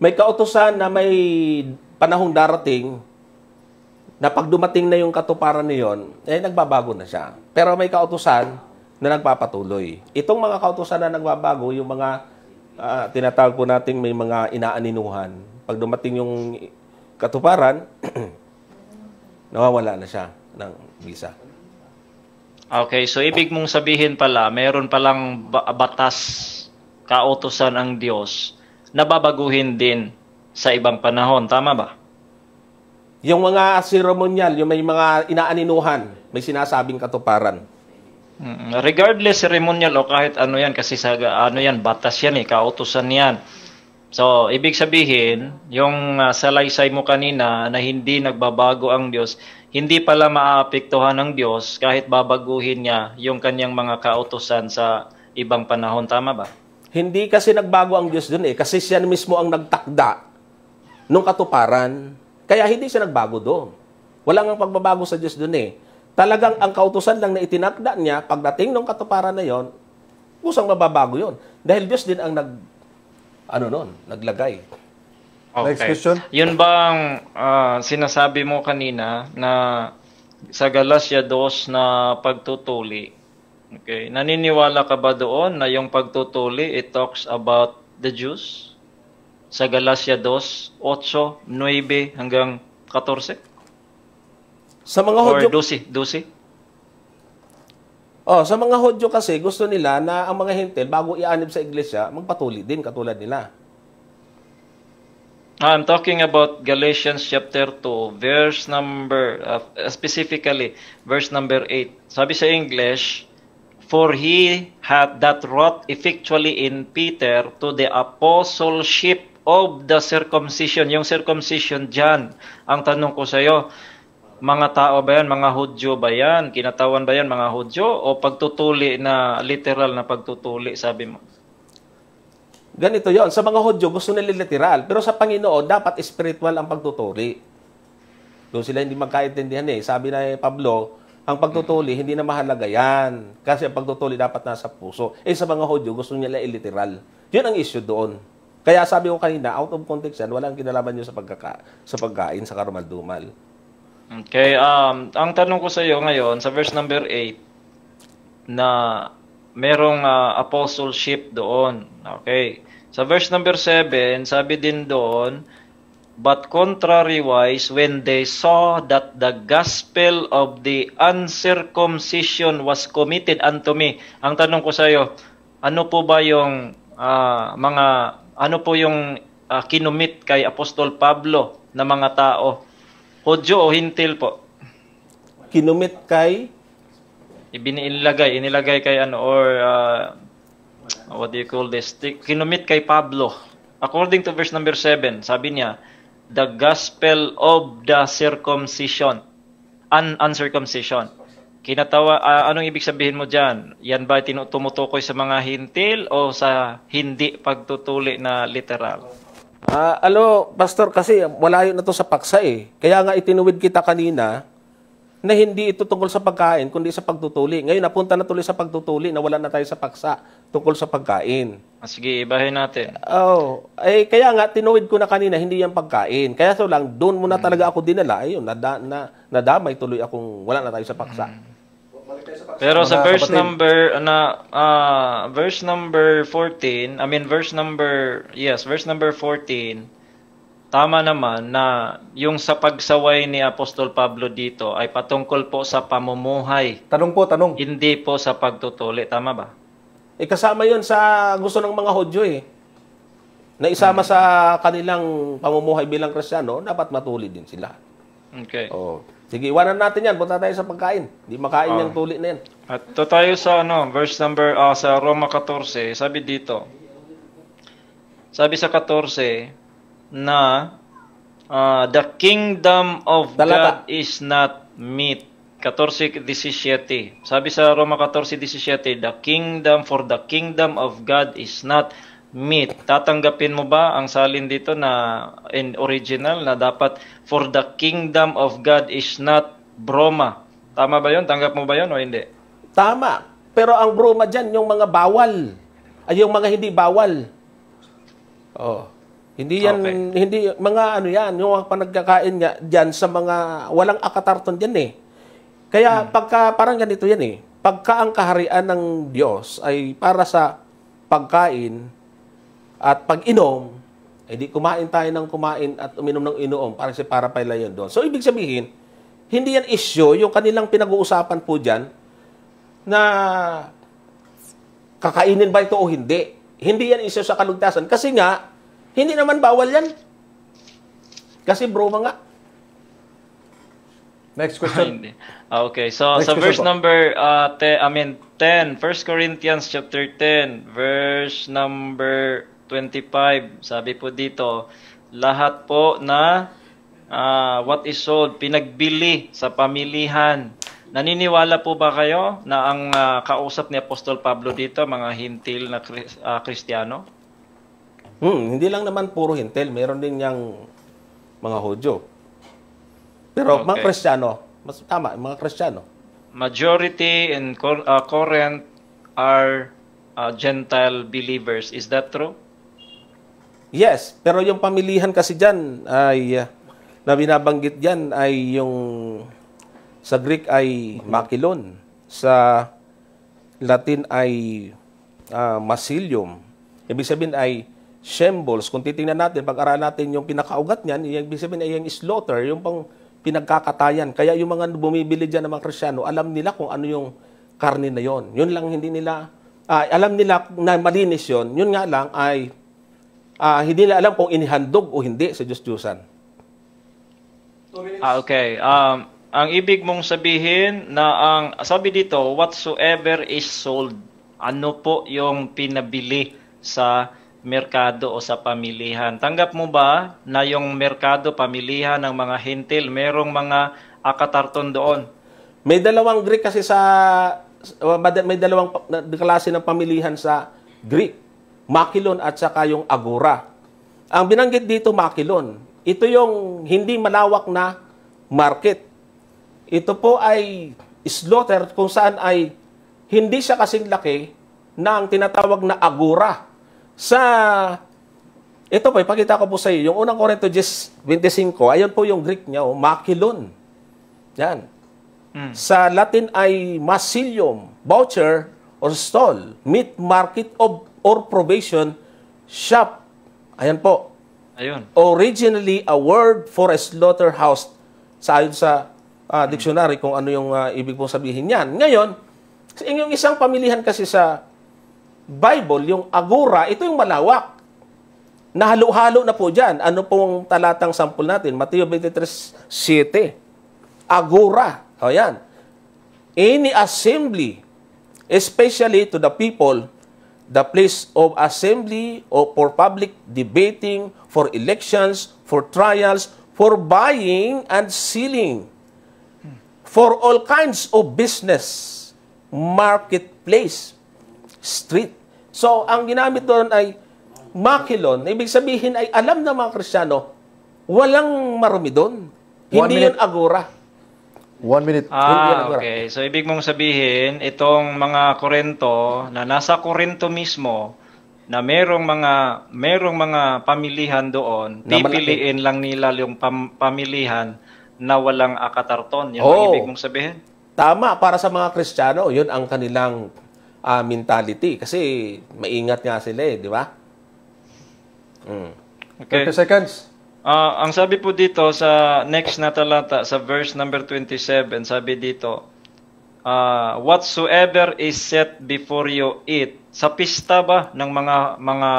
May kautosan na may panahong darating na pag dumating na yung katuparan niyon, eh nagbabago na siya. Pero may kautosan na nagpapatuloy. Itong mga kautosan na nagbabago, yung mga uh, tinatawag po natin may mga inaaninuhan. Pag dumating yung katuparan, nawawala na siya ng visa. Okay, so ibig mong sabihin pala, mayroon palang batas kautosan ang Diyos na babaguhin din sa ibang panahon, tama ba? Yung mga ceremonial, yung may mga inaaninuhan, may sinasabing katuparan. Mm, regardless ceremonial o kahit ano yan kasi sa ano yan batas yan eh kautosan yan. So, ibig sabihin, yung uh, salaysay mo kanina na hindi nagbabago ang Diyos, hindi pala maaapektuhan ng Diyos kahit babaguhin niya yung kanyang mga kautosan sa ibang panahon. Tama ba? Hindi kasi nagbago ang Diyos doon eh. Kasi siya mismo ang nagtakda nung katuparan. Kaya hindi siya nagbago doon. Wala nga pagbabago sa Diyos doon eh. Talagang ang kautosan lang na itinakda niya, pagdating nung katuparan na yon, kusang mababago yon Dahil Diyos din ang nag ano nun, naglagay. Okay. Next question. Yun bang uh, sinasabi mo kanina na sa Galacia 2 na pagtutuli, okay, naniniwala ka ba doon na yung pagtutuli, it talks about the Jews? Sa Galacia 2, 8, 9 hanggang 14? Sa mga Hudyo... Or 12, 12? Oh, sa mga Hodyo kasi, gusto nila na ang mga hintil, bago ianib sa iglesia, magpatuli din katulad nila. I'm talking about Galatians chapter 2, verse number, uh, specifically, verse number 8. Sabi sa English, For he had that wrought effectually in Peter to the apostleship of the circumcision. Yung circumcision dyan, ang tanong ko sa iyo, mga tao ba yan, mga Hudyo ba yan, kinatawan ba yan mga Hudyo o pagtutuli na literal na pagtutuli sabi mo? Ganito yon Sa mga Hudyo, gusto nila literal. Pero sa Panginoon, dapat spiritual ang pagtutuli. Doon sila hindi magkaintindihan eh. Sabi na eh, Pablo, ang pagtutuli, hindi na mahalaga yan. Kasi ang pagtutuli dapat nasa puso. Eh sa mga Hudyo, gusto nila literal. Yun ang issue doon. Kaya sabi ko kanina, out of context yan, walang kinalaman nyo sa, pagkaka, sa pagkain sa karumaldumal. Okay, um, ang tanong ko sa iyo ngayon, sa verse number 8, na merong uh, apostleship doon. Okay. Sa verse number 7, sabi din doon, But contrarywise, when they saw that the gospel of the uncircumcision was committed unto me. Ang tanong ko sa iyo, ano po ba yung uh, mga, ano po yung uh, kinumit kay Apostol Pablo na mga tao Hudyo o hintil po? Kinumit kay? Ibinilagay, inilagay kay ano, or uh, what do you call this? Kinumit kay Pablo. According to verse number 7, sabi niya, the gospel of the circumcision, an uncircumcision. Kinatawa, uh, anong ibig sabihin mo dyan? Yan ba tumutukoy sa mga hintil o sa hindi pagtutuli na literal? Uh, alo, Pastor, kasi malayo na to sa paksa eh. Kaya nga itinuwid kita kanina na hindi ito tungkol sa pagkain, kundi sa pagtutuli. Ngayon, napunta na tuloy sa pagtutuli, na wala na tayo sa paksa tungkol sa pagkain. Ah, sige, ibahin natin. Oo. Oh, eh, kaya nga, tinuwid ko na kanina, hindi yan pagkain. Kaya so lang, doon muna hmm. talaga ako dinala. Ayun, nada, na, nadamay tuloy akong wala na tayo sa paksa. Hmm. Pero sa verse kapatid. number na uh, verse number 14, I mean verse number yes, verse number 14 tama naman na yung sa pagsaway ni Apostol Pablo dito ay patungkol po sa pamumuhay. Tanong po, tanong. Hindi po sa pagtutuli, tama ba? Eh kasama 'yon sa gusto ng mga Hudyo eh. Na isama hmm. sa kanilang pamumuhay bilang Kristiyano, dapat matuli din sila. Okay. Oh. Sige, iwanan natin yan. Punta tayo sa pagkain. Hindi makain oh. yung tuli na yan. At to tayo sa ano, verse number uh, sa Roma 14, sabi dito. Sabi sa 14 na uh, the kingdom of Talata. God is not meat. 14:17. Sabi sa Roma 14:17, the kingdom for the kingdom of God is not meat. Tatanggapin mo ba ang salin dito na in original na dapat for the kingdom of God is not broma. Tama ba yun? Tanggap mo ba yun o hindi? Tama. Pero ang broma diyan yung mga bawal. Ay yung mga hindi bawal. Oh. Hindi yan okay. hindi mga ano yan, yung panagkakain nga diyan sa mga walang akatarton diyan eh. Kaya hmm. pagka parang ganito yan eh. Pagka ang kaharian ng Diyos ay para sa pagkain, at pag inom, hindi eh kumain tayo ng kumain at uminom ng inom. para si para pala yon doon. So, ibig sabihin, hindi yan issue, yung kanilang pinag-uusapan po diyan na kakainin ba ito o hindi. Hindi yan issue sa kaligtasan Kasi nga, hindi naman bawal yan. Kasi bro, mga... Next question. Ah, okay, so Next sa verse po. number uh, te, I mean 10, 1 Corinthians chapter 10, verse number 25. Sabi po dito, lahat po na uh, what is sold, pinagbili sa pamilihan. Naniniwala po ba kayo na ang uh, kausap ni Apostol Pablo dito, mga hintil na uh, Hmm, hindi lang naman puro hintil, meron din yang mga Hudyo. Pero okay. mga kristiyano mas tama, mga kristiyano Majority and uh, current are uh, Gentile believers. Is that true? Yes, pero yung pamilihan kasi dyan ay, ah, na binabanggit dyan ay yung, sa Greek ay makilon, sa Latin ay uh, masilium. Ibig sabihin ay shambles. Kung titingnan natin, pag-aralan natin yung pinakaugat niyan, ibig sabihin ay yung slaughter, yung pang pinagkakatayan. Kaya yung mga bumibili dyan ng mga Kristiyano, alam nila kung ano yung karne na yon. Yun lang hindi nila, uh, alam nila na malinis yon. Yun nga lang ay uh, hindi nila alam kung inihandog o hindi sa Diyos-Diyosan. Ah, okay. Um, ang ibig mong sabihin na ang sabi dito, whatsoever is sold, ano po yung pinabili sa merkado o sa pamilihan. Tanggap mo ba na yung merkado, pamilihan ng mga hintil, merong mga akatarton doon? May dalawang Greek kasi sa may dalawang klase ng pamilihan sa Greek. Makilon at saka yung Agora. Ang binanggit dito Makilon, ito yung hindi malawak na market. Ito po ay slaughter kung saan ay hindi siya kasing laki ng tinatawag na Agora. Sa ito po, ipakita ko po sa iyo. Yung unang Corinto 25, ayun po yung Greek niya, oh, makilon. Yan. Mm. Sa Latin ay masilium, voucher, or stall, meat market of or probation shop. Ayan po. Ayun. Originally a word for a slaughterhouse sa ayon sa uh, dictionary kung ano yung uh, ibig pong sabihin niyan. Ngayon, sa inyong isang pamilihan kasi sa Bible, yung agora, ito yung malawak. Nahalo-halo na po dyan. Ano pong talatang sample natin? Mateo 23.7. Agora. O yan. Any assembly, especially to the people the place of assembly or for public debating, for elections, for trials, for buying and selling, for all kinds of business, marketplace, street. So, ang ginamit doon ay makilon. Ibig sabihin ay alam na mga Kristiyano, walang marumi doon. Hindi minute, yun agora. One minute. Ah, okay. So, ibig mong sabihin, itong mga Korento na nasa Korento mismo, na merong mga merong mga pamilihan doon, pipiliin lang nila yung pam, pamilihan na walang akatarton. Yan oh, ang ibig mong sabihin? Tama. Para sa mga Kristiyano, yun ang kanilang uh, mentality. Kasi maingat nga sila eh, di ba? Mm. Okay. 30 seconds. Uh, ang sabi po dito sa next na talata, sa verse number 27, sabi dito, uh, whatsoever is set before you eat. Sa pista ba ng mga mga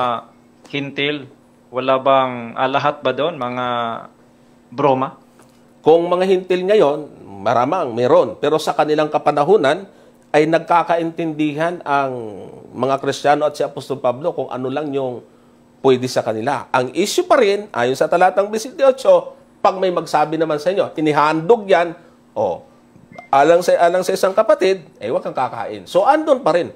hintil? Wala bang ah, lahat ba doon? Mga broma? Kung mga hintil ngayon, maramang meron. Pero sa kanilang kapanahunan, ay nagkakaintindihan ang mga Kristiyano at si Apostol Pablo kung ano lang yung pwede sa kanila. Ang issue pa rin, ayon sa talatang 28, pag may magsabi naman sa inyo, inihandog yan, o, oh, alang sa, alang sa isang kapatid, eh, huwag kang kakain. So, andon pa rin.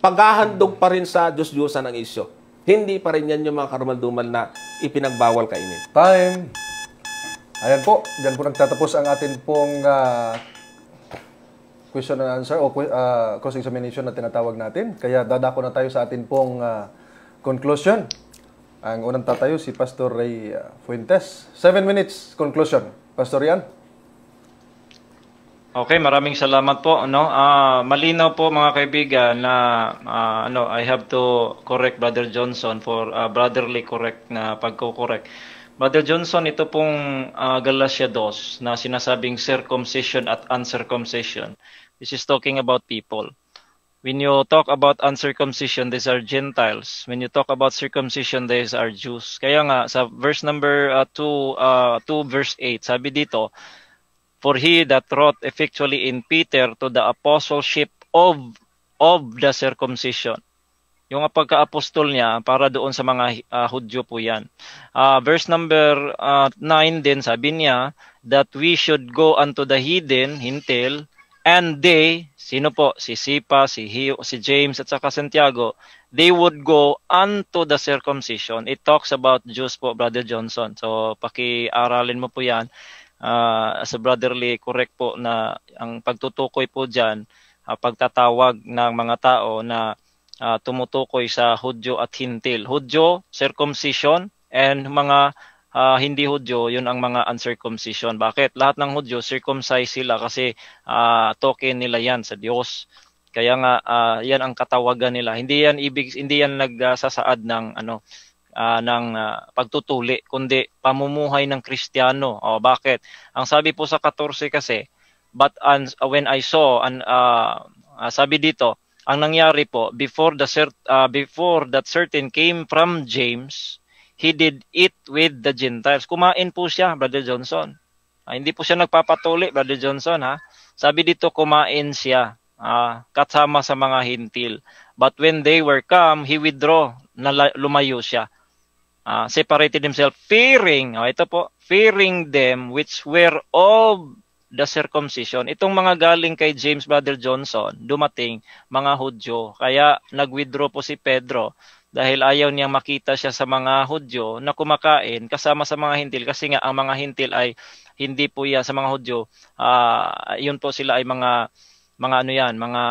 Paghahandog pa rin sa Diyos-Diyosan ang issue. Hindi pa rin yan yung mga karumaldumal na ipinagbawal kainin. Time! Ayan po, dyan po nagtatapos ang atin pong uh, question and answer o uh, cross-examination na tinatawag natin. Kaya dadako na tayo sa atin pong uh, conclusion. Ang unang tatayo si Pastor Ray ah, Fuentes. Seven minutes, conclusion. Pastor Rian? Okay, maraming salamat po. No, uh, malinaw po mga kaibigan na uh, ano, I have to correct Brother Johnson for uh, brotherly correct na pagko Brother Johnson, ito pong uh, Galatia 2 na sinasabing circumcision at uncircumcision. This is talking about people. When you talk about uncircumcision, these are Gentiles. When you talk about circumcision, these are Jews. Kaya nga, sa verse number 2, uh, 2 uh, verse 8, sabi dito, For he that wrought effectually in Peter to the apostleship of of the circumcision. Yung pagka-apostol niya para doon sa mga uh, Hudyo po yan. Uh, verse number uh, 9 din sabi niya that we should go unto the heathen, hintil, And they, sino po? Si Sipa, si Hio, si James at saka Santiago, they would go unto the circumcision. It talks about Jews po, Brother Johnson. So paki-aralin mo po yan. Uh, as a brotherly, correct po na ang pagtutukoy po diyan uh, ah, pagtatawag ng mga tao na uh, tumutukoy sa Hudyo at Hintil. Hudyo, circumcision, and mga uh, hindi Hudyo, yun ang mga uncircumcision. Bakit? Lahat ng Hudyo, circumcise sila kasi uh, token nila yan sa Diyos. Kaya nga, uh, yan ang katawagan nila. Hindi yan, ibig, hindi yan nagsasaad ng, ano, uh, ng uh, pagtutuli, kundi pamumuhay ng Kristiyano. Oh, bakit? Ang sabi po sa 14 kasi, but an, uh, when I saw, an, uh, uh, sabi dito, ang nangyari po, before, the cert, uh, before that certain came from James, he did it with the Gentiles. Kumain po siya, Brother Johnson. Ah, hindi po siya nagpapatuli, Brother Johnson, ha? Sabi dito, kumain siya ah, kasama sa mga hintil. But when they were come, he withdraw, na lumayo siya. Ah, separated himself, fearing, oh, ito po, fearing them which were of the circumcision. Itong mga galing kay James Brother Johnson, dumating mga Hudyo. Kaya nag-withdraw po si Pedro dahil ayaw niyang makita siya sa mga Hudyo na kumakain kasama sa mga Hintil kasi nga ang mga Hintil ay hindi po yan sa mga Hudyo uh, yun po sila ay mga mga ano yan mga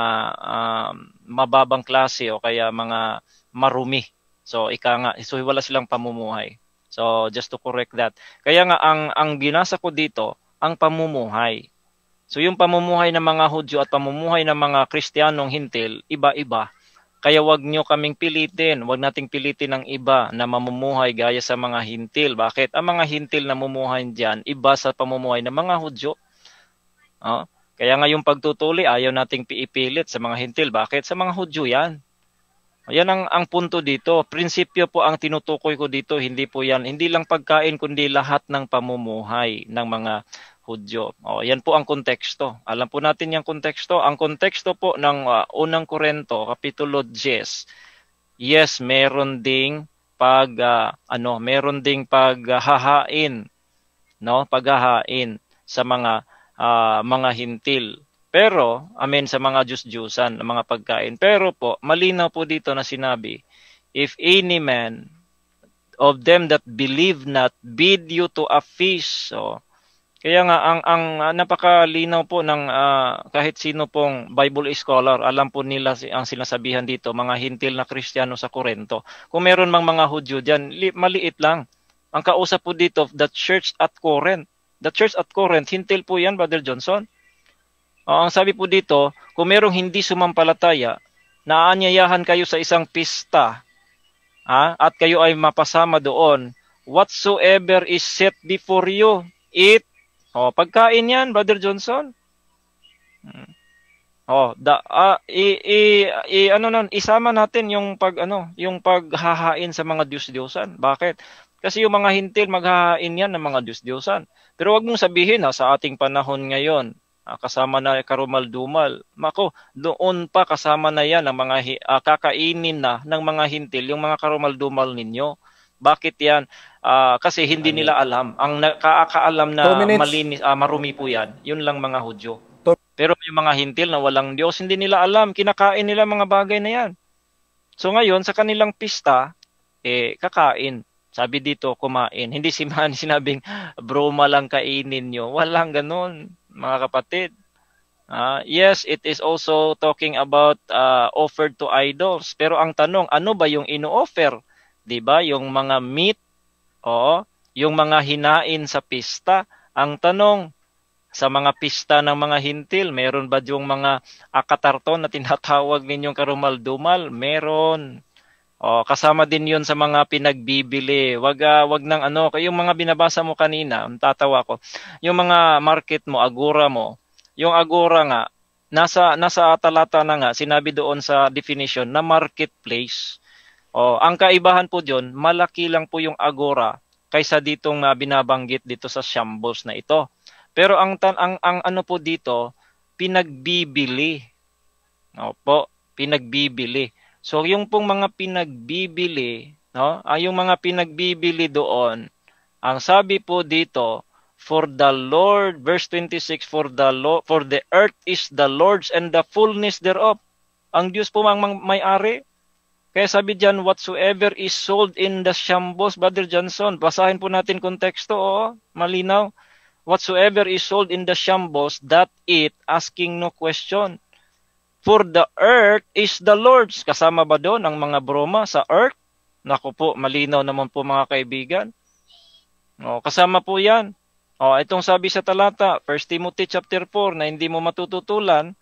uh, mababang klase o kaya mga marumi so ika nga so wala silang pamumuhay so just to correct that kaya nga ang ang binasa ko dito ang pamumuhay so yung pamumuhay ng mga Hudyo at pamumuhay ng mga Kristiyanong Hintil iba-iba kaya wag nyo kaming pilitin, wag nating pilitin ang iba na mamumuhay gaya sa mga hintil. Bakit? Ang mga hintil na mumuhay diyan, iba sa pamumuhay ng mga Hudyo. Oh, kaya nga pagtutuli, ayaw nating piipilit sa mga hintil. Bakit? Sa mga Hudyo yan. Yan ang, ang punto dito. Prinsipyo po ang tinutukoy ko dito. Hindi po yan. Hindi lang pagkain, kundi lahat ng pamumuhay ng mga Hudyo. O, oh, yan po ang konteksto. Alam po natin yung konteksto. Ang konteksto po ng uh, unang Korento, Kapitulo 10. Yes, meron ding pag uh, ano, meron ding paghahain, no? Paghahain sa mga uh, mga hintil. Pero, amen sa mga Diyos-Diyosan, mga pagkain. Pero po, malinaw po dito na sinabi, if any man of them that believe not bid you to a feast, so, kaya nga ang ang ah, napakalinaw po ng uh, kahit sino pong Bible scholar, alam po nila si, ang sinasabihan dito, mga hintil na Kristiyano sa Korento. Kung meron mang mga Hudyo diyan, maliit lang. Ang kausap po dito, the church at Corinth. The church at Corinth, hintil po 'yan, Brother Johnson. Uh, ang sabi po dito, kung merong hindi sumampalataya, naanyayahan kayo sa isang pista, ha? at kayo ay mapasama doon, whatsoever is set before you, it Oh, pagkain 'yan, Brother Johnson. Hmm. Oh, da uh, i, i, i ano nun, isama natin yung pag ano, yung paghahain sa mga Diyos-diyosan. Bakit? Kasi yung mga hintil maghahain 'yan ng mga Diyos-diyosan. Pero wag mong sabihin ha, ah, sa ating panahon ngayon, ah, kasama na karumal-dumal. Mako, doon pa kasama na yan ng mga uh, kakainin na ng mga hintil, yung mga karumal-dumal ninyo. Bakit yan? Uh, kasi hindi ano nila alam. Ang nakakaalam na malinis, uh, ah, marumi po yan, yun lang mga Hudyo. Pero yung mga hintil na walang Diyos, hindi nila alam. Kinakain nila mga bagay na yan. So ngayon, sa kanilang pista, eh, kakain. Sabi dito, kumain. Hindi si Man sinabing, broma lang kainin nyo. Walang ganun, mga kapatid. Uh, yes, it is also talking about uh, offered to idols. Pero ang tanong, ano ba yung ino-offer? 'di ba? Yung mga meat, oo, yung mga hinain sa pista. Ang tanong sa mga pista ng mga hintil, meron ba yung mga akatarton na tinatawag ninyong karumaldumal? Meron. O, kasama din yun sa mga pinagbibili. Wag uh, wag nang ano, yung mga binabasa mo kanina, ang tatawa ko. Yung mga market mo, agora mo. Yung agora nga nasa nasa talata na nga sinabi doon sa definition na marketplace Oh, ang kaibahan po diyon, malaki lang po yung agora kaysa ditong uh, binabanggit dito sa shambles na ito. Pero ang ang, ang ano po dito, pinagbibili. Opo, pinagbibili. So yung pong mga pinagbibili, no? Ay ah, yung mga pinagbibili doon. Ang sabi po dito, for the Lord verse 26 for the Lord, for the earth is the Lord's and the fullness thereof. Ang Diyos po ang may-ari kaya sabi diyan, whatsoever is sold in the shambles, Brother Johnson, basahin po natin konteksto, oh, malinaw. Whatsoever is sold in the shambles, that it, asking no question. For the earth is the Lord's. Kasama ba doon ang mga broma sa earth? Naku po, malinaw naman po mga kaibigan. O, kasama po yan. O, itong sabi sa talata, 1 Timothy chapter 4 na hindi mo matututulan,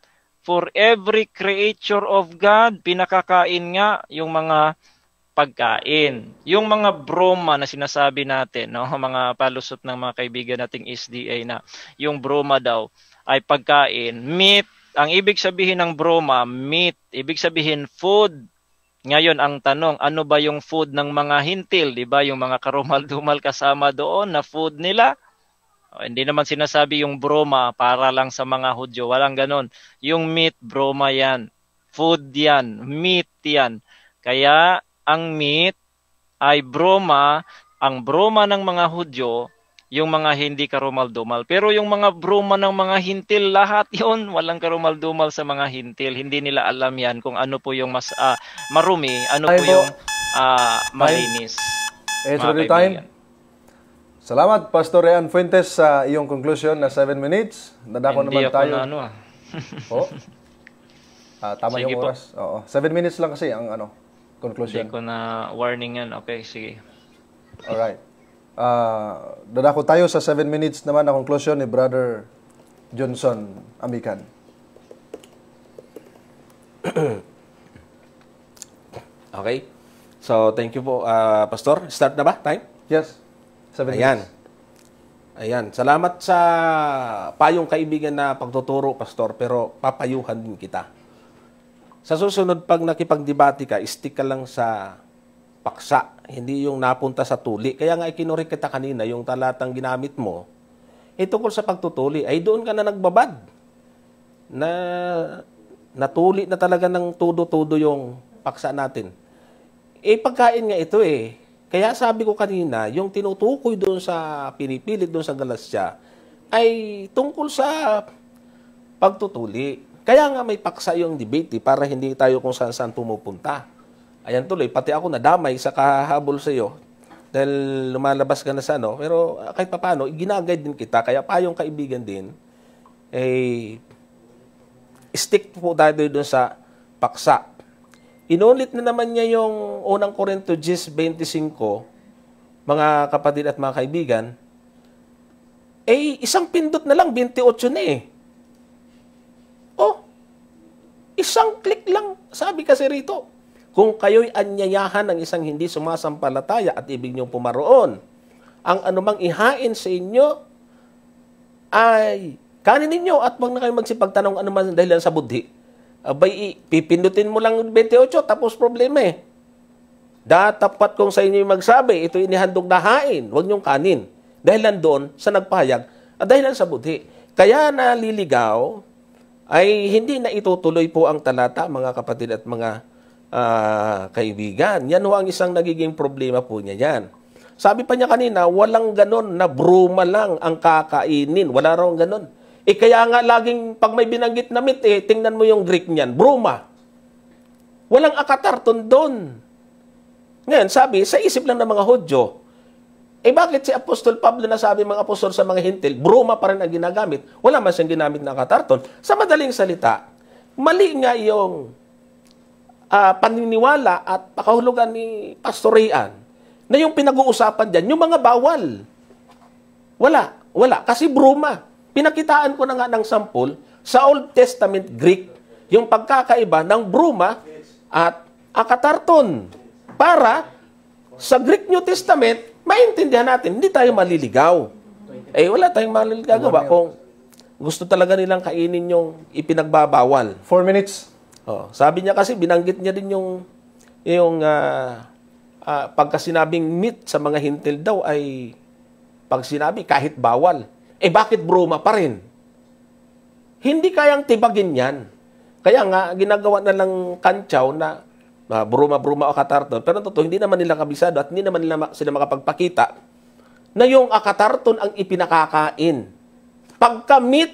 for every creature of God, pinakakain nga yung mga pagkain. Yung mga broma na sinasabi natin, no, mga palusot ng mga kaibigan nating SDA na yung broma daw ay pagkain, meat. Ang ibig sabihin ng broma, meat. Ibig sabihin food. Ngayon ang tanong, ano ba yung food ng mga hintil, 'di ba? Yung mga karumal-dumal kasama doon na food nila Oh, hindi naman sinasabi yung broma para lang sa mga Hudyo. Walang ganon. Yung meat, broma yan. Food yan. Meat yan. Kaya ang meat ay broma. Ang broma ng mga Hudyo, yung mga hindi karumaldumal. Pero yung mga broma ng mga hintil, lahat yon walang karumaldumal sa mga hintil. Hindi nila alam yan kung ano po yung mas uh, marumi, ano ay, po yung uh, malinis. Eh, sorry time. Salamat, Pastor Rean Fuentes, sa iyong conclusion na 7 minutes. Dadako Hindi naman tayo. Hindi ako na ano ah. Uh, tama sige yung po. oras. Oo. 7 minutes lang kasi ang ano, conclusion. Hindi ko na warning yan. Okay, sige. Alright. Uh, ah, dadako tayo sa 7 minutes naman na conclusion ni Brother Johnson Amikan. okay. So, thank you po, uh, Pastor. Start na ba? Time? Yes. Seven Ayan. Minutes. Ayan. Salamat sa payong kaibigan na pagtuturo, Pastor, pero papayuhan din kita. Sa susunod, pag nakipagdebate ka, stick ka lang sa paksa, hindi yung napunta sa tuli. Kaya nga ikinurik kita kanina, yung talatang ginamit mo, eh tungkol sa pagtutuli, ay doon ka na nagbabad. Na natuli na talaga ng tudo-tudo yung paksa natin. Eh pagkain nga ito eh, kaya sabi ko kanina, yung tinutukoy doon sa pinipilit doon sa Galasya ay tungkol sa pagtutuli. Kaya nga may paksa yung debate eh, para hindi tayo kung saan-saan pumupunta. Ayan tuloy, pati ako nadamay sa kahabol sa iyo dahil lumalabas ka na sa ano. Pero kahit papano, ginagay din kita. Kaya payong kaibigan din, eh, stick po tayo doon sa paksa Inulit na naman niya yung unang Korinto 10.25, mga kapatid at mga kaibigan, eh, isang pindot na lang, 28 na eh. Oh, isang click lang, sabi kasi rito. Kung kayo'y anyayahan ng isang hindi sumasampalataya at ibig niyong pumaroon, ang anumang ihain sa inyo ay kanin ninyo at huwag na kayo magsipagtanong anuman dahilan sa budhi Abay, pipindutin mo lang 28, tapos problema eh. Datapat kong sa inyo magsabi, ito inihandog na hain, huwag niyong kanin. Dahil doon sa nagpahayag, at dahilan sa budhi. Kaya naliligaw ay hindi na itutuloy po ang talata, mga kapatid at mga uh, kaibigan. Yan ho ang isang nagiging problema po niya yan. Sabi pa niya kanina, walang ganon na bruma lang ang kakainin. Wala raw ganon eh kaya nga laging pag may binanggit na meat, eh, tingnan mo yung Greek niyan, bruma. Walang akatarton doon. Ngayon, sabi, sa isip lang ng mga Hudyo, eh bakit si Apostol Pablo na sabi mga apostol sa mga hintil, bruma pa rin ang ginagamit, wala man siyang ginamit na akatarton. Sa madaling salita, mali nga yung uh, paniniwala at pakahulugan ni Pastorian na yung pinag-uusapan dyan, yung mga bawal. Wala, wala. Kasi bruma. Pinakitaan ko na nga ng sample sa Old Testament Greek yung pagkakaiba ng bruma at akatarton para sa Greek New Testament maintindihan natin, hindi tayo maliligaw. Eh wala tayong maliligawa kung gusto talaga nilang kainin yung ipinagbabawal. Four minutes. Oh, sabi niya kasi binanggit niya din yung yung uh, uh, pagka meat sa mga hintil daw ay pagsinabi kahit bawal eh bakit broma pa rin? Hindi kayang tibagin yan. Kaya nga, ginagawa na lang kantsaw na uh, ah, broma bruma o katarton. Pero totoo, hindi naman nila kabisado at hindi naman nila sila makapagpakita na yung akatarton ang ipinakakain. Pagkamit,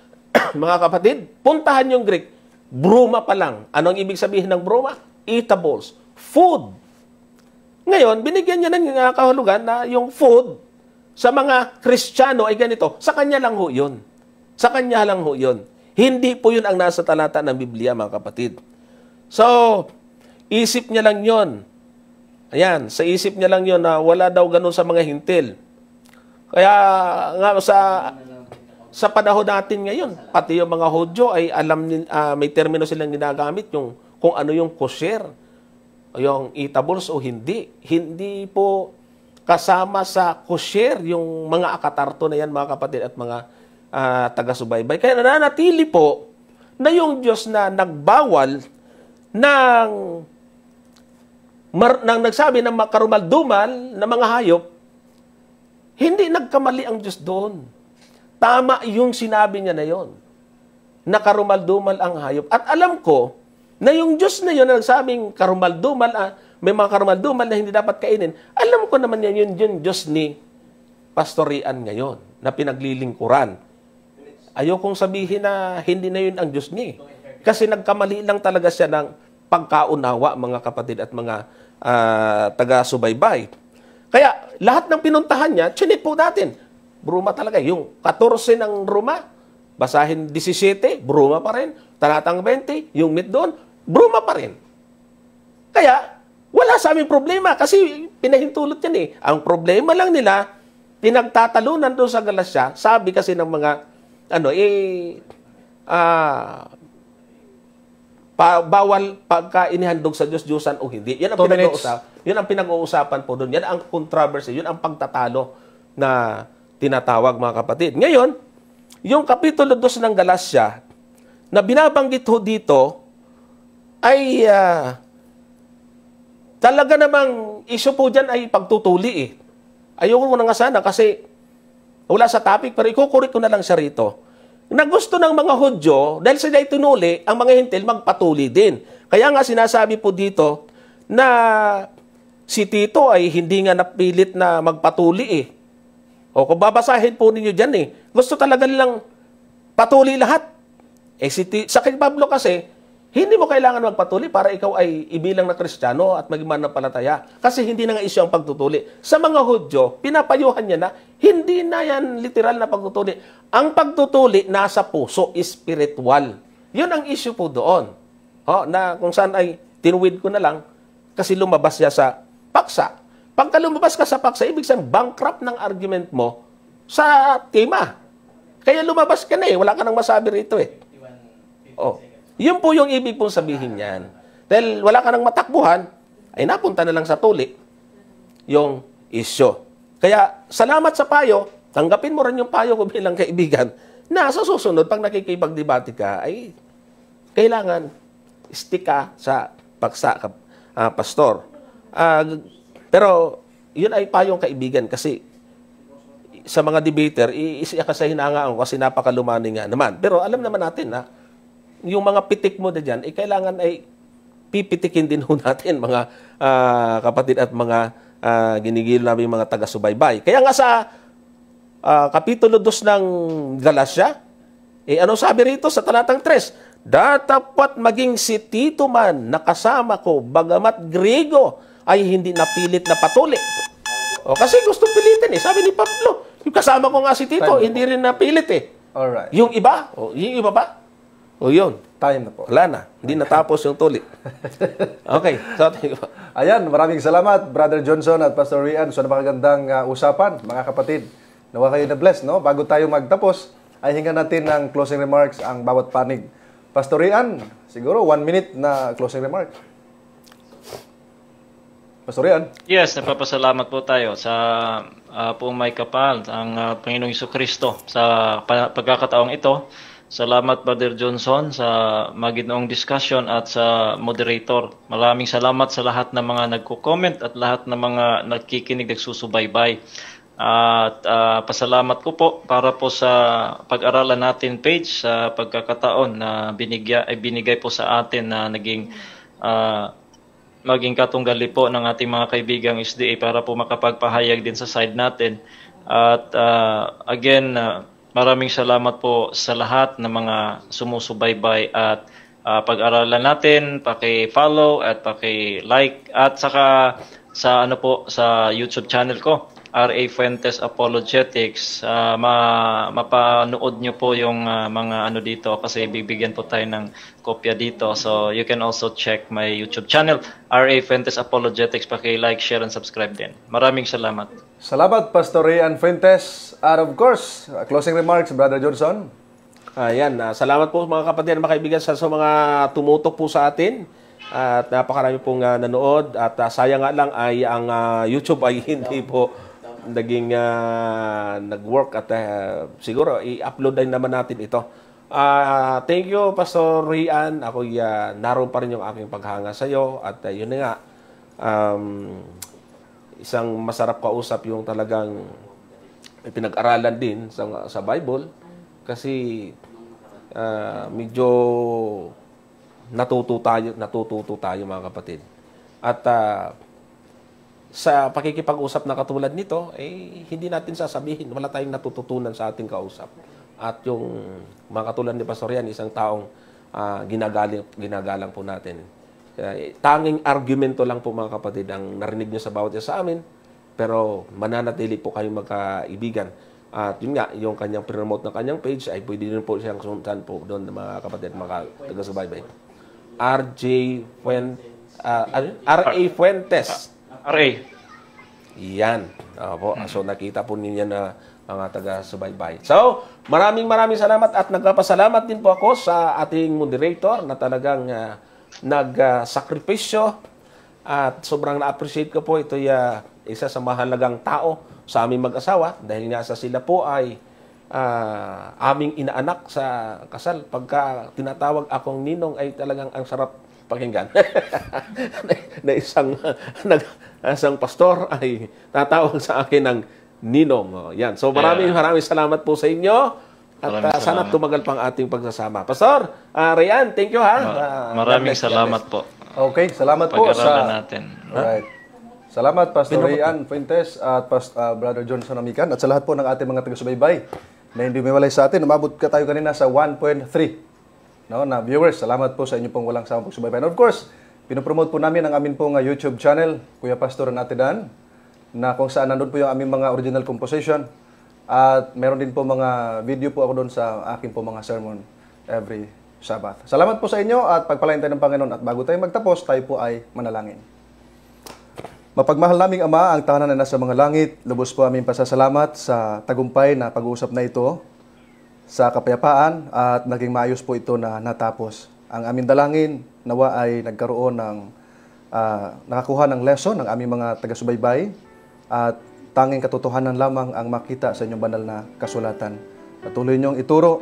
mga kapatid, puntahan yung Greek, broma pa lang. Ano ang ibig sabihin ng broma? Eatables, food. Ngayon, binigyan niya ng ah, kahulugan na yung food sa mga Kristiyano ay ganito, sa kanya lang ho yun. Sa kanya lang ho yun. Hindi po yun ang nasa talata ng Biblia, mga kapatid. So, isip niya lang yon. Ayan, sa isip niya lang yon na wala daw ganun sa mga hintil. Kaya nga sa sa panahon natin ngayon, pati yung mga Hudyo ay alam uh, may termino silang ginagamit yung kung ano yung kosher, yung eatables o hindi. Hindi po kasama sa kushare yung mga akatarto na yan mga kapatid at mga uh, taga-subaybay. Kaya nananatili po na yung Diyos na nagbawal ng, mar, ng nagsabi ng makarumaldumal na mga hayop, hindi nagkamali ang Diyos doon. Tama yung sinabi niya na yon. Nakarumaldumal ang hayop. At alam ko na yung Diyos na yon na nagsabing karumaldumal, ah, may mga karumalduman na hindi dapat kainin. Alam ko naman yan, yun, yun Diyos ni pastorian ngayon na pinaglilingkuran. Ayokong sabihin na hindi na yun ang Diyos niya. Kasi nagkamali lang talaga siya ng pagkaunawa, mga kapatid at mga uh, taga-subaybay. Kaya lahat ng pinuntahan niya, chinit po natin. Bruma talaga. Yung 14 ng Roma, basahin 17, Bruma pa rin. Talatang 20, yung meet doon, Bruma pa rin. Kaya, wala sa aming problema kasi pinahintulot yan eh. Ang problema lang nila, pinagtatalunan doon sa Galasya, sabi kasi ng mga, ano, eh, ah, pa, bawal pagka inihandog sa Diyos, Diyosan o hindi. Yan ang pinag uusap Yan ang pinag-uusapan po doon. Yan ang controversy. Yun ang pagtatalo na tinatawag mga kapatid. Ngayon, yung Kapitulo 2 ng Galasya, na binabanggit ho dito, ay uh, Talaga namang issue po dyan ay pagtutuli eh. Ayoko ko na nga sana kasi wala sa topic pero ikukurik ko na lang siya rito. Nagusto gusto ng mga Hudyo, dahil sila itunuli, ang mga Hintil magpatuli din. Kaya nga sinasabi po dito na si Tito ay hindi nga napilit na magpatuli eh. O kung babasahin po ninyo dyan eh, gusto talaga nilang patuli lahat. Eh si T- sa kay Pablo kasi, hindi mo kailangan magpatuli para ikaw ay ibilang na kristyano at maging manampalataya. Kasi hindi na nga isyu ang pagtutuli. Sa mga Hudyo, pinapayuhan niya na hindi na yan literal na pagtutuli. Ang pagtutuli nasa puso, spiritual. Yun ang issue po doon. Ho, oh, na kung saan ay tinuwid ko na lang kasi lumabas siya sa paksa. Pagka lumabas ka sa paksa, ibig sabihin bankrupt ng argument mo sa tema. Kaya lumabas ka na eh. Wala ka nang masabi rito eh. Oh. Yun po yung ibig pong sabihin niyan. Dahil wala ka ng matakbuhan, ay napunta na lang sa tuli yung isyo. Kaya salamat sa payo, tanggapin mo rin yung payo ko bilang kaibigan na sa susunod, pag nakikipagdebate ka, ay kailangan stick ka sa paksa ka, uh, pastor. Uh, pero yun ay payong kaibigan kasi sa mga debater, iisiya ka sa hinangaan ko kasi napakalumaning nga naman. Pero alam naman natin na yung mga pitik mo na dyan, eh, kailangan ay pipitikin din ho natin mga uh, kapatid at mga uh, ginigil namin mga taga-subaybay. Kaya nga sa uh, Kapitulo 2 ng Galacia, eh ano sabi rito sa talatang 3? Datapat maging si Tito man nakasama ko, bagamat Grego ay hindi napilit na patuli. O kasi gustong pilitin eh. Sabi ni Pablo, yung kasama ko nga si Tito, Pablo. hindi rin napilit eh. Alright. Yung iba, o, yung iba ba? O oh, yun. Time na po. Wala na. Hindi natapos yung tuli. okay. So, thank you po. Ayan, maraming salamat, Brother Johnson at Pastor Rian. So, napakagandang uh, usapan, mga kapatid. Nawa kayo na bless, no? Bago tayo magtapos, ay hinga natin ng closing remarks ang bawat panig. Pastor Rian, siguro one minute na closing remark. Pastor Rian? Yes, napapasalamat po tayo sa uh, po kapal ang uh, Panginoong Kristo sa pagkakataong ito Salamat Brother Johnson sa maginoong discussion at sa moderator. Maraming salamat sa lahat ng mga nagko-comment at lahat ng mga nagkikinig nagsusubaybay. At uh, pasalamat ko po para po sa pag-aralan natin page sa pagkakataon na binigya, ay binigay po sa atin na naging uh, maging katunggali po ng ating mga kaibigang SDA para po makapagpahayag din sa side natin. At uh, again, uh, Maraming salamat po sa lahat ng mga sumusubaybay at uh, pag-aralan natin, paki-follow at paki-like at saka sa ano po sa YouTube channel ko. RA Fuentes Apologetics. Uh, ma mapanood nyo po yung uh, mga ano dito kasi bibigyan po tayo ng kopya dito. So you can also check my YouTube channel, RA Fuentes Apologetics. Paki-like, share, and subscribe din. Maraming salamat. Salamat, Pastor and Fuentes. And of course, closing remarks, Brother Johnson. Ayan, uh, salamat po mga kapatid at mga kaibigan sa, sa mga tumutok po sa atin. At napakarami pong uh, nanood at uh, sayang nga lang ay ang uh, YouTube ay hindi po naging uh, nag-work at uh, siguro i-upload din naman natin ito. Uh, thank you, Pastor Rian. Ako, uh, naroon pa rin yung aking paghanga sa iyo. At uh, yun nga, um, isang masarap kausap yung talagang pinag-aralan din sa, sa Bible. Kasi uh, medyo natututo tayo, natututo tayo mga kapatid. At uh, sa pakikipag-usap na katulad nito, eh, hindi natin sasabihin. Wala tayong natututunan sa ating kausap. At yung mga katulad ni Pastor Yan, isang taong uh, ginagaling, ginagalang po natin. Kaya, eh, tanging argumento lang po mga kapatid ang narinig niyo sa bawat isa sa amin. Pero mananatili po kayong magkaibigan. At yun nga, yung kanyang promote na kanyang page ay pwede din po siyang sumuntan po doon mga kapatid, mga taga-subaybay. RJ ah, ano Fuentes. Uh, RA Fuentes. RA. Yan. Opo. Hmm. So nakita po ninyo na mga taga-subaybay. So, maraming maraming salamat at nagpapasalamat din po ako sa ating moderator na talagang uh, nag-sakripisyo uh, at sobrang na-appreciate ko po ito uh, isa sa mahalagang tao sa aming mag-asawa dahil nga sa sila po ay uh, aming inaanak sa kasal. Pagka tinatawag akong ninong ay talagang ang sarap pakinggan. na isang nag isang pastor ay tatawag sa akin ng ninong. Oh, yan. So maraming yeah. maraming salamat po sa inyo. At uh, sana tumagal pang ating pagsasama. Pastor, uh, ah, Rian, thank you ha. Uh, maraming salamat po. Okay, salamat po sa natin. Right. Salamat Pastor Pinabot. Rian Fuentes at Pastor uh, Brother John Sanamikan at sa lahat po ng ating mga taga-subaybay na hindi umiwalay sa atin. Umabot ka tayo kanina sa 1.3 no, na viewers. Salamat po sa inyo pong walang samang pagsubaybay. And of course, Pinopromote po namin ang amin pong uh, YouTube channel, Kuya Pastor and Ate Dan, na kung saan nandun po yung aming mga original composition. At meron din po mga video po ako doon sa akin po mga sermon every Sabbath. Salamat po sa inyo at pagpalain tayo ng Panginoon. At bago tayo magtapos, tayo po ay manalangin. Mapagmahal naming Ama, ang tahanan na nasa mga langit, lubos po aming pasasalamat sa tagumpay na pag-uusap na ito sa kapayapaan at naging maayos po ito na natapos. Ang aming dalangin nawa ay nagkaroon ng uh, nakakuha ng lesson ng aming mga taga-subaybay at tanging katotohanan lamang ang makita sa inyong banal na kasulatan. Patuloy niyong ituro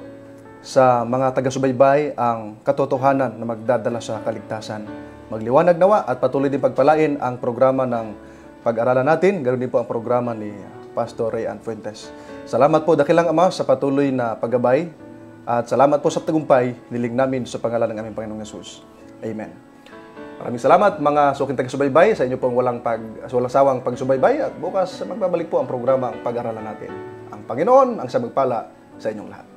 sa mga taga-subaybay ang katotohanan na magdadala sa kaligtasan. Magliwanag nawa at patuloy din pagpalain ang programa ng pag-aralan natin, ganoon din po ang programa ni Pastor Ray Anfuentes. Salamat po dakilang Ama sa patuloy na paggabay at salamat po sa tagumpay, nilig namin sa pangalan ng aming Panginoong Yesus. Amen. Maraming salamat mga suking taga-subaybay sa inyo pong walang, pag, walang sawang pagsubaybay at bukas magbabalik po ang programa ang pag-aralan natin. Ang Panginoon ang sa magpala sa inyong lahat.